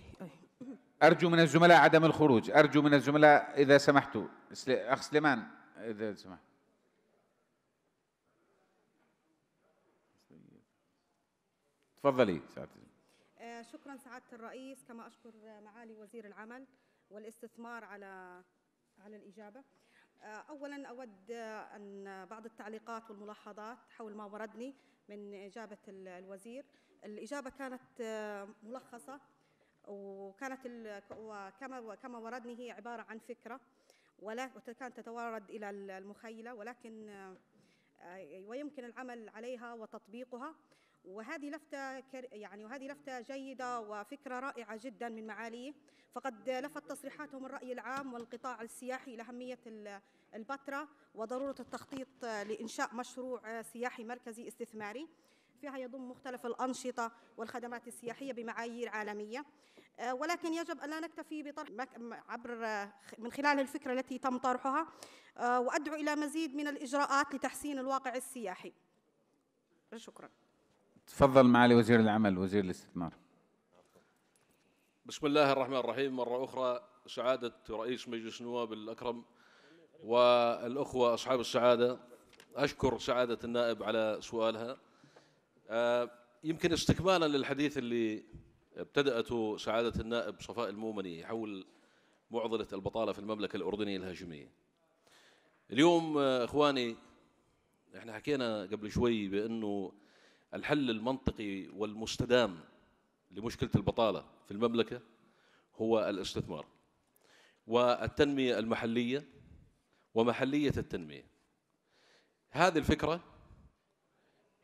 أرجو من الزملاء عدم الخروج أرجو من الزملاء إذا سمحتوا أخ سليمان إذا سمحت تفضلي سعادة آه، شكرا سعادة الرئيس كما أشكر معالي وزير العمل والاستثمار على على الإجابة آه، أولا أود أن بعض التعليقات والملاحظات حول ما وردني من إجابة الوزير الإجابة كانت آه، ملخصة وكانت وكما كما وردني هي عباره عن فكره ولا كانت تتوارد الى المخيله ولكن آه، ويمكن العمل عليها وتطبيقها وهذه لفتة يعني وهذه لفتة جيدة وفكرة رائعة جدا من معاليه فقد لفت تصريحاتهم الرأي العام والقطاع السياحي لاهميه البتراء وضرورة التخطيط لإنشاء مشروع سياحي مركزي استثماري فيها يضم مختلف الأنشطة والخدمات السياحية بمعايير عالمية آه، ولكن يجب أن لا نكتفي بطرح عبر آه، من خلال الفكرة التي تم طرحها آه، وأدعو إلى مزيد من الإجراءات لتحسين الواقع السياحي شكرا تفضل معالي وزير العمل وزير الاستثمار بسم الله الرحمن الرحيم مرة أخرى سعادة رئيس مجلس النواب الأكرم والأخوة أصحاب السعادة أشكر سعادة النائب على سؤالها آه، يمكن استكمالا للحديث اللي ابتدأته سعادة النائب صفاء المؤمني حول معضلة البطالة في المملكة الأردنية الهاشمية اليوم آه، إخواني احنا حكينا قبل شوي بأنه الحل المنطقي والمستدام لمشكلة البطالة في المملكة هو الاستثمار والتنمية المحلية ومحلية التنمية هذه الفكرة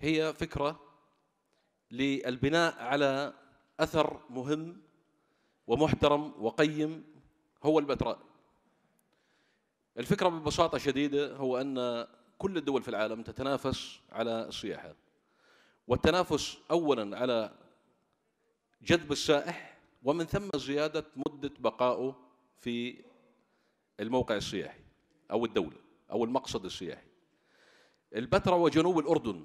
هي فكرة للبناء على أثر مهم ومحترم وقيم هو البتراء الفكرة ببساطة شديدة هو أن كل الدول في العالم تتنافس على السياحة والتنافس أولا على جذب السائح ومن ثم زيادة مدة بقائه في الموقع السياحي أو الدولة أو المقصد السياحي البتراء وجنوب الأردن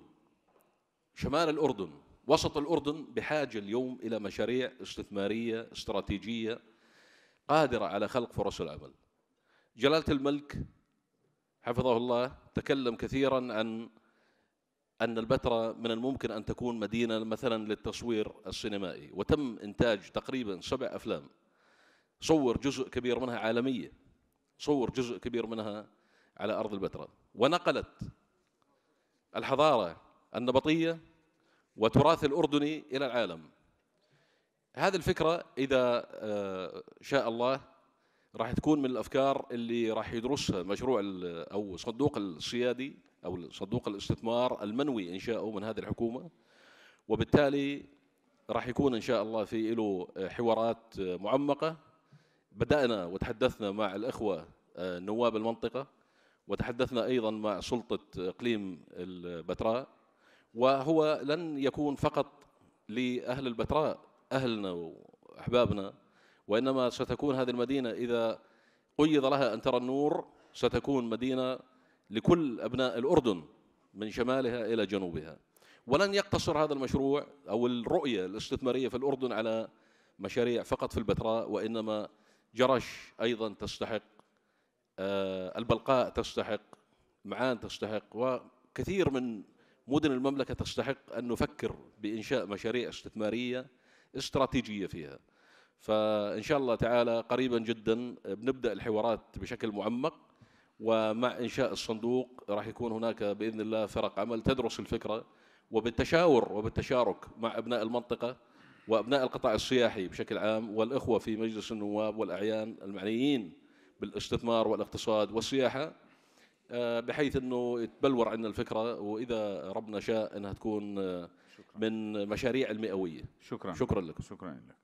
شمال الأردن وسط الأردن بحاجة اليوم إلى مشاريع استثمارية استراتيجية قادرة على خلق فرص العمل جلالة الملك حفظه الله تكلم كثيرا عن أن البتراء من الممكن أن تكون مدينة مثلا للتصوير السينمائي وتم إنتاج تقريبا سبع أفلام صور جزء كبير منها عالمية صور جزء كبير منها على أرض البتراء ونقلت الحضارة النبطية وتراث الأردني إلى العالم هذه الفكرة إذا آه، شاء الله راح تكون من الأفكار اللي راح يدرسها مشروع أو صندوق السيادي أو صندوق الاستثمار المنوي إنشاؤه من هذه الحكومة وبالتالي راح يكون إن شاء الله في له حوارات معمقة بدأنا وتحدثنا مع الإخوة آه، نواب المنطقة وتحدثنا أيضا مع سلطة آه، إقليم البتراء وهو لن يكون فقط لأهل البتراء أهلنا وأحبابنا وإنما ستكون هذه المدينة إذا قيض لها أن ترى النور ستكون مدينة لكل أبناء الأردن من شمالها إلى جنوبها ولن يقتصر هذا المشروع أو الرؤية الاستثمارية في الأردن على مشاريع فقط في البتراء وإنما جرش أيضا تستحق آه، البلقاء تستحق معان تستحق وكثير من مدن المملكة تستحق أن نفكر بإنشاء مشاريع استثمارية استراتيجية فيها فإن شاء الله تعالى قريبا جدا بنبدأ الحوارات بشكل معمق ومع إنشاء الصندوق راح يكون هناك بإذن الله فرق عمل تدرس الفكرة وبالتشاور وبالتشارك مع أبناء المنطقة وأبناء القطاع السياحي بشكل عام والإخوة في مجلس النواب والأعيان المعنيين بالاستثمار والاقتصاد والسياحة آه، بحيث انه يتبلور عندنا الفكره واذا ربنا شاء انها تكون آه، شكرا. من مشاريع المئويه شكرا شكرا لك شكرا لك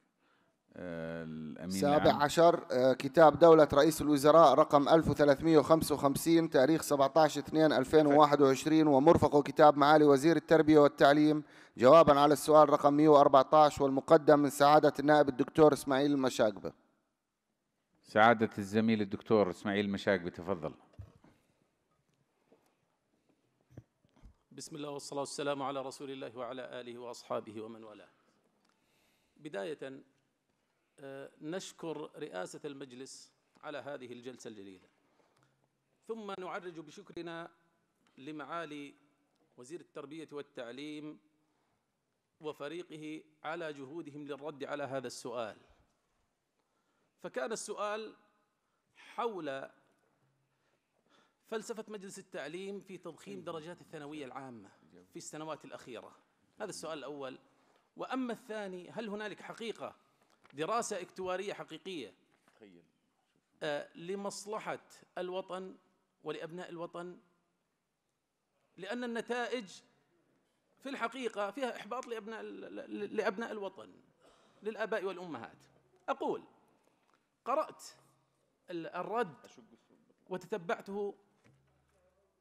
آه، الامين سابع نعم. عشر كتاب دولة رئيس الوزراء رقم 1355 تاريخ 17 2 2021 ومرفقه كتاب معالي وزير التربية والتعليم جوابا على السؤال رقم 114 والمقدم من سعادة النائب الدكتور اسماعيل المشاقبة سعادة الزميل الدكتور اسماعيل المشاقبة تفضل بسم الله والصلاة والسلام على رسول الله وعلى آله وأصحابه ومن والاه بداية نشكر رئاسة المجلس على هذه الجلسة الجليلة ثم نعرج بشكرنا لمعالي وزير التربية والتعليم وفريقه على جهودهم للرد على هذا السؤال فكان السؤال حول فلسفة مجلس التعليم في تضخيم درجات الثانوية العامة في السنوات الأخيرة هذا السؤال الأول وأما الثاني هل هنالك حقيقة دراسة اكتوارية حقيقية تخيل آه، لمصلحة الوطن ولأبناء الوطن لأن النتائج في الحقيقة فيها إحباط لأبناء, لأبناء الوطن للآباء والأمهات أقول قرأت الرد وتتبعته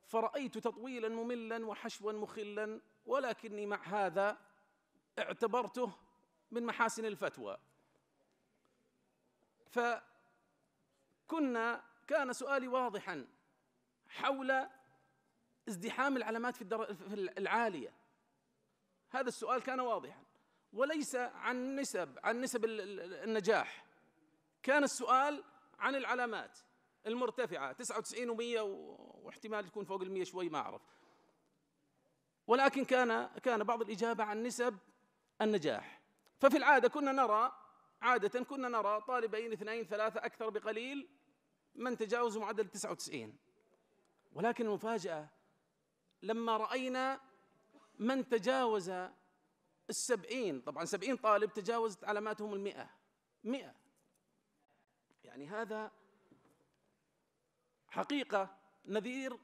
فرأيت تطويلا مملا وحشوا مخلا ولكني مع هذا اعتبرته من محاسن الفتوى فكنا كان سؤالي واضحا حول ازدحام العلامات في, الدر... في العالية هذا السؤال كان واضحا وليس عن نسب عن نسب النجاح كان السؤال عن العلامات المرتفعة 99 و100 واحتمال تكون فوق المية شوي ما أعرف ولكن كان كان بعض الإجابة عن نسب النجاح ففي العادة كنا نرى عادة كنا نرى طالبين اثنين ثلاثة أكثر بقليل من تجاوزوا معدل 99 ولكن المفاجأة لما رأينا من تجاوز السبعين طبعا سبعين طالب تجاوزت علاماتهم المئة مئة يعني هذا حقيقة نذير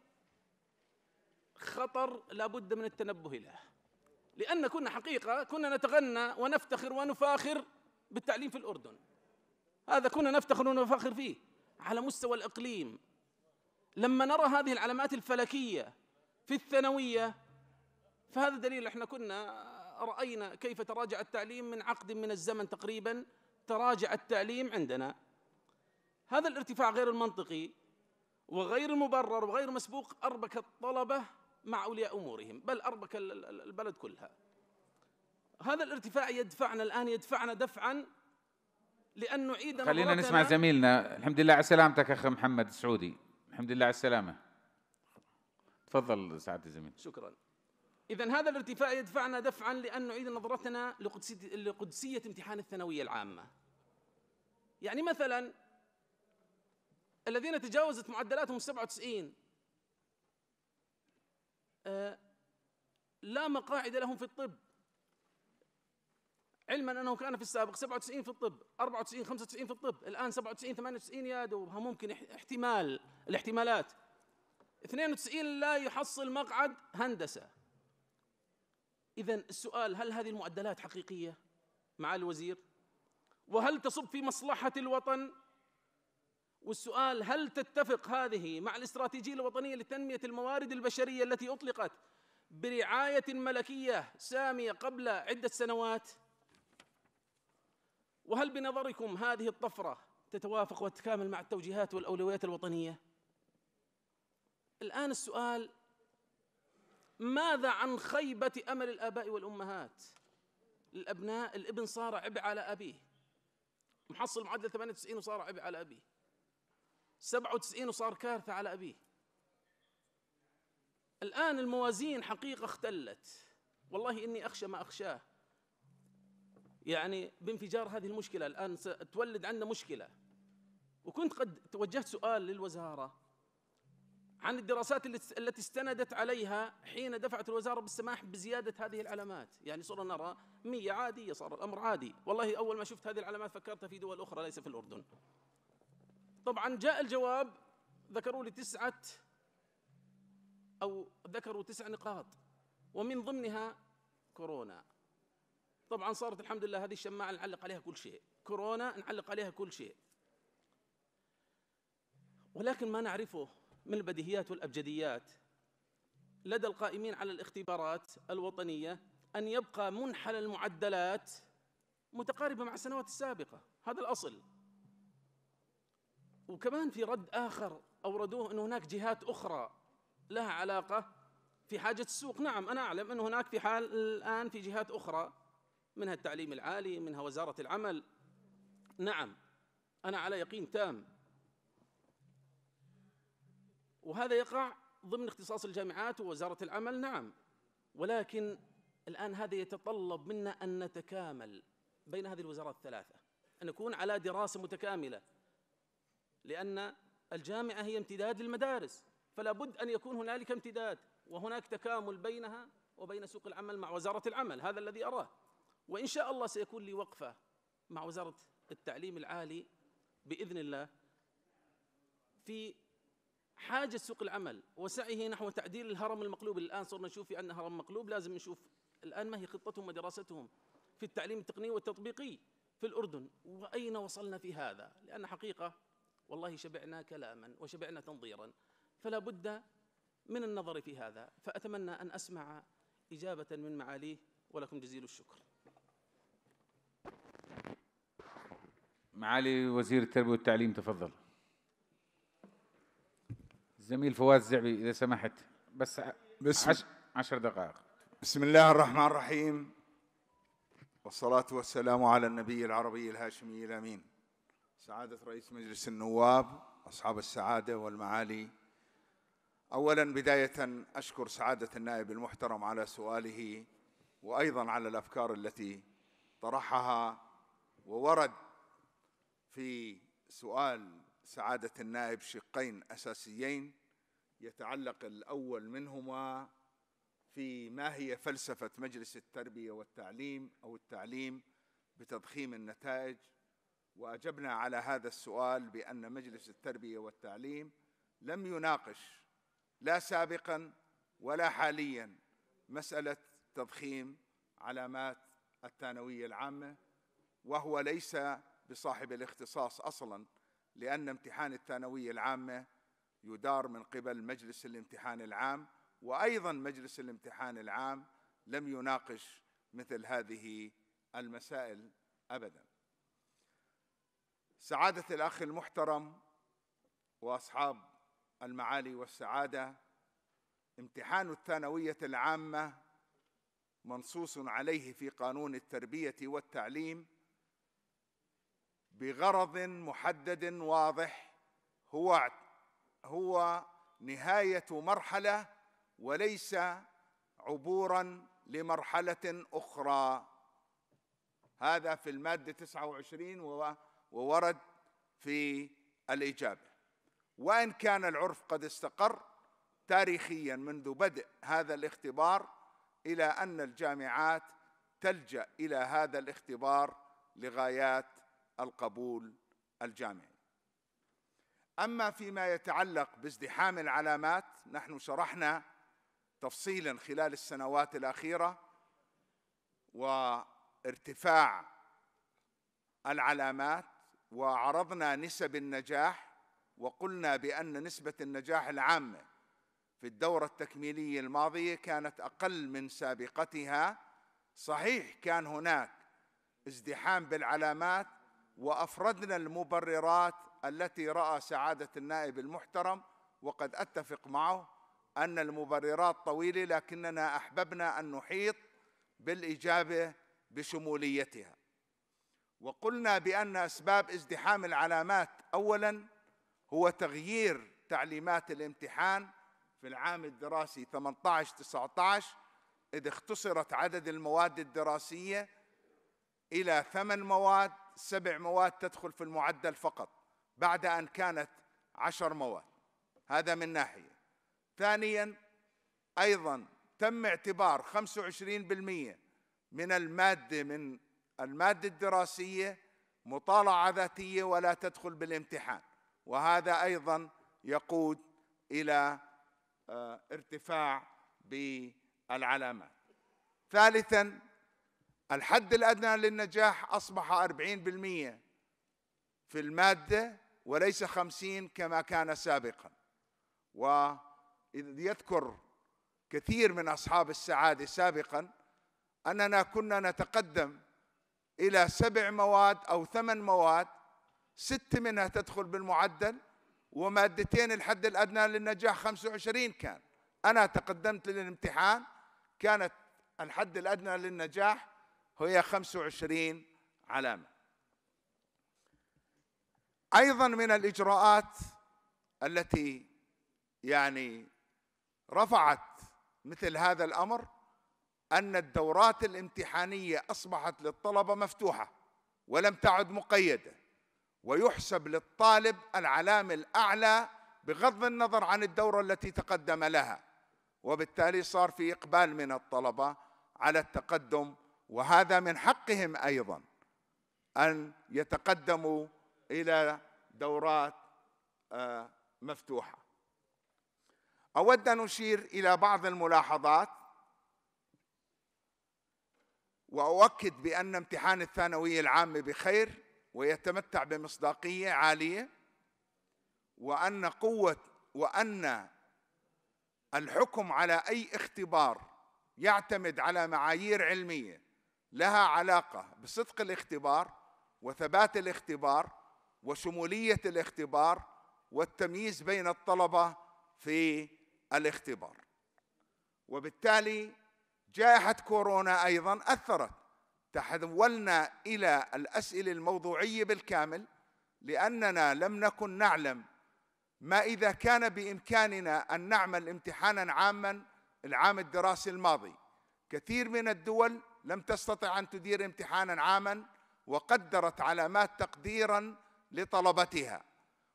خطر لابد من التنبه له لأن كنا حقيقة كنا نتغنى ونفتخر ونفاخر بالتعليم في الأردن هذا كنا نفتخر ونفاخر فيه على مستوى الإقليم لما نرى هذه العلامات الفلكية في الثانوية فهذا دليل احنا كنا رأينا كيف تراجع التعليم من عقد من الزمن تقريبا تراجع التعليم عندنا هذا الارتفاع غير المنطقي وغير مبرر وغير مسبوق أربك الطلبة مع أولياء أمورهم بل أربك البلد كلها هذا الارتفاع يدفعنا الآن يدفعنا دفعا لأن نعيد خلينا نسمع زميلنا الحمد لله على سلامتك أخ محمد السعودي الحمد لله على السلامة تفضل سعادة الزميل شكرا إذا هذا الارتفاع يدفعنا دفعا لأن نعيد نظرتنا لقدسية, لقدسية امتحان الثانوية العامة يعني مثلا الذين تجاوزت معدلاتهم 97 آه، لا مقاعد لهم في الطب علما انه كان في السابق 97 في الطب 94 95 في الطب الان 97 98 يا دوبها ممكن احتمال الاحتمالات 92 لا يحصل مقعد هندسه اذا السؤال هل هذه المعدلات حقيقيه مع الوزير وهل تصب في مصلحه الوطن والسؤال هل تتفق هذه مع الاستراتيجيه الوطنيه لتنميه الموارد البشريه التي اطلقت برعايه ملكيه ساميه قبل عده سنوات وهل بنظركم هذه الطفره تتوافق وتتكامل مع التوجيهات والاولويات الوطنيه الان السؤال ماذا عن خيبه امل الاباء والامهات الابناء الابن صار عبء على ابيه محصل معدل 98 وصار عبء على ابيه 97 وصار كارثة على أبيه الآن الموازين حقيقة اختلت والله إني أخشى ما أخشاه يعني بانفجار هذه المشكلة الآن ستولد عندنا مشكلة وكنت قد توجهت سؤال للوزارة عن الدراسات التي استندت عليها حين دفعت الوزارة بالسماح بزيادة هذه العلامات يعني صرنا نرى مية عادية صار الأمر عادي والله أول ما شفت هذه العلامات فكرتها في دول أخرى ليس في الأردن طبعا جاء الجواب ذكروا لي تسعة أو ذكروا تسع نقاط ومن ضمنها كورونا طبعا صارت الحمد لله هذه الشماعة نعلق عليها كل شيء كورونا نعلق عليها كل شيء ولكن ما نعرفه من البديهيات والأبجديات لدى القائمين على الاختبارات الوطنية أن يبقى منحل المعدلات متقاربة مع السنوات السابقة هذا الأصل وكمان في رد آخر أوردوه أن هناك جهات أخرى لها علاقة في حاجة السوق نعم أنا أعلم أن هناك في حال الآن في جهات أخرى منها التعليم العالي منها وزارة العمل نعم أنا على يقين تام وهذا يقع ضمن اختصاص الجامعات ووزارة العمل نعم ولكن الآن هذا يتطلب منا أن نتكامل بين هذه الوزارات الثلاثة أن نكون على دراسة متكاملة لأن الجامعة هي امتداد للمدارس فلا بد أن يكون هنالك امتداد وهناك تكامل بينها وبين سوق العمل مع وزارة العمل هذا الذي أراه وإن شاء الله سيكون لي وقفة مع وزارة التعليم العالي بإذن الله في حاجة سوق العمل وسعيه نحو تعديل الهرم المقلوب اللي الآن صرنا نشوف في أن هرم مقلوب لازم نشوف الآن ما هي خطتهم ودراستهم في التعليم التقني والتطبيقي في الأردن وأين وصلنا في هذا لأن حقيقة والله شبعنا كلاما وشبعنا تنظيرا فلا بد من النظر في هذا فأتمنى أن أسمع إجابة من معاليه ولكم جزيل الشكر معالي وزير التربية والتعليم تفضل الزميل فواز زعبي إذا سمحت بس بسم عشر دقائق بسم الله الرحمن الرحيم والصلاة والسلام على النبي العربي الهاشمي الأمين سعادة رئيس مجلس النواب أصحاب السعادة والمعالي أولا بداية أشكر سعادة النائب المحترم على سؤاله وأيضا على الأفكار التي طرحها وورد في سؤال سعادة النائب شقين أساسيين يتعلق الأول منهما في ما هي فلسفة مجلس التربية والتعليم أو التعليم بتضخيم النتائج واجبنا على هذا السؤال بان مجلس التربيه والتعليم لم يناقش لا سابقا ولا حاليا مساله تضخيم علامات الثانويه العامه وهو ليس بصاحب الاختصاص اصلا لان امتحان الثانويه العامه يدار من قبل مجلس الامتحان العام وايضا مجلس الامتحان العام لم يناقش مثل هذه المسائل ابدا سعادة الأخ المحترم وأصحاب المعالي والسعادة امتحان الثانوية العامة منصوص عليه في قانون التربية والتعليم بغرض محدد واضح هو هو نهاية مرحلة وليس عبورا لمرحلة أخرى هذا في المادة 29 وورد في الإجابة وإن كان العرف قد استقر تاريخيا منذ بدء هذا الاختبار إلى أن الجامعات تلجأ إلى هذا الاختبار لغايات القبول الجامعي أما فيما يتعلق بازدحام العلامات نحن شرحنا تفصيلا خلال السنوات الأخيرة وارتفاع العلامات وعرضنا نسب النجاح وقلنا بأن نسبة النجاح العامة في الدورة التكميلية الماضية كانت أقل من سابقتها صحيح كان هناك ازدحام بالعلامات وأفردنا المبررات التي رأى سعادة النائب المحترم وقد أتفق معه أن المبررات طويلة لكننا أحببنا أن نحيط بالإجابة بشموليتها وقلنا بأن أسباب ازدحام العلامات أولا هو تغيير تعليمات الامتحان في العام الدراسي 18 19 إذ اختصرت عدد المواد الدراسية إلى ثمان مواد سبع مواد تدخل في المعدل فقط بعد أن كانت عشر مواد هذا من ناحية ثانيا أيضا تم اعتبار 25% من المادة من المادة الدراسية مطالعة ذاتية ولا تدخل بالامتحان وهذا أيضا يقود إلى آه، ارتفاع بالعلامات ثالثا الحد الأدنى للنجاح أصبح 40% في المادة وليس 50 كما كان سابقا ويذكر كثير من أصحاب السعادة سابقا أننا كنا نتقدم إلى سبع مواد أو ثمان مواد ست منها تدخل بالمعدل ومادتين الحد الأدنى للنجاح 25 كان أنا تقدمت للامتحان كانت الحد الأدنى للنجاح هي 25 علامة أيضا من الإجراءات التي يعني رفعت مثل هذا الأمر أن الدورات الامتحانية أصبحت للطلبة مفتوحة ولم تعد مقيدة ويحسب للطالب العلامة الأعلى بغض النظر عن الدورة التي تقدم لها وبالتالي صار في إقبال من الطلبة على التقدم وهذا من حقهم أيضا أن يتقدموا إلى دورات آه، مفتوحة أود أن أشير إلى بعض الملاحظات واؤكد بان امتحان الثانويه العامه بخير ويتمتع بمصداقيه عاليه وان قوه وان الحكم على اي اختبار يعتمد على معايير علميه لها علاقه بصدق الاختبار وثبات الاختبار وشموليه الاختبار والتمييز بين الطلبه في الاختبار وبالتالي جائحة كورونا أيضا أثرت تحولنا إلى الأسئلة الموضوعية بالكامل لأننا لم نكن نعلم ما إذا كان بإمكاننا أن نعمل امتحانا عاما العام الدراسي الماضي كثير من الدول لم تستطع أن تدير امتحانا عاما وقدرت علامات تقديرا لطلبتها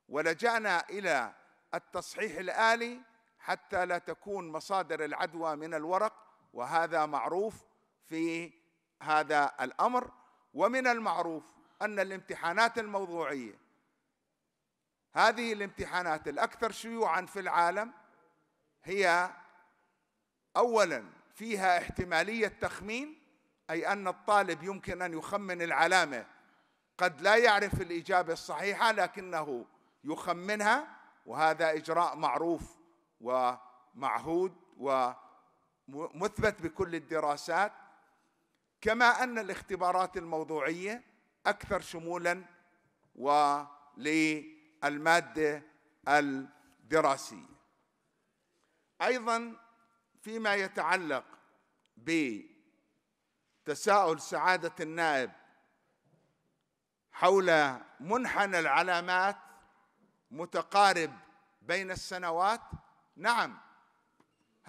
ولجأنا إلى التصحيح الآلي حتى لا تكون مصادر العدوى من الورق وهذا معروف في هذا الامر ومن المعروف ان الامتحانات الموضوعيه هذه الامتحانات الاكثر شيوعا في العالم هي اولا فيها احتماليه تخمين اي ان الطالب يمكن ان يخمن العلامه قد لا يعرف الاجابه الصحيحه لكنه يخمنها وهذا اجراء معروف ومعهود و مثبت بكل الدراسات كما ان الاختبارات الموضوعيه اكثر شمولا وللماده الدراسيه ايضا فيما يتعلق بتساؤل سعاده النائب حول منحنى العلامات متقارب بين السنوات نعم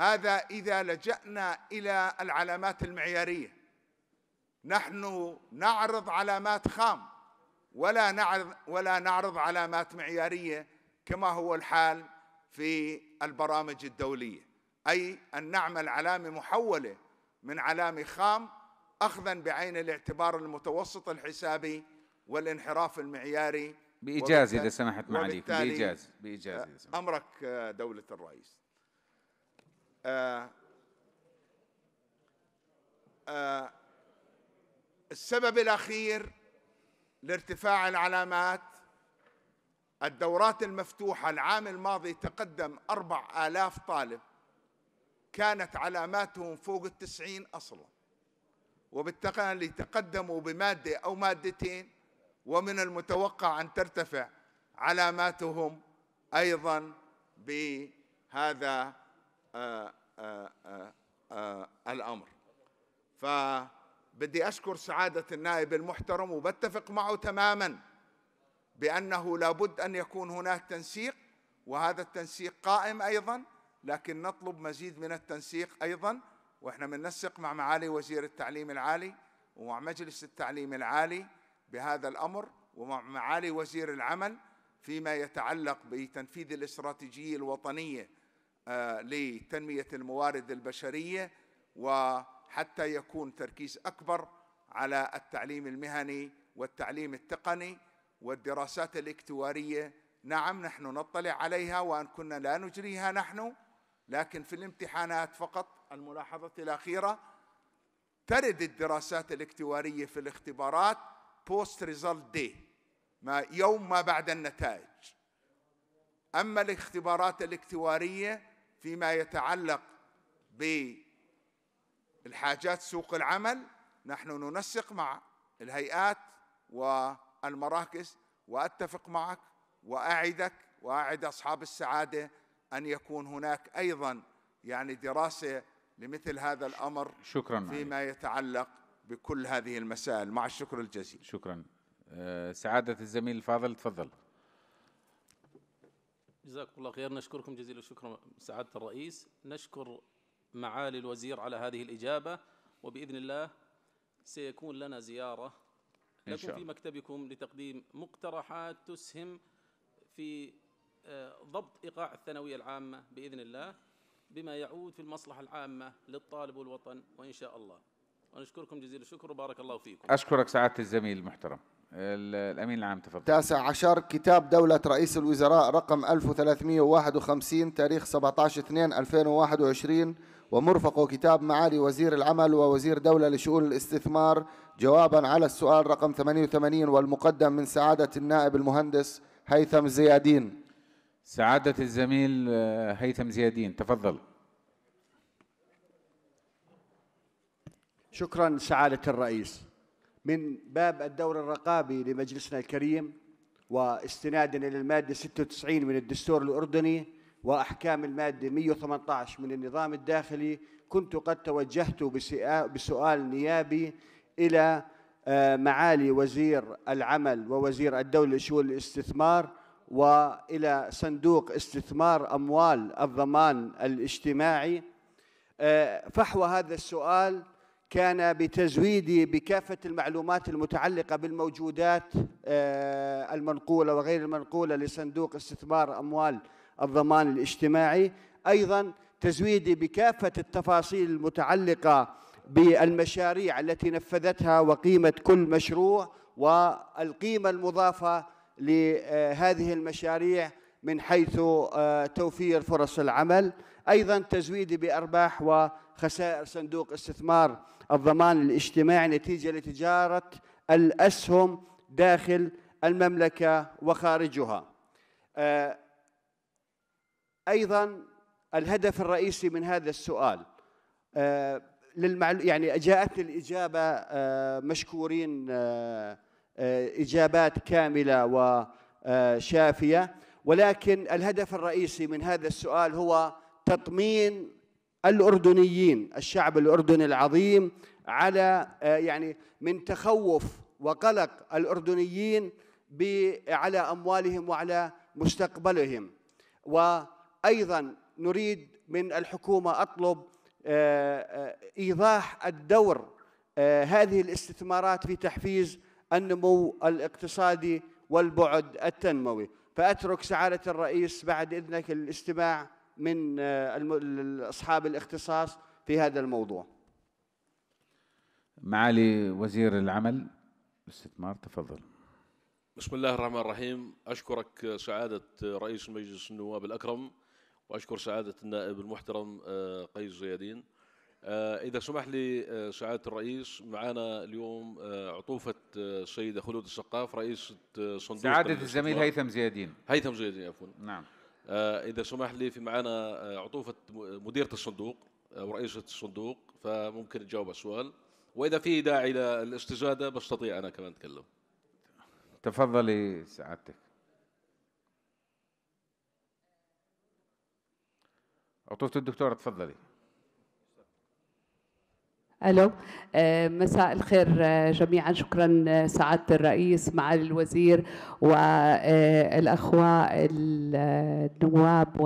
هذا إذا لجأنا إلى العلامات المعيارية نحن نعرض علامات خام ولا نعرض ولا نعرض علامات معيارية كما هو الحال في البرامج الدولية أي أن نعمل علامة محولة من علامة خام أخذا بعين الاعتبار المتوسط الحسابي والانحراف المعياري بإجازة إذا سمحت معاليك بإجازة بإجازة أمرك دولة الرئيس آه، آه، السبب الأخير لارتفاع العلامات الدورات المفتوحة العام الماضي تقدم أربع آلاف طالب كانت علاماتهم فوق التسعين أصلا وبالتالي تقدموا بمادة أو مادتين ومن المتوقع أن ترتفع علاماتهم أيضا بهذا آه، آه، آه، الأمر فبدي أشكر سعادة النائب المحترم وبتفق معه تماما بأنه لابد أن يكون هناك تنسيق وهذا التنسيق قائم أيضا لكن نطلب مزيد من التنسيق أيضا وإحنا بننسق مع معالي وزير التعليم العالي ومع مجلس التعليم العالي بهذا الأمر ومع معالي وزير العمل فيما يتعلق بتنفيذ الاستراتيجية الوطنية آه، لتنمية الموارد البشرية وحتى يكون تركيز أكبر على التعليم المهني والتعليم التقني والدراسات الاكتوارية نعم نحن نطلع عليها وأن كنا لا نجريها نحن لكن في الامتحانات فقط الملاحظة الأخيرة ترد الدراسات الاكتوارية في الاختبارات بوست result day ما يوم ما بعد النتائج أما الاختبارات الاكتوارية فيما يتعلق بالحاجات سوق العمل نحن ننسق مع الهيئات والمراكز واتفق معك واعدك واعد اصحاب السعاده ان يكون هناك ايضا يعني دراسه لمثل هذا الامر شكرا فيما عليك. يتعلق بكل هذه المسائل مع الشكر الجزيل شكرا آه، سعاده الزميل الفاضل تفضل جزاكم الله خير نشكركم جزيل الشكر سعادة الرئيس نشكر معالي الوزير على هذه الإجابة وبإذن الله سيكون لنا زيارة إن شاء في مكتبكم لتقديم مقترحات تسهم في آه، ضبط إيقاع الثانوية العامة بإذن الله بما يعود في المصلحة العامة للطالب والوطن وإن شاء الله ونشكركم جزيل الشكر وبارك الله فيكم أشكرك سعادة الزميل المحترم الأمين العام تفضل تاسع عشر كتاب دولة رئيس الوزراء رقم 1351 تاريخ 17 2 2021 ومرفقه كتاب معالي وزير العمل ووزير دولة لشؤون الاستثمار جوابا على السؤال رقم 88 والمقدم من سعادة النائب المهندس هيثم زيادين سعادة الزميل آه، هيثم زيادين تفضل شكرا سعادة الرئيس من باب الدور الرقابي لمجلسنا الكريم واستنادا إلى المادة 96 من الدستور الأردني وأحكام المادة 118 من النظام الداخلي كنت قد توجهت بسؤال نيابي إلى آه، معالي وزير العمل ووزير الدولة لشؤون الاستثمار والى صندوق استثمار اموال الضمان الاجتماعي آه، فحوى هذا السؤال كان بتزويدي بكافة المعلومات المتعلقة بالموجودات آه، المنقولة وغير المنقولة لصندوق استثمار أموال الضمان الاجتماعي أيضا تزويدي بكافة التفاصيل المتعلقة بالمشاريع التي نفذتها وقيمة كل مشروع والقيمة المضافة لهذه المشاريع من حيث آه، توفير فرص العمل أيضا تزويدي بأرباح وخسائر صندوق استثمار الضمان الاجتماعي نتيجة لتجارة الأسهم داخل المملكة وخارجها آه، أيضا الهدف الرئيسي من هذا السؤال آه، للمعلو... يعني جاءتني الإجابة آه، مشكورين إجابات كاملة وشافية ولكن الهدف الرئيسي من هذا السؤال هو تطمين الأردنيين الشعب الأردني العظيم على آه، يعني من تخوف وقلق الأردنيين على أموالهم وعلى مستقبلهم وأيضا نريد من الحكومة أطلب آه، آه، إيضاح الدور هذه الاستثمارات في تحفيز النمو الاقتصادي والبعد التنموي فأترك سعادة الرئيس بعد إذنك الاستماع من آه، أصحاب الاختصاص في هذا الموضوع معالي وزير العمل والاستثمار تفضل بسم الله الرحمن الرحيم أشكرك سعادة رئيس مجلس النواب الأكرم وأشكر سعادة النائب المحترم آه، قيس زيادين آه، إذا سمح لي سعادة الرئيس معنا اليوم عطوفة السيدة خلود السقاف رئيس صندوق سعادة الزميل هيثم زيادين هيثم زيادين عفوا نعم آه، اذا سمح لي في معنا آه، عطوفه مديره الصندوق آه، ورئيسه الصندوق فممكن تجاوب على السؤال واذا في داعي للاستزاده بستطيع انا كمان اتكلم تفضلي سعادتك عطوفه الدكتوره تفضلي الو آه، مساء الخير آه، جميعا شكرا آه، سعاده الرئيس معالي الوزير والاخوه النواب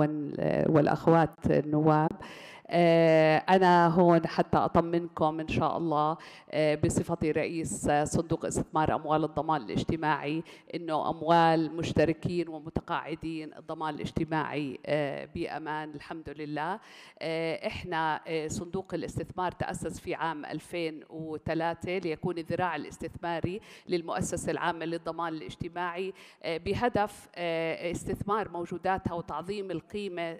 والاخوات النواب آه، أنا هون حتى أطمنكم إن شاء الله آه، بصفتي رئيس صندوق استثمار أموال الضمان الاجتماعي إنه أموال مشتركين ومتقاعدين الضمان الاجتماعي آه، بأمان الحمد لله إحنا صندوق الاستثمار تأسس في عام 2003 ليكون الذراع الاستثماري للمؤسسة العامة للضمان الاجتماعي بهدف استثمار موجوداتها وتعظيم القيمة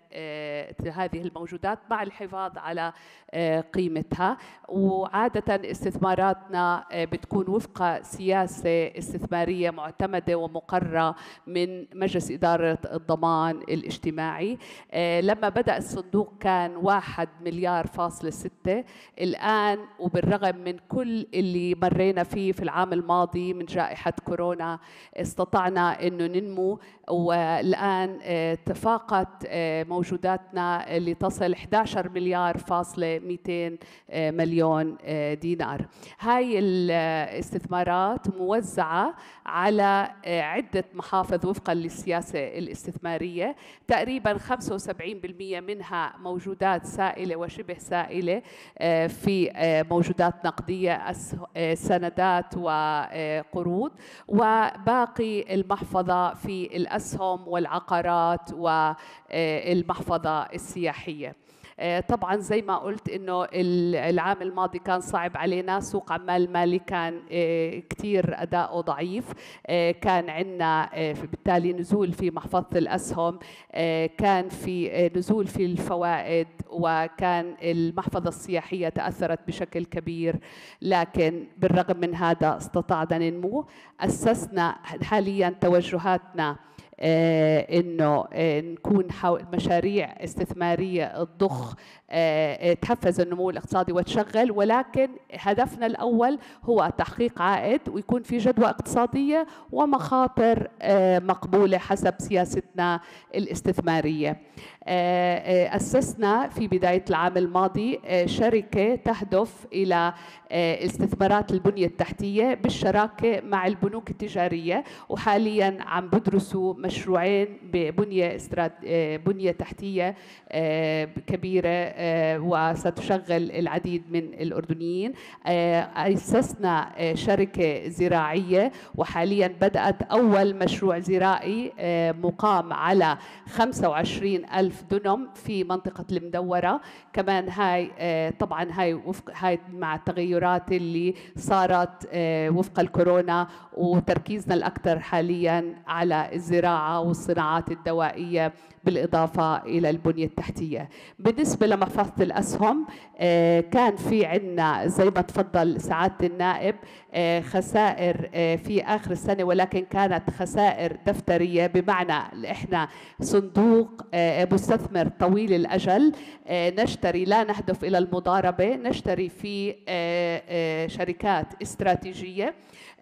هذه الموجودات مع الحفاظ على آه، قيمتها وعادة استثماراتنا آه، بتكون وفق سياسة استثمارية معتمدة ومقررة من مجلس إدارة الضمان الاجتماعي آه، لما بدأ الصندوق كان واحد مليار فاصلة ستة الآن وبالرغم من كل اللي مرينا فيه في العام الماضي من جائحة كورونا استطعنا أنه ننمو والآن تفاقت موجوداتنا لتصل 11 شهر مليار فاصلة 200 آه، مليون آه، دينار هاي الاستثمارات موزعة على آه، عدة محافظ وفقا للسياسة الاستثمارية تقريبا 75% منها موجودات سائلة وشبه سائلة في موجودات نقدية سندات وقروض وباقي المحفظة في الأسهم والعقارات والمحفظة السياحية آه، طبعا زي ما قلت انه العام الماضي كان صعب علينا سوق عمال مالي كان آه، كثير اداؤه ضعيف آه، كان عندنا بالتالي نزول في محفظه الاسهم كان في نزول في الفوائد وكان المحفظه السياحيه تاثرت بشكل كبير لكن بالرغم من هذا استطعنا ننمو اسسنا حاليا توجهاتنا آه، انه آه، نكون حول مشاريع استثماريه تضخ آه، تحفز النمو الاقتصادي وتشغل ولكن هدفنا الاول هو تحقيق عائد ويكون في جدوى اقتصاديه ومخاطر مقبوله حسب سياستنا الاستثماريه. آه، آه، أسسنا في بداية العام الماضي آه، شركة تهدف إلى استثمارات البنية التحتية بالشراكة مع البنوك التجارية وحاليا عم بدرسوا مشروعين ببنية استراد... بنية تحتية كبيرة وستشغل العديد من الأردنيين أسسنا شركة زراعية وحاليا بدأت أول مشروع زراعي مقام على 25 ألف ألف دنم في منطقة المدورة كمان هاي آه، طبعا هاي وفق هاي مع التغيرات اللي صارت آه، وفق الكورونا وتركيزنا الأكثر حاليا على الزراعة والصناعات الدوائية بالإضافة إلى البنية التحتية بالنسبة لمحفظة الأسهم آه، كان في عنا زي ما تفضل سعادة النائب آه، خسائر آه، في آخر السنة ولكن كانت خسائر دفترية بمعنى إحنا صندوق مستثمر طويل الأجل نشتري لا نهدف إلى المضاربة نشتري في شركات استراتيجية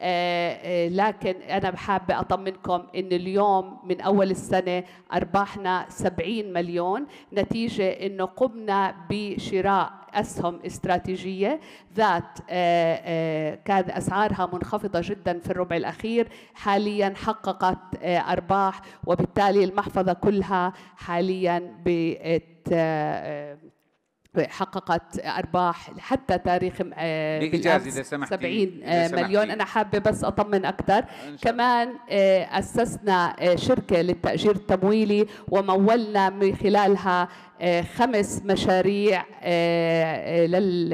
آه، آه، لكن أنا حابة أطمنكم أن اليوم من أول السنة أرباحنا 70 مليون نتيجة أنه قمنا بشراء أسهم استراتيجية ذات آه، كان أسعارها منخفضة جدا في الربع الأخير حاليا حققت أرباح وبالتالي المحفظة كلها حاليا بت حققت ارباح حتى تاريخ بالاجازه آه، اذا سمحتي 70 آه، مليون انا حابه بس اطمن اكثر كمان آه، اسسنا شركه للتاجير التمويلي ومولنا من خلالها آه، خمس مشاريع آه، آه، لل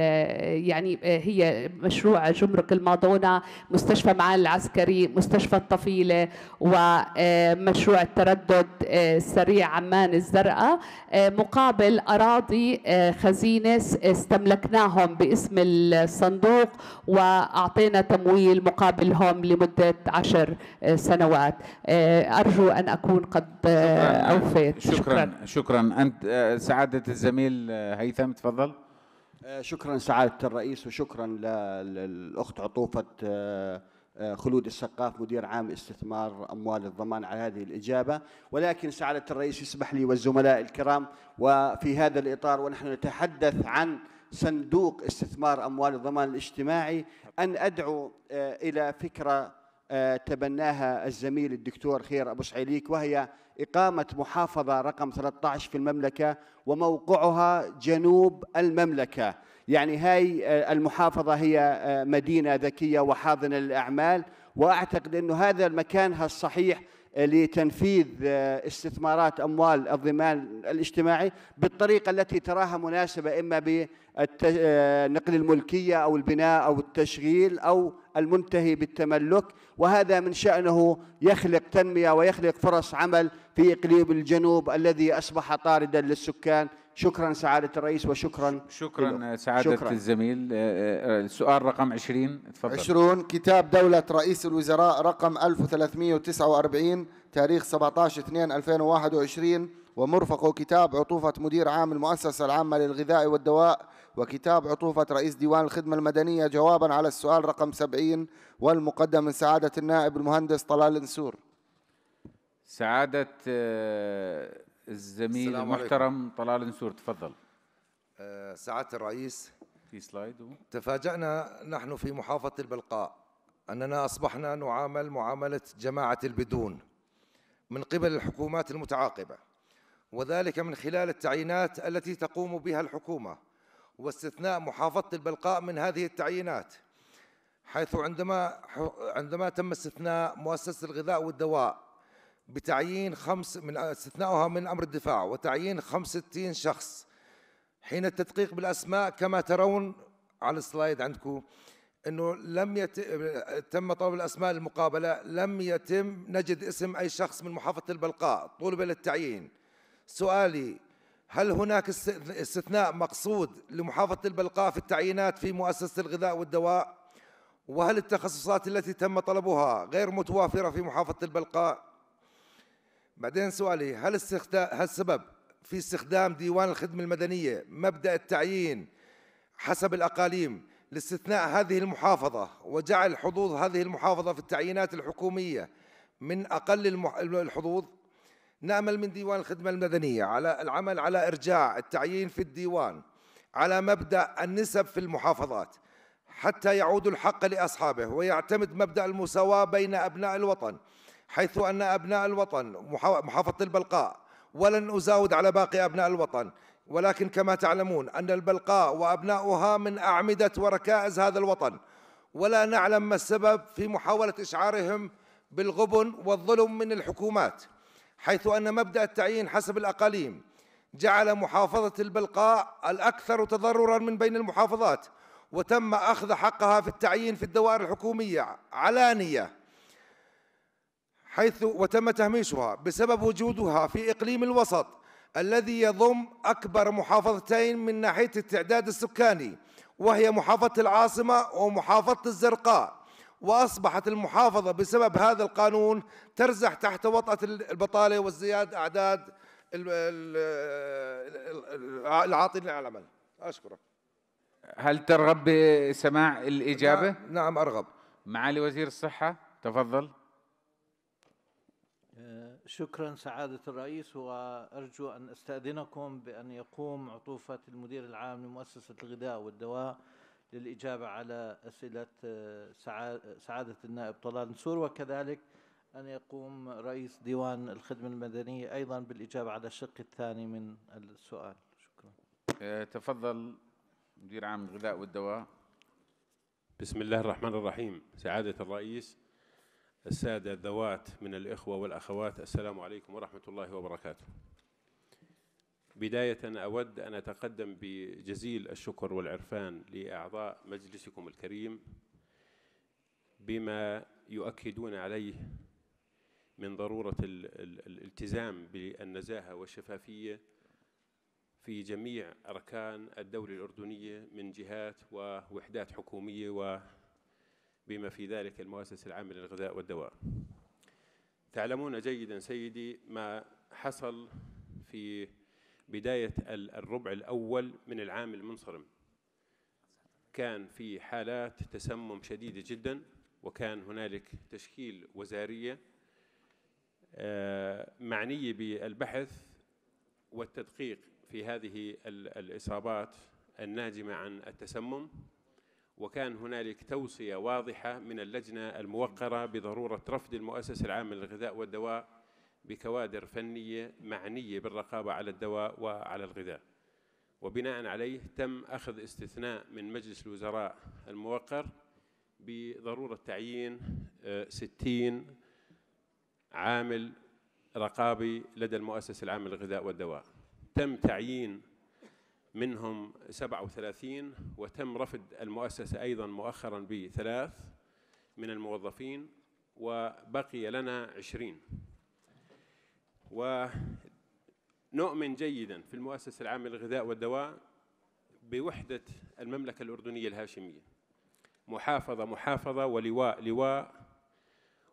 يعني هي مشروع جمرك الماضونة مستشفى معان العسكري مستشفى الطفيلة ومشروع التردد السريع عمان الزرقاء مقابل أراضي خزينة استملكناهم باسم الصندوق وأعطينا تمويل مقابلهم لمدة عشر سنوات أرجو أن أكون قد أوفيت شكرا شكرا, شكرا. أنت سعادة الزميل آه، هيثم تفضل آه، شكرا سعادة الرئيس وشكرا للأخت عطوفة آه، خلود السقاف مدير عام استثمار أموال الضمان على هذه الإجابة ولكن سعادة الرئيس يسمح لي والزملاء الكرام وفي هذا الإطار ونحن نتحدث عن صندوق استثمار أموال الضمان الاجتماعي أن أدعو إلى فكرة تبناها الزميل الدكتور خير أبو سعيليك وهي إقامة محافظة رقم 13 في المملكة وموقعها جنوب المملكة يعني هاي آه، المحافظة هي آه، مدينة ذكية وحاضنة للأعمال وأعتقد أنه هذا المكان الصحيح لتنفيذ آه، استثمارات أموال الضمان الاجتماعي بالطريقة التي تراها مناسبة إما بالنقل الملكية أو البناء أو التشغيل أو المنتهي بالتملك وهذا من شأنه يخلق تنمية ويخلق فرص عمل في إقليم الجنوب الذي أصبح طاردا للسكان شكرا سعادة الرئيس وشكرا شكرا سعادة شكرا. الزميل السؤال آه، آه، آه، رقم 20 تفضل 20 كتاب دولة رئيس الوزراء رقم 1349 تاريخ 17 2 2021 ومرفقه كتاب عطوفة مدير عام المؤسسة العامة للغذاء والدواء وكتاب عطوفة رئيس ديوان الخدمة المدنية جوابا على السؤال رقم 70 والمقدم من سعادة النائب المهندس طلال النسور سعادة آه، الزميل المحترم طلال نسور تفضل آه، سعادة الرئيس في سلايد تفاجأنا نحن في محافظة البلقاء أننا أصبحنا نعامل معاملة جماعة البدون من قبل الحكومات المتعاقبة وذلك من خلال التعيينات التي تقوم بها الحكومة واستثناء محافظة البلقاء من هذه التعيينات حيث عندما عندما تم استثناء مؤسسة الغذاء والدواء بتعيين خمس من استثناؤها من امر الدفاع وتعيين 65 شخص حين التدقيق بالاسماء كما ترون على السلايد عندكم انه لم يت... تم طلب الاسماء للمقابله لم يتم نجد اسم اي شخص من محافظه البلقاء طلب للتعيين سؤالي هل هناك استثناء مقصود لمحافظه البلقاء في التعيينات في مؤسسه الغذاء والدواء وهل التخصصات التي تم طلبها غير متوافره في محافظه البلقاء بعدين سؤالي هل استخدام هل السبب في استخدام ديوان الخدمة المدنية مبدأ التعيين حسب الأقاليم لاستثناء هذه المحافظة وجعل حظوظ هذه المحافظة في التعيينات الحكومية من أقل الحظوظ نأمل من ديوان الخدمة المدنية على العمل على إرجاع التعيين في الديوان على مبدأ النسب في المحافظات حتى يعود الحق لأصحابه ويعتمد مبدأ المساواة بين أبناء الوطن حيث أن أبناء الوطن محافظة البلقاء ولن أزاود على باقي أبناء الوطن ولكن كما تعلمون أن البلقاء وأبناؤها من أعمدة وركائز هذا الوطن ولا نعلم ما السبب في محاولة إشعارهم بالغبن والظلم من الحكومات حيث أن مبدأ التعيين حسب الأقاليم جعل محافظة البلقاء الأكثر تضرراً من بين المحافظات وتم أخذ حقها في التعيين في الدوائر الحكومية علانية حيث وتم تهميشها بسبب وجودها في إقليم الوسط الذي يضم أكبر محافظتين من ناحية التعداد السكاني وهي محافظة العاصمة ومحافظة الزرقاء وأصبحت المحافظة بسبب هذا القانون ترزح تحت وطأة البطالة وازدياد أعداد العاطلين عن العمل أشكرك هل ترغب بسماع الإجابة؟ نعم, نعم، أرغب معالي وزير الصحة تفضل شكرا سعادة الرئيس وأرجو أن أستأذنكم بأن يقوم عطوفة المدير العام لمؤسسة الغذاء والدواء للإجابة على أسئلة سعادة النائب طلال نسور وكذلك أن يقوم رئيس ديوان الخدمة المدنية أيضا بالإجابة على الشق الثاني من السؤال شكرا آه، تفضل مدير عام الغذاء والدواء بسم الله الرحمن الرحيم سعادة الرئيس السادة الذوات من الإخوة والأخوات السلام عليكم ورحمة الله وبركاته بداية أود أن أتقدم بجزيل الشكر والعرفان لأعضاء مجلسكم الكريم بما يؤكدون عليه من ضرورة الالتزام بالنزاهة والشفافية في جميع أركان الدولة الأردنية من جهات ووحدات حكومية بما في ذلك المؤسسة العامة للغذاء والدواء تعلمون جيدا سيدي ما حصل في بداية الربع الأول من العام المنصرم كان في حالات تسمم شديدة جدا وكان هنالك تشكيل وزارية آه، معنية بالبحث والتدقيق في هذه الإصابات الناجمة عن التسمم وكان هنالك توصية واضحة من اللجنة الموقرة بضرورة رفض المؤسسة العامة للغذاء والدواء بكوادر فنية معنية بالرقابة على الدواء وعلى الغذاء وبناء عليه تم أخذ استثناء من مجلس الوزراء الموقر بضرورة تعيين 60 آه، عامل رقابي لدى المؤسسة العامة للغذاء والدواء تم تعيين منهم 37 وتم رفض المؤسسة أيضا مؤخرا بثلاث من الموظفين وبقي لنا 20 ونؤمن جيدا في المؤسسة العامة للغذاء والدواء بوحدة المملكة الأردنية الهاشمية محافظة محافظة ولواء لواء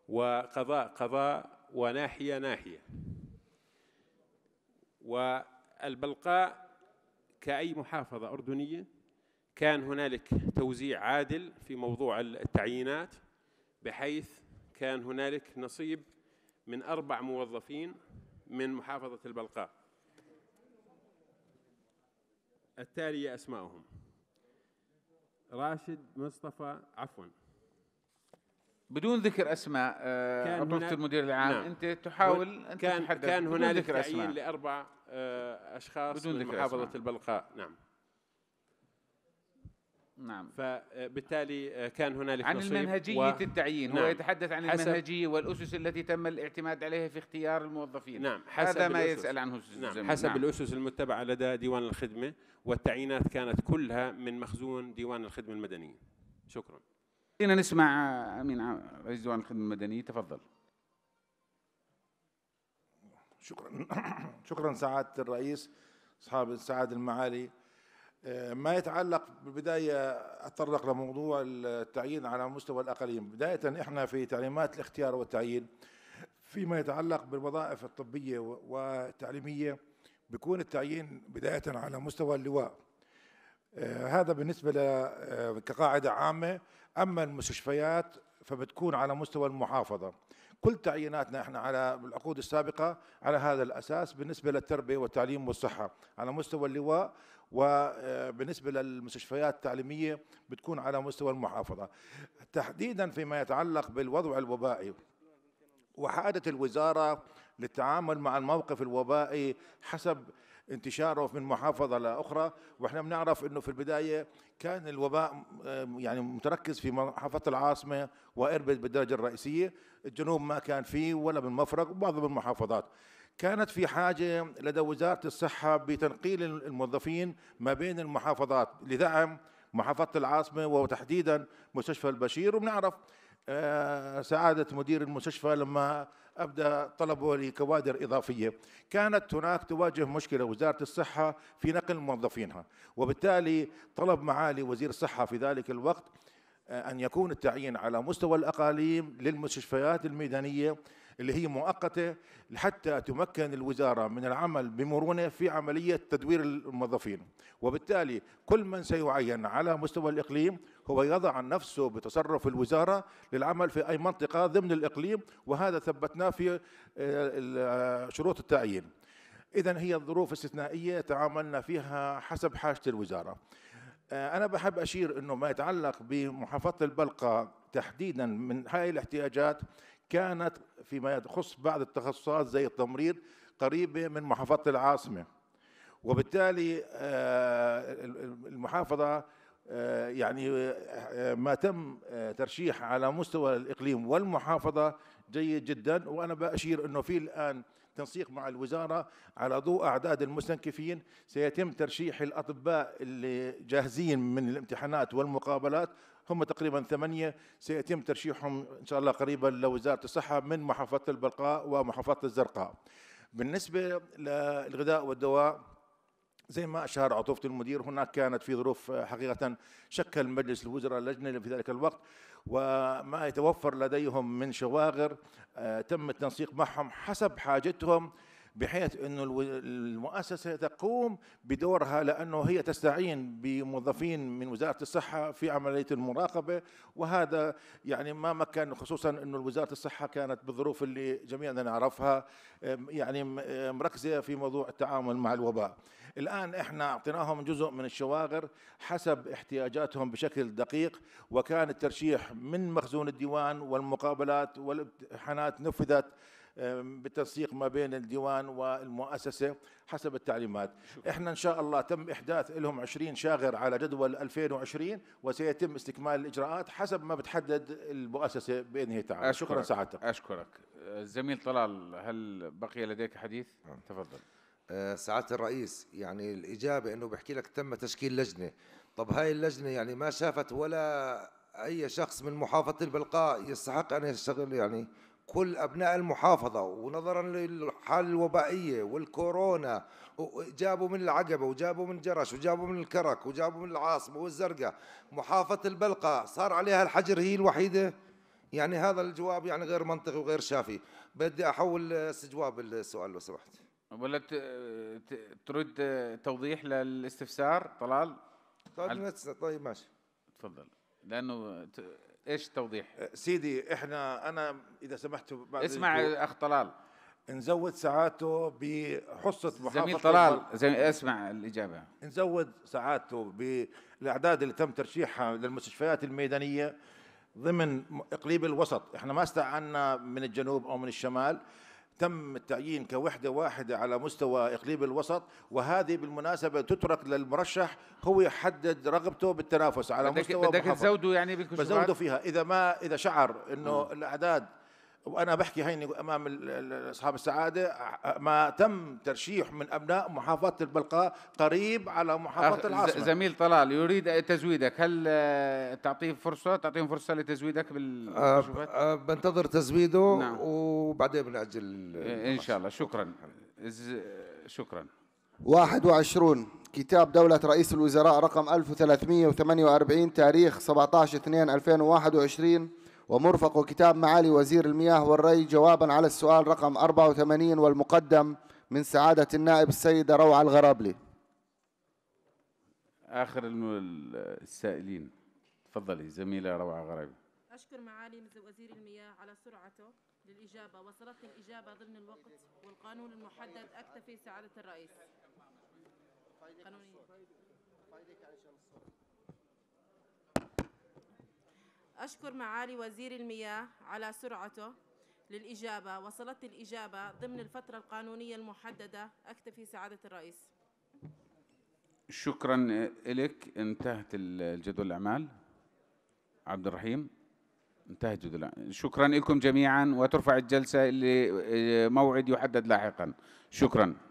وقضاء قضاء وناحية ناحية والبلقاء كأي محافظة أردنية كان هنالك توزيع عادل في موضوع التعيينات بحيث كان هنالك نصيب من أربع موظفين من محافظة البلقاء التالية أسمائهم راشد مصطفى عفوا بدون ذكر اسماء رابطه المدير العام نعم. انت تحاول انت كان تحدد كان هنالك تعيين لاربع آه، اشخاص بدون من محافظه أسمع. البلقاء نعم نعم فبالتالي آه، آه، كان هنالك عن المنهجية و... التعيين نعم. هو يتحدث عن حسب المنهجية والأسس التي تم الاعتماد عليها في اختيار الموظفين نعم حسب هذا ما الأسس. يسأل عنه نعم. حسب نعم. الأسس المتبعة لدى ديوان الخدمة والتعيينات كانت كلها من مخزون ديوان الخدمة المدنية شكرا خلينا نسمع أمين رئيس ديوان الخدمة المدنية تفضل شكرا شكرا سعاده الرئيس اصحاب السعاده المعالي آه، ما يتعلق بالبدايه اتطرق لموضوع التعيين على مستوى الاقاليم بدايه احنا في تعليمات الاختيار والتعيين فيما يتعلق بالوظائف الطبيه والتعليميه بيكون التعيين بدايه على مستوى اللواء آه، هذا بالنسبه ل آه، كقاعده عامه اما المستشفيات فبتكون على مستوى المحافظه كل تعييناتنا احنا على العقود السابقه على هذا الاساس بالنسبه للتربيه والتعليم والصحه على مستوى اللواء وبالنسبه آه، للمستشفيات التعليميه بتكون على مستوى المحافظه تحديدا فيما يتعلق بالوضع الوبائي وحاده الوزاره للتعامل مع الموقف الوبائي حسب انتشاره من محافظة لأخرى وإحنا بنعرف أنه في البداية كان الوباء آه، يعني متركز في محافظة العاصمة وإربد بالدرجة الرئيسية الجنوب ما كان فيه ولا بالمفرق وبعض المحافظات كانت في حاجة لدى وزارة الصحة بتنقيل الموظفين ما بين المحافظات لدعم محافظة العاصمة وتحديدا مستشفى البشير وبنعرف آه، سعادة مدير المستشفى لما أبدى طلبه لكوادر إضافية كانت هناك تواجه مشكلة وزارة الصحة في نقل موظفينها وبالتالي طلب معالي وزير الصحة في ذلك الوقت آه، أن يكون التعيين على مستوى الأقاليم للمستشفيات الميدانية اللي هي مؤقتة حتى تمكن الوزارة من العمل بمرونة في عملية تدوير الموظفين وبالتالي كل من سيعين على مستوى الإقليم هو يضع نفسه بتصرف الوزارة للعمل في أي منطقة ضمن الإقليم وهذا ثبتناه في آه، آه، شروط التعيين إذا هي الظروف استثنائية تعاملنا فيها حسب حاجة الوزارة آه، أنا بحب أشير أنه ما يتعلق بمحافظة البلقاء تحديدا من هذه الاحتياجات كانت فيما يخص بعض التخصصات زي التمريض قريبة من محافظة العاصمة وبالتالي آه، المحافظة آه، يعني ما تم ترشيح على مستوى الإقليم والمحافظة جيد جدا وأنا بأشير أنه في الآن بالتنسيق مع الوزارة على ضوء أعداد المستنكفين سيتم ترشيح الأطباء اللي جاهزين من الامتحانات والمقابلات هم تقريبا ثمانية سيتم ترشيحهم إن شاء الله قريبا لوزارة الصحة من محافظة البلقاء ومحافظة الزرقاء بالنسبة للغذاء والدواء زي ما أشار عطوفة المدير هناك كانت في ظروف حقيقة شكل مجلس الوزراء لجنة في ذلك الوقت وما يتوفر لديهم من شواغر آه، تم التنسيق معهم حسب حاجتهم بحيث انه المؤسسه تقوم بدورها لانه هي تستعين بموظفين من وزاره الصحه في عمليه المراقبه وهذا يعني ما مكن خصوصا انه وزاره الصحه كانت بالظروف اللي جميعنا نعرفها يعني مركزه في موضوع التعامل مع الوباء. الان احنا اعطيناهم جزء من الشواغر حسب احتياجاتهم بشكل دقيق وكان الترشيح من مخزون الديوان والمقابلات والامتحانات نفذت بالتنسيق ما بين الديوان والمؤسسة حسب التعليمات شكرا. احنا ان شاء الله تم احداث لهم 20 شاغر على جدول 2020 وسيتم استكمال الاجراءات حسب ما بتحدد المؤسسه باذنه تعالى أشكرك. شكرا سعادتك اشكرك الزميل طلال هل بقي لديك حديث نعم. أه. تفضل سعاده الرئيس يعني الاجابه انه بحكي لك تم تشكيل لجنه طب هاي اللجنه يعني ما شافت ولا اي شخص من محافظه البلقاء يستحق ان يشتغل يعني كل أبناء المحافظة ونظرا للحالة الوبائية والكورونا جابوا من العقبة وجابوا من جرش وجابوا من الكرك وجابوا من العاصمة والزرقاء محافظة البلقاء صار عليها الحجر هي الوحيدة يعني هذا الجواب يعني غير منطقي وغير شافي بدي أحول استجواب السؤال لو سمحت ولا تريد توضيح للاستفسار طلال طيب طيب ماشي تفضل لأنه ايش التوضيح؟ أه، سيدي احنا انا اذا سمحت اسمع اخ طلال نزود ساعاته بحصة محافظة زميل طلال زميل اسمع الإجابة نزود ساعاته بالأعداد اللي تم ترشيحها للمستشفيات الميدانية ضمن إقليم الوسط احنا ما استعنا من الجنوب أو من الشمال تم التعيين كوحدة واحدة على مستوى إقليم الوسط وهذه بالمناسبة تترك للمرشح هو يحدد رغبته بالتنافس على بدك مستوى بدك تزوده يعني بالكشوفات بزوده فيها إذا ما إذا شعر أنه الأعداد وانا بحكي هيني امام اصحاب السعاده ما تم ترشيح من ابناء محافظه البلقاء قريب على محافظه العاصمه زميل طلال يريد تزويدك هل آه، تعطيه فرصه تعطيهم فرصه لتزويدك بالشوفات أه بنتظر تزويده نعم. وبعدين بنأجل ان شاء الله شكرا شكرا 21 كتاب دولة رئيس الوزراء رقم 1348 تاريخ 17 2 2021 ومرفق كتاب معالي وزير المياه والري جوابا على السؤال رقم 84 والمقدم من سعادة النائب السيدة روعة الغرابلي آخر السائلين تفضلي زميلة روعة غرابلي أشكر معالي وزير المياه على سرعته للإجابة وصلتني الإجابة ضمن الوقت والقانون المحدد أكتفي سعادة الرئيس أشكر معالي وزير المياه على سرعته للإجابة وصلت الإجابة ضمن الفترة القانونية المحددة أكتفي سعادة الرئيس شكرا لك انتهت الجدول الأعمال عبد الرحيم انتهت جدول الأعمال شكرا لكم جميعا وترفع الجلسة لموعد يحدد لاحقا شكرا